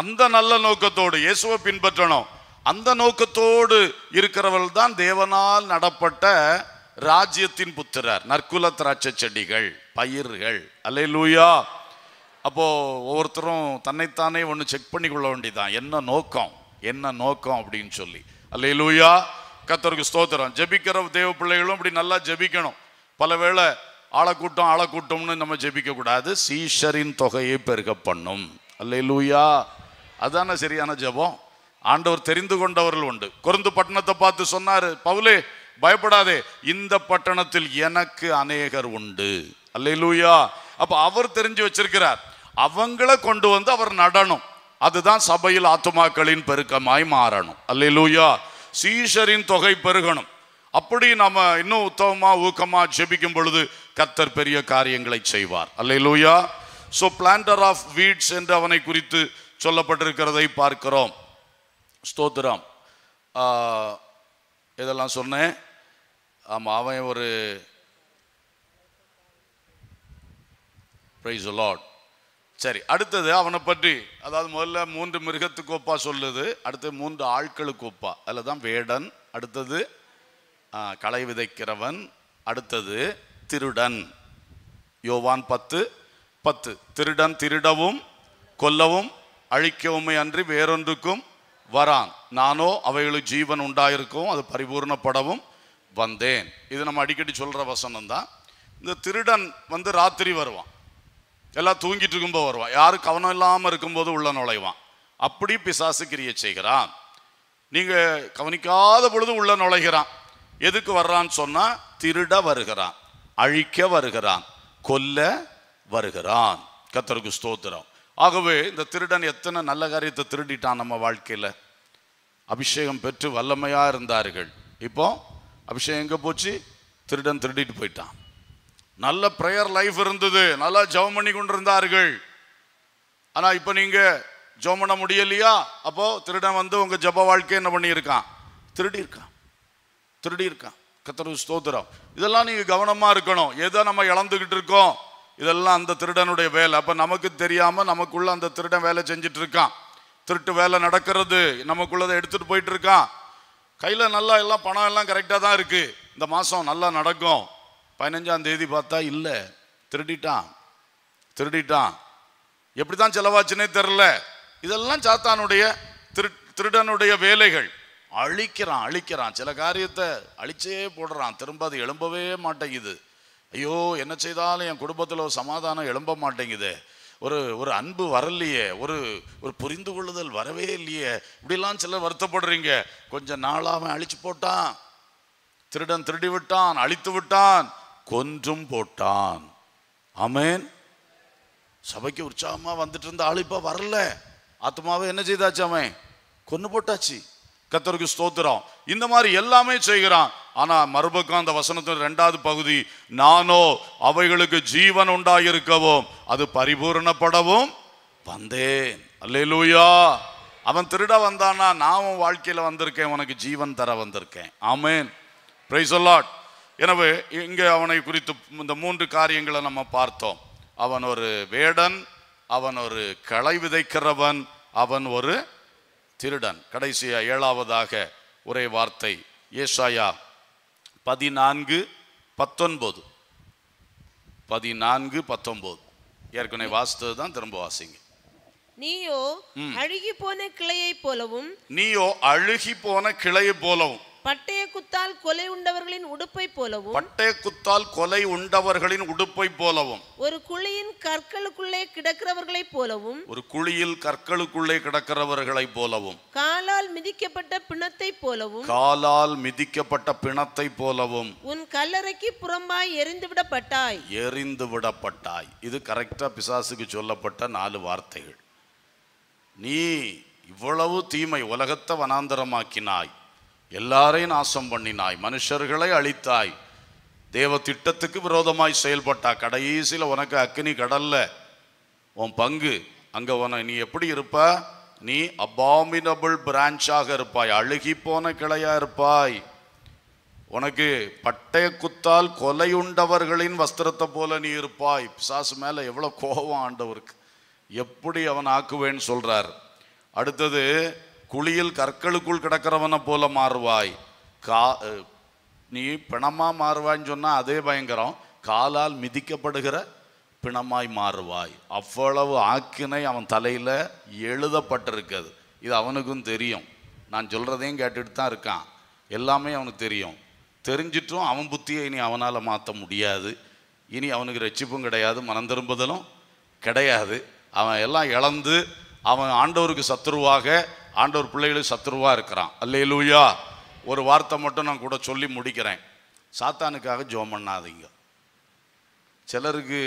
அந்த நல்ல நோக்கத்தோடு இயேசுவை பின்பற்றணும் அந்த நோக்கத்தோடு இருக்கிறவள் தான் தேவனால் நடப்பட்ட ராஜ்யத்தின் புத்திரர் நற்குல திராட்சை செடிகள் பயிர்கள் அல்ல லூயா அப்போ ஒவ்வொருத்தரும் தன்னைத்தானே ஒன்று செக் பண்ணி கொள்ள வேண்டியதான் என்ன நோக்கம் என்ன நோக்கம் அப்படின்னு சொல்லி அல்ல லூயா கத்தருக்கு ஸ்தோத்திரம் ஜெபிக்கிற தேவ பிள்ளைகளும் இப்படி நல்லா ஜெபிக்கணும் பலவேளை ஆளக்கூட்டம் ஆளக்கூட்டம்னு நம்ம ஜெபிக்க கூடாது சீஷரின் தொகையை பெருக பண்ணும் அல்ல லூயா அதான சரியான ஜபம் ஆண்டவர் தெரிந்து கொண்டவர்கள் உண்டு குறுந்து பட்டணத்தை பார்த்து சொன்னார் பவுலே பயப்படாதே இந்த பட்டணத்தில் எனக்கு அநேகர் உண்டு அல்லையிலூயா அப்போ அவர் தெரிஞ்சு வச்சிருக்கிறார் அவங்கள கொண்டு வந்து அவர் நடணும் அதுதான் சபையில் ஆத்துமாக்களின் பெருக்கமாய் மாறணும் லூயா சீஷரின் தொகை பெருகணும் அப்படி நம்ம இன்னும் உத்தமமா ஊக்கமா ஜெபிக்கும் பொழுது கத்தர் பெரிய காரியங்களை செய்வார் லூயா ஸோ பிளான்டர் ஆஃப் வீட்ஸ் என்று அவனை குறித்து சொல்லப்பட்டிருக்கிறதை பார்க்கிறோம் ஸ்தோத்திரம் இதெல்லாம் சொன்னேன் ஆமாம் அவன் ஒரு ப்ரைஸ் லாட் சரி அடுத்தது அவனை பற்றி அதாவது முதல்ல மூன்று மிருகத்துக்கு ஒப்பா சொல்லுது அடுத்து மூன்று ஆட்களுக்கு ஒப்பா அதில் தான் வேடன் அடுத்தது களை விதைக்கிறவன் அடுத்தது திருடன் யோவான் பத்து பத்து திருடன் திருடவும் கொல்லவும் அழிக்கவுமே அன்றி வேறொன்றுக்கும் வரான் நானோ அவைகளுக்கு ஜீவன் உண்டாயிருக்கும் அது பரிபூர்ணப்படவும் வந்தேன் இது நம்ம அடிக்கடி சொல்கிற வசனம் தான் இந்த திருடன் வந்து ராத்திரி வருவான் எல்லாம் தூங்கிட்டு இருக்கும்போது வருவான் யாரும் கவனம் இல்லாமல் இருக்கும்போது உள்ள நுழைவான் அப்படி பிசாசு கிரிய செய்கிறான் நீங்கள் கவனிக்காத பொழுது உள்ள நுழைகிறான் எதுக்கு வர்றான்னு சொன்னால் திருட வருகிறான் அழிக்க வருகிறான் கொல்ல வருகிறான் கத்தருக்கு ஸ்தோத்திரம் ஆகவே இந்த திருடன் எத்தனை நல்ல காரியத்தை திருடிட்டான் நம்ம வாழ்க்கையில் அபிஷேகம் பெற்று வல்லமையாக இருந்தார்கள் இப்போ அபிஷேகம் எங்கே போச்சு திருடன் திருடிட்டு போயிட்டான் நல்ல ப்ரேயர் லைஃப் இருந்தது நல்லா ஜெபம் பண்ணி கொண்டிருந்தார்கள் ஆனால் இப்போ நீங்கள் ஜெபம் பண்ண முடியலையா அப்போது திருடன் வந்து உங்கள் ஜப வாழ்க்கை என்ன பண்ணியிருக்கான் திருடி இருக்கான் திருடி இருக்கான் கத்தரு ஸ்தோத்திரம் இதெல்லாம் நீங்கள் கவனமாக இருக்கணும் ஏதோ நம்ம இழந்துக்கிட்டு இருக்கோம் இதெல்லாம் அந்த திருடனுடைய வேலை அப்போ நமக்கு தெரியாமல் நமக்குள்ளே அந்த திருடன் வேலை செஞ்சிட்ருக்கான் திருட்டு வேலை நடக்கிறது நமக்குள்ளதை எடுத்துகிட்டு போயிட்டு இருக்கான் கையில் நல்லா எல்லாம் பணம் எல்லாம் கரெக்டாக தான் இருக்குது இந்த மாதம் நல்லா நடக்கும் பதினஞ்சாம் தேதி பார்த்தா இல்லை திருடிட்டான் திருடிட்டான் எப்படி தான் செலவாச்சுன்னே தெரில இதெல்லாம் சாத்தானுடைய திரு திருடனுடைய வேலைகள் அழிக்கிறான் அழிக்கிறான் சில காரியத்தை அழிச்சே போடுறான் திரும்ப அது எழும்பவே மாட்டேங்குது ஐயோ என்ன செய்தாலும் என் குடும்பத்தில் ஒரு சமாதானம் எழும்ப மாட்டேங்குது ஒரு ஒரு அன்பு வரலையே ஒரு ஒரு புரிந்து கொள்ளுதல் வரவே இல்லையே இப்படிலாம் சிலர் வருத்தப்படுறீங்க கொஞ்சம் நாளாக அழிச்சு போட்டான் திருடன் திருடி விட்டான் அழித்து விட்டான் கொன்றும் போட்டான் அமேன் சபைக்கு உற்சாகமாக வந்துட்டு இருந்த ஆள் இப்போ வரல ஆத்மாவை என்ன செய்தாச்சு அவன் கொன்று போட்டாச்சு கத்தருக்கு ஸ்தோத்திரம் இந்த மாதிரி எல்லாமே செய்கிறான் ஆனால் மறுபக்கம் அந்த வசனத்தின் ரெண்டாவது பகுதி நானோ அவைகளுக்கு ஜீவன் உண்டாயிருக்கவும் அது பரிபூரணப்படவும் வந்தேன் லூயா அவன் திருட வந்தானா நான் வாழ்க்கையில் வந்திருக்கேன் உனக்கு ஜீவன் தர வந்திருக்கேன் ஆமேன் பிரைஸ் அல்லாட் எனவே இங்கே அவனை குறித்து இந்த மூன்று காரியங்களை நம்ம பார்த்தோம் அவன் ஒரு வேடன் அவன் ஒரு களை விதைக்கிறவன் அவன் ஒரு திருடன் கடைசியாக ஏழாவதாக ஒரே வார்த்தை ஏசாயா பதினான்கு பத்தொன்பது பதினான்கு பத்தொன்பது ஏற்கனவே வாசித்தது தான் திரும்ப வாசிங்க நீயோ அழுகி போன கிளையை போலவும் நீயோ அழுகி போன கிளையை போலவும் பட்டய குத்தால் கொலை உண்டவர்களின் உடுப்பை போலவும் பட்டய குத்தால் கொலை உண்டவர்களின் உடுப்பை போலவும் ஒரு குழியின் கற்களுக்குள்ளே கிடக்கிறவர்களை போலவும் ஒரு குழியில் கற்களுக்குள்ளே கிடக்கிறவர்களை போலவும் காலால் மிதிக்கப்பட்ட பிணத்தை போலவும் காலால் மிதிக்கப்பட்ட பிணத்தை போலவும் உன் கல்லறைக்கு புறம்பாய் எரிந்து விடப்பட்டாய் எரிந்து விடப்பட்டாய் இது கரெக்டா பிசாசுக்கு சொல்லப்பட்ட நாலு வார்த்தைகள் நீ இவ்வளவு தீமை உலகத்தை வனாந்தரமாக்கினாய் எல்லாரையும் நாசம் பண்ணினாய் மனுஷர்களை அழித்தாய் தேவ திட்டத்துக்கு விரோதமாய் செயல்பட்டா கடைசியில் உனக்கு அக்னி கடல்ல உன் பங்கு அங்கே உன நீ எப்படி இருப்ப நீ அபாமினபிள் பிரான்ச்சாக இருப்பாய் அழுகி போன கிளையா இருப்பாய் உனக்கு பட்டய குத்தால் கொலையுண்டவர்களின் வஸ்திரத்தை போல நீ இருப்பாய் பிசாசு மேலே எவ்வளோ கோபம் ஆண்டவருக்கு எப்படி அவன் ஆக்குவேன்னு சொல்கிறார் அடுத்தது குழியில் கற்களுக்குள் கிடக்கிறவனை போல மாறுவாய் கா நீ பிணமாக மாறுவாய்ன்னு சொன்னால் அதே பயங்கரம் காலால் மிதிக்கப்படுகிற பிணமாய் மாறுவாய் அவ்வளவு ஆக்கினை அவன் தலையில் எழுதப்பட்டிருக்குது இது அவனுக்கும் தெரியும் நான் சொல்கிறதையும் கேட்டுட்டு தான் இருக்கான் எல்லாமே அவனுக்கு தெரியும் தெரிஞ்சிட்டும் அவன் புத்தியை இனி அவனால் மாற்ற முடியாது இனி அவனுக்கு ரட்சிப்பும் கிடையாது மனம் திரும்புதலும் கிடையாது அவன் எல்லாம் இழந்து அவன் ஆண்டவருக்கு சத்துருவாக ஆண்டவர் பிள்ளைகளும் சத்ருவா இருக்கிறான் அல்லையிலூயா ஒரு வார்த்தை மட்டும் நான் கூட சொல்லி முடிக்கிறேன் சாத்தானுக்காக ஜோம் பண்ணாதீங்க சிலருக்கு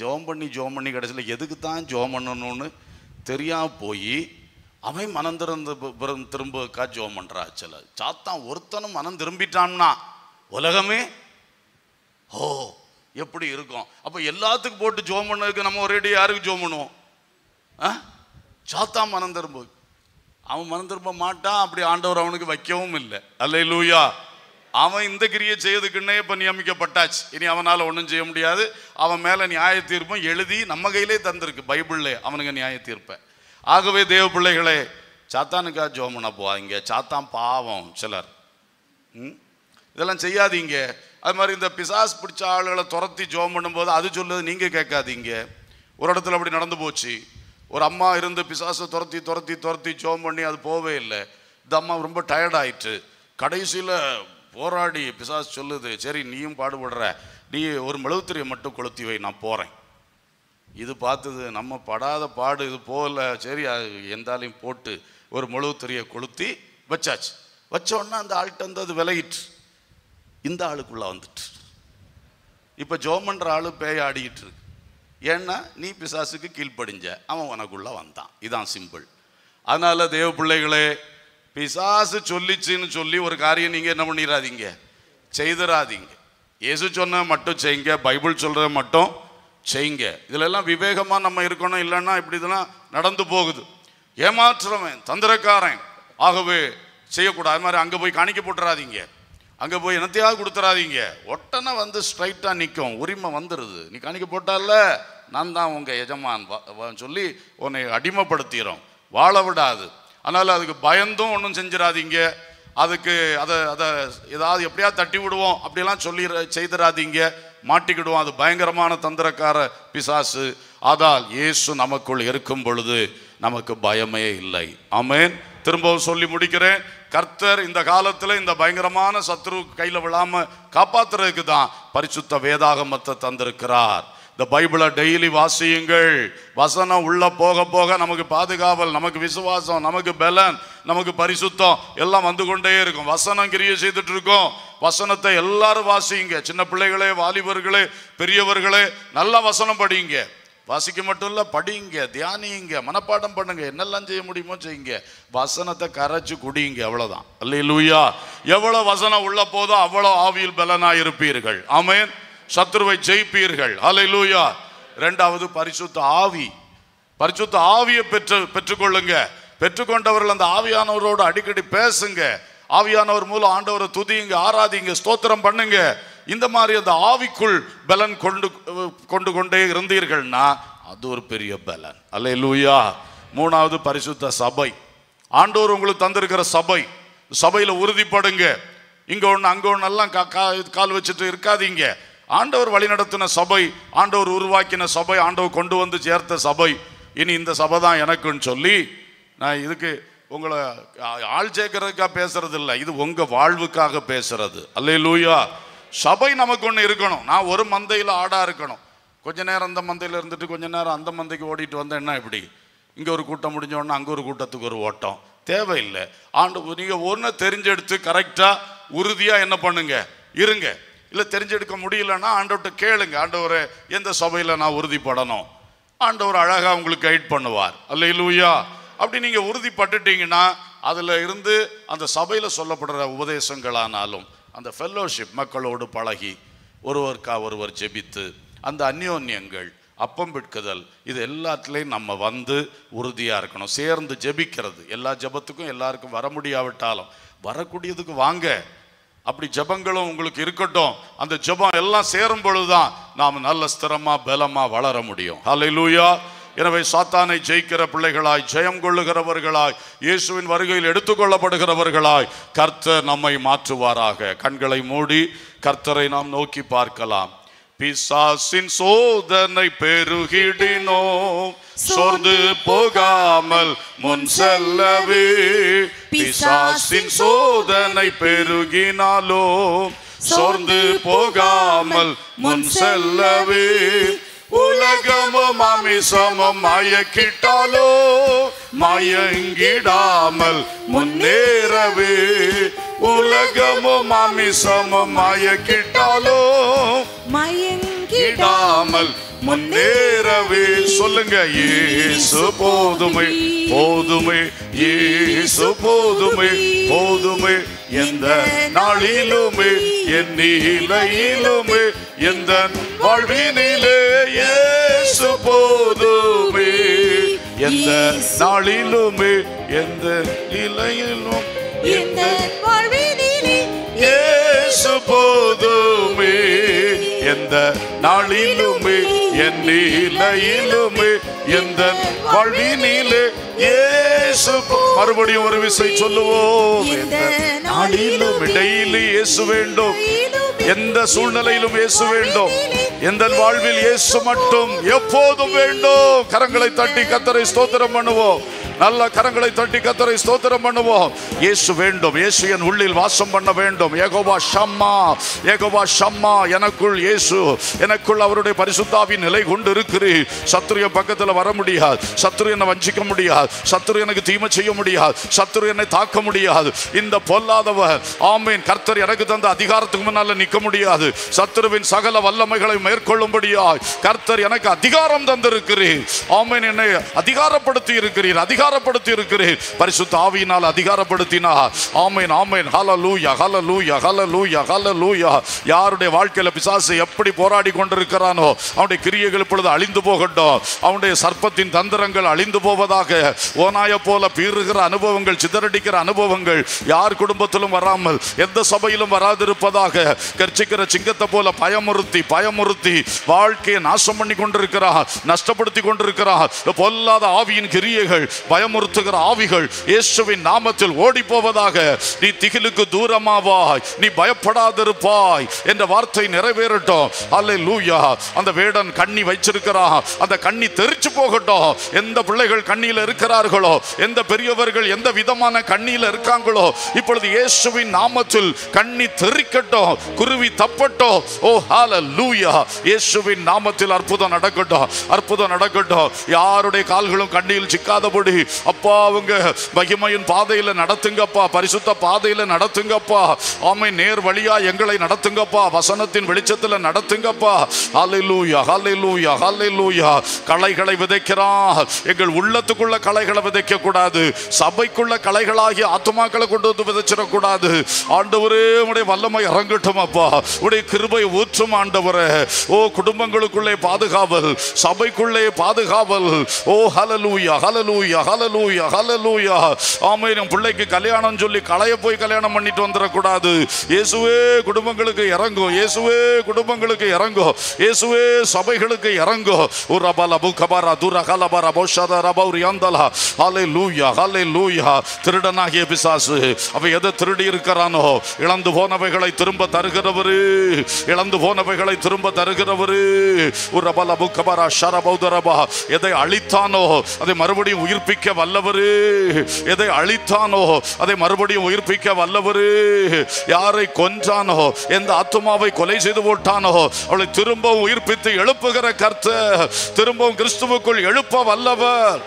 ஜோம் பண்ணி ஜோம் பண்ணி கிடச்சில எதுக்கு தான் ஜோம் பண்ணணும்னு தெரியாமல் போய் அவன் மனம் திறந்து திரும்பக்கா ஜோம் பண்ணுறா சில சாத்தான் ஒருத்தனும் மனம் திரும்பிட்டான்னா உலகமே ஓ எப்படி இருக்கும் அப்போ எல்லாத்துக்கும் போட்டு ஜோம் பண்ணதுக்கு நம்ம ஒரேடி யாருக்கு ஜோம் பண்ணுவோம் ஆ சாத்தா மனம் திரும்ப அவன் மனம் திரும்ப மாட்டான் அப்படி ஆண்டவர் அவனுக்கு வைக்கவும் இல்லை அல்ல லூயா அவன் இந்த கிரியை செய்யறதுக்குன்னே இப்போ நியமிக்கப்பட்டாச்சு இனி அவனால் ஒன்றும் செய்ய முடியாது அவன் மேலே நியாய தீர்ப்பும் எழுதி நம்ம கையிலே தந்திருக்கு பைபிளில் அவனுக்கு நியாய தீர்ப்பேன் ஆகவே தேவ பிள்ளைகளே சாத்தானுக்கா ஜோமனா போவாங்க சாத்தான் பாவம் சிலர் இதெல்லாம் செய்யாதீங்க அது மாதிரி இந்த பிசாஸ் பிடிச்ச ஆளுகளை துரத்தி ஜோம் பண்ணும்போது அது சொல்லுறது நீங்கள் கேட்காதீங்க ஒரு இடத்துல அப்படி நடந்து போச்சு ஒரு அம்மா இருந்து பிசாசை துரத்தி துரத்தி துரத்தி ஜோம் பண்ணி அது போவே இல்லை இந்த அம்மா ரொம்ப டயர்ட் ஆயிட்டு கடைசியில் போராடி பிசாசு சொல்லுது சரி நீயும் பாடுபடுற நீ ஒரு மெழுகுத்திரியை மட்டும் கொளுத்தி வை நான் போகிறேன் இது பார்த்தது நம்ம படாத பாடு இது போகல சரி எந்தாலையும் போட்டு ஒரு மெழுகுத்திரியை கொளுத்தி வச்சாச்சு வச்சோன்னா அந்த ஆள்கிட்ட வந்து அது விலகிட்டு இந்த ஆளுக்குள்ளே வந்துட்டு இப்போ ஜோமன்ற ஆள் பேய் ஆடிக்கிட்டு இருக்கு ஏன்னா நீ பிசாசுக்கு கீழ்ப்படிஞ்ச அவன் உனக்குள்ளே வந்தான் இதான் சிம்பிள் அதனால் தேவ பிள்ளைகளே பிசாசு சொல்லிச்சுன்னு சொல்லி ஒரு காரியம் நீங்கள் என்ன பண்ணிடாதீங்க செய்திடாதீங்க இயேசு சொன்ன மட்டும் செய்யுங்க பைபிள் சொல்கிறத மட்டும் செய்யுங்க இதிலெல்லாம் விவேகமாக நம்ம இருக்கணும் இல்லைன்னா இப்படி இதெல்லாம் நடந்து போகுது ஏமாற்றுறவன் தந்திரக்காரன் ஆகவே செய்யக்கூடாது அது மாதிரி அங்கே போய் காணிக்க போட்டுறாதீங்க அங்கே போய் என்னத்தையாவது கொடுத்துறாதீங்க ஒட்டனை வந்து ஸ்ட்ரைட்டாக நிற்கும் உரிமை வந்துடுது நீ காணிக்க போட்டால நான் தான் உங்கள் எஜமான் சொல்லி உன்னை அடிமைப்படுத்திடும் வாழ விடாது அதனால் அதுக்கு பயந்தும் ஒன்றும் செஞ்சிடாதீங்க அதுக்கு அதை அதை ஏதாவது எப்படியா தட்டி விடுவோம் அப்படிலாம் சொல்லி செய்திடாதீங்க மாட்டிக்கிடுவோம் அது பயங்கரமான தந்திரக்கார பிசாசு அதால் இயேசு நமக்குள் இருக்கும் பொழுது நமக்கு பயமே இல்லை ஆமேன் திரும்பவும் சொல்லி முடிக்கிறேன் கர்த்தர் இந்த காலத்தில் இந்த பயங்கரமான சத்ரு கையில் விழாமல் காப்பாத்துறதுக்கு தான் பரிசுத்த வேதாகமத்தை தந்திருக்கிறார் இந்த பைபிளை டெய்லி வாசியுங்கள் வசனம் உள்ள போக போக நமக்கு பாதுகாவல் நமக்கு விசுவாசம் நமக்கு பலன் நமக்கு பரிசுத்தம் எல்லாம் வந்து கொண்டே இருக்கும் வசனம் கிரியை செய்துட்டு இருக்கோம் வசனத்தை எல்லாரும் வாசியுங்க சின்ன பிள்ளைகளே வாலிபர்களே பெரியவர்களே நல்லா வசனம் படியுங்க வாசிக்க மட்டும் இல்லை படியுங்க தியானியுங்க மனப்பாடம் பண்ணுங்க என்னெல்லாம் செய்ய முடியுமோ செய்யுங்க வசனத்தை கரைச்சு குடியுங்க அவ்வளோதான் அல்ல லூயா எவ்வளோ வசனம் உள்ள போதோ அவ்வளோ ஆவியில் பலனாக இருப்பீர்கள் ஆமேன் சத்ருவை ஜெயிப்பீர்கள் அலை லூயா ரெண்டாவது பரிசுத்த ஆவி பரிசுத்த ஆவியை பெற்று பெற்றுக்கொள்ளுங்க பெற்றுக்கொண்டவர்கள் அந்த ஆவியானவரோடு அடிக்கடி பேசுங்க ஆவியானவர் மூலம் ஆண்டவரை துதியுங்க ஆராதிங்க ஸ்தோத்திரம் பண்ணுங்க இந்த மாதிரி அந்த ஆவிக்குள் பலன் கொண்டு கொண்டு கொண்டே இருந்தீர்கள்னா அது ஒரு பெரிய பலன் அல்ல லூயா மூணாவது பரிசுத்த சபை ஆண்டோர் உங்களுக்கு தந்திருக்கிற சபை சபையில் உறுதிப்படுங்க இங்கே ஒன்று அங்கே ஒன்று எல்லாம் கா கால் வச்சுட்டு இருக்காதீங்க ஆண்டவர் வழிநடத்தின சபை ஆண்டவர் உருவாக்கின சபை ஆண்டவர் கொண்டு வந்து சேர்த்த சபை இனி இந்த சபை தான் எனக்குன்னு சொல்லி நான் இதுக்கு உங்களை ஆள் சேர்க்கறதுக்காக பேசுறது இல்லை இது உங்கள் வாழ்வுக்காக பேசுறது அல்லே லூயா சபை நமக்கு ஒன்று இருக்கணும் நான் ஒரு மந்தையில் ஆடாக இருக்கணும் கொஞ்ச நேரம் அந்த மந்தையில் இருந்துட்டு கொஞ்ச நேரம் அந்த மந்தைக்கு ஓடிட்டு வந்தேன் என்ன இப்படி இங்கே ஒரு கூட்டம் முடிஞ்சோடனே அங்கே ஒரு கூட்டத்துக்கு ஒரு ஓட்டம் தேவையில்லை ஆண்டு நீங்கள் ஒன்று தெரிஞ்செடுத்து கரெக்டாக உறுதியாக என்ன பண்ணுங்க இருங்க இல்லை தெரிஞ்செடுக்க முடியலன்னா ஆண்டவர்கிட்ட கேளுங்க ஆண்டவர் எந்த சபையில் நான் உறுதிப்படணும் ஆண்டவர் அழகாக உங்களுக்கு கைட் பண்ணுவார் அல்ல இல்லையா அப்படி நீங்கள் உறுதிப்பட்டுட்டீங்கன்னா அதில் இருந்து அந்த சபையில் சொல்லப்படுற உபதேசங்களானாலும் அந்த ஃபெல்லோஷிப் மக்களோடு பழகி ஒருவருக்கா ஒருவர் ஜெபித்து அந்த அந்யோன்யங்கள் அப்பம் விற்குதல் இது எல்லாத்துலேயும் நம்ம வந்து உறுதியாக இருக்கணும் சேர்ந்து ஜெபிக்கிறது எல்லா ஜபத்துக்கும் எல்லாருக்கும் வர முடியாவிட்டாலும் வரக்கூடியதுக்கு வாங்க அப்படி ஜபங்களும் உங்களுக்கு இருக்கட்டும் அந்த ஜபம் எல்லாம் சேரும் பொழுதுதான் நாம் நல்ல ஸ்திரமா பலமா வளர முடியும் ஹலை எனவே சாத்தானை ஜெயிக்கிற பிள்ளைகளாய் ஜெயம் கொள்ளுகிறவர்களாய் இயேசுவின் வருகையில் எடுத்துக்கொள்ளப்படுகிறவர்களாய் கர்த்தர் நம்மை மாற்றுவாராக கண்களை மூடி கர்த்தரை நாம் நோக்கி பார்க்கலாம் பிசாசின் சோதனை பெருகிடினோம் சோர்ந்து போகாமல் முன் செல்லவே பிசாசின் சோதனை பெருகினாலோ சோர்ந்து போகாமல் முன் செல்லவே உலகமும் அமிசமும் மயக்கிட்டாலோ மயங்கிடாமல் முன்னேறவே உலகமும் அமிசமும் மயக்கிட்டாலோ மயங்கிடாமல் முன்னேறவே சொல்லுங்க ஏசு போதுமை போதுமை ஏசு போதுமை போதுமை எந்த நாளிலுமே என் நிலையிலுமே எந்த வாழ்வினிலே ஏசு போதுமே எந்த நாளிலுமே எந்த நிலையிலும் எந்த வாழ்வினிலே ஏசு போதுமே எந்த நாளிலுமே என் நிலையிலுமே எந்த வழியிலே இயேசு மறுபடியும் ஒரு விசை சொல்லுவோம் நாளிலும் டெய்லி இயேசு வேண்டும் எந்த சூழ்நிலையிலும் இயேசு வேண்டும் எந்த வாழ்வில் இயேசு மட்டும் எப்போதும் வேண்டும் கரங்களை தட்டி கத்தரை ஸ்தோத்திரம் பண்ணுவோம் நல்ல கரங்களை தட்டி கத்தரை ஸ்தோத்திரம் பண்ணுவோம் இயேசு வேண்டும் இயேசு என் உள்ளில் வாசம் பண்ண வேண்டும் ஏகோபா ஷம்மா ஏகோபா ஷம்மா எனக்குள் இயேசு எனக்குள் அவருடைய பரிசுத்தாவின் நிலை கொண்டு இருக்கிறீர் சத்ரு என் பக்கத்தில் வர முடியாது சத்ரு என்னை வஞ்சிக்க முடியாது சத்ரு எனக்கு தீமை செய்ய முடியாது சத்ரு என்னை தாக்க முடியாது இந்த பொல்லாதவ ஆமீன் கர்த்தர் எனக்கு தந்த அதிகாரத்துக்கு முன்னால் நிற்க முடியாது சத்ருவின் சகல வல்லமைகளை மேற்கொள்ளும்படியாய் கர்த்தர் எனக்கு அதிகாரம் தந்திருக்கிறேன் ஆமீன் என்னை அதிகாரப்படுத்தி இருக்கிறீர் அதிகார அதிகாரப்படுத்தி இருக்கிறேன் பரிசுத்த ஆவியினால் அதிகாரப்படுத்தினா ஆமேன் ஆமேன் ஹல லூயா ஹல லூயா ஹல லூயா ஹல லூயா யாருடைய வாழ்க்கையில் பிசாசு எப்படி போராடி கொண்டிருக்கிறானோ அவனுடைய கிரியைகள் இப்பொழுது அழிந்து போகட்டும் அவனுடைய சர்ப்பத்தின் தந்திரங்கள் அழிந்து போவதாக ஓனாய போல பீறுகிற அனுபவங்கள் சிதறடிக்கிற அனுபவங்கள் யார் குடும்பத்திலும் வராமல் எந்த சபையிலும் வராதிருப்பதாக கர்ச்சிக்கிற சிங்கத்தை போல பயமுறுத்தி பயமுறுத்தி வாழ்க்கையை நாசம் பண்ணி கொண்டிருக்கிறார் நஷ்டப்படுத்தி கொண்டிருக்கிறார் பொல்லாத ஆவியின் கிரியைகள் பயமுறுத்துகிற ஆவிகள் இயேசுவின் நாமத்தில் ஓடி போவதாக நீ திகிலுக்கு தூரமாவாய் நீ பயப்படாதிருப்பாய் என்ற வார்த்தை நிறைவேறட்டும் அல்ல லூயா அந்த வேடன் கண்ணி வைச்சிருக்கிறா அந்த கண்ணி தெரிச்சு போகட்டும் எந்த பிள்ளைகள் கண்ணியில் இருக்கிறார்களோ எந்த பெரியவர்கள் எந்த விதமான கண்ணியில் இருக்காங்களோ இப்பொழுது இயேசுவின் நாமத்தில் கண்ணி தெரிக்கட்டும் குருவி தப்பட்டும் ஓ ஹால லூயா இயேசுவின் நாமத்தில் அற்புதம் நடக்கட்டும் அற்புதம் நடக்கட்டும் யாருடைய கால்களும் கண்ணியில் சிக்காதபடி அப்பா அவங்க மகிமையின் பாதையில் நடத்துங்கப்பா பரிசுத்த பாதையில் நடத்துங்கப்பா ஆமை நேர் வழியா எங்களை நடத்துங்கப்பா வசனத்தின் வெளிச்சத்தில் நடத்துங்கப்பா ஹலிலூயா ஹலிலூயா ஹலிலூயா கலைகளை விதைக்கிறான் எங்கள் உள்ளத்துக்குள்ள கலைகளை விதைக்க கூடாது சபைக்குள்ள களைகளாகி ஆத்மாக்களை கொண்டு வந்து விதைச்சிடக்கூடாது ஆண்டவரே உடைய வல்லமை இறங்கட்டும் அப்பா உடைய கிருபை ஊற்றும் ஆண்டவரே ஓ குடும்பங்களுக்குள்ளே பாதுகாவல் சபைக்குள்ளே பாதுகாவல் ஓ ஹலலூயா ஹலலூயா ஹலலூயா ஹலலூயா ஆமை பிள்ளைக்கு கல்யாணம் சொல்லி கலைய போய் கல்யாணம் பண்ணிட்டு வந்துடக்கூடாது இயேசுவே குடும்பங்களுக்கு இறங்கும் இயேசுவே குடும்பங்களுக்கு இறங்கும் இயேசுவே சபைகளுக்கு இறங்கும் ஒரு அபால புகபாரா துர கலபாரா போஷாரா ரபௌரி அந்தலா ஹலே லூயா ஹலே லூயா திருடனாகிய பிசாசு அவ எதை திருடி இருக்கிறானோ இழந்து போனவைகளை திரும்ப தருகிறவரு இழந்து போனவைகளை திரும்ப தருகிறவரு ஒரு அபால புகபாரா ஷரபௌதரபா எதை அழித்தானோ அதை மறுபடியும் உயிர்ப்பிக்க உயிர்ப்பிக்க வல்லவரு எதை அழித்தானோ அதை மறுபடியும் உயிர்ப்பிக்க வல்லவரு யாரை கொன்றானோ எந்த ஆத்மாவை கொலை செய்து போட்டானோ அவளை திரும்பவும் உயிர்ப்பித்து எழுப்புகிற கர்த்த திரும்பவும் கிறிஸ்துவுக்குள் எழுப்ப வல்லவர்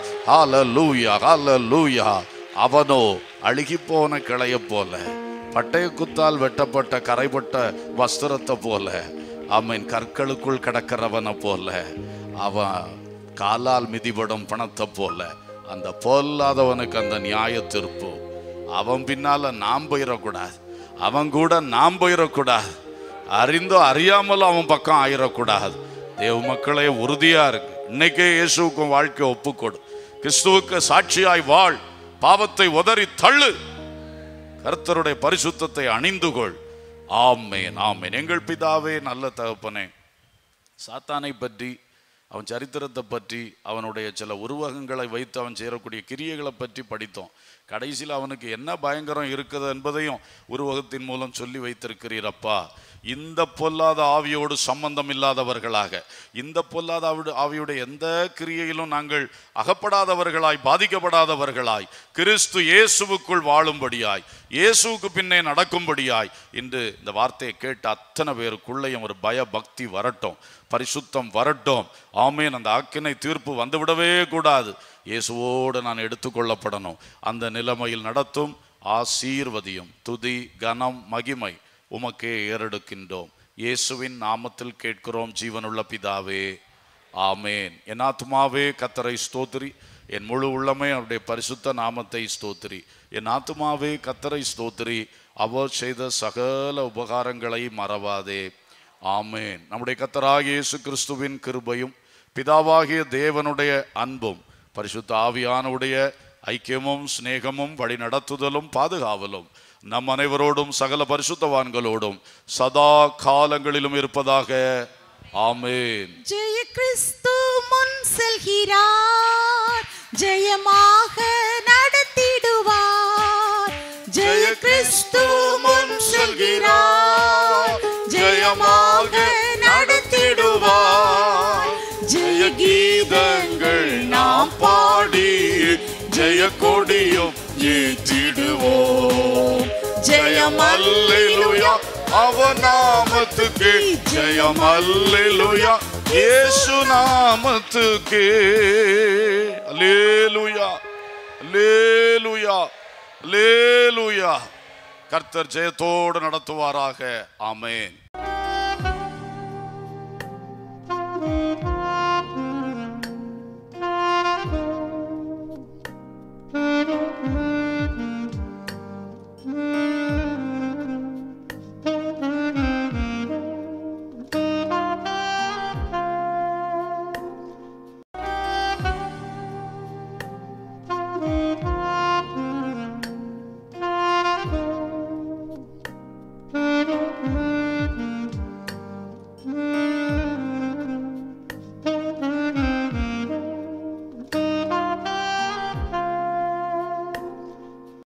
அவனோ அழுகி போன கிளைய போல பட்டைய குத்தால் வெட்டப்பட்ட கரைப்பட்ட வஸ்திரத்தை போல அவன் கற்களுக்குள் கிடக்கிறவனை போல அவன் காலால் மிதிபடும் பணத்தை போல அந்த பொல்லாதவனுக்கு அந்த நியாய தீர்ப்பு அவன் பின்னால நாம் போயிடக்கூடாது அவன் கூட நாம் போயிடக்கூடாது அறிந்தோ அறியாமல் அவன் பக்கம் ஆயிடக்கூடாது தேவ மக்களே உறுதியா இருக்கு இன்னைக்கே இயேசுக்கும் வாழ்க்கை ஒப்புக்கொடு கிறிஸ்துவுக்கு சாட்சியாய் வாழ் பாவத்தை உதறி தள்ளு கர்த்தருடைய பரிசுத்தத்தை அணிந்து கொள் ஆமேன் ஆமேன் எங்கள் பிதாவே நல்ல தகப்பனே சாத்தானை பற்றி அவன் சரித்திரத்தை பற்றி அவனுடைய சில உருவகங்களை வைத்து அவன் சேரக்கூடிய கிரியைகளை பற்றி படித்தோம் கடைசியில் அவனுக்கு என்ன பயங்கரம் இருக்குது என்பதையும் உருவகத்தின் மூலம் சொல்லி வைத்திருக்கிறீர் அப்பா இந்த பொல்லாத ஆவியோடு சம்பந்தம் இல்லாதவர்களாக இந்த பொல்லாத ஆவியுடைய எந்த கிரியையிலும் நாங்கள் அகப்படாதவர்களாய் பாதிக்கப்படாதவர்களாய் கிறிஸ்து இயேசுவுக்குள் வாழும்படியாய் இயேசுவுக்கு பின்னே நடக்கும்படியாய் இன்று இந்த வார்த்தையை கேட்டு அத்தனை பேருக்குள்ளேயும் ஒரு பயபக்தி வரட்டும் பரிசுத்தம் வரட்டும் ஆமேன் அந்த ஆக்கினை தீர்ப்பு வந்துவிடவே கூடாது இயேசுவோடு நான் எடுத்துக்கொள்ளப்படணும் அந்த நிலைமையில் நடத்தும் ஆசீர்வதியும் துதி கனம் மகிமை உமக்கே ஏறெடுக்கின்றோம் இயேசுவின் நாமத்தில் கேட்கிறோம் ஜீவனுள்ள பிதாவே ஆமேன் என் ஆத்மாவே கத்தரை ஸ்தோத்திரி என் முழு உள்ளமே அவருடைய பரிசுத்த நாமத்தை ஸ்தோத்திரி என் ஆத்மாவே கத்தரை ஸ்தோத்திரி அவர் செய்த சகல உபகாரங்களை மறவாதே ஆமேன் நம்முடைய கத்தராக இயேசு கிறிஸ்துவின் கிருபையும் பிதாவாகிய தேவனுடைய அன்பும் பரிசுத்த ஆவியானுடைய ஐக்கியமும் சிநேகமும் வழிநடத்துதலும் பாதுகாவலும் நம் அனைவரோடும் சகல பரிசுத்தவான்களோடும் சதா காலங்களிலும் இருப்பதாக ஆமேன் ஜெய கிறிஸ்து முன் செல்கிறார் ஜெயமாக நடத்திடுவார் ஜெய கிறிஸ்து முன் சொல்கிறார் ஜெயமாக நடத்திடுவார் ஜெய கீதங்கள் நாம் பாடி ஜெய கொடியும் ஏற்றிடுவோம் ஜெயம் அல்லேலுயா அவ நாமத்துக்கு ஜெயம் அல்லேலுயா இயேசு நாமத்துக்கு அல்லேலுயா அல்லேலுயா லேலூயா கர்த்தர் ஜெயத்தோடு நடத்துவாராக ஆமேன் Mm-hmm.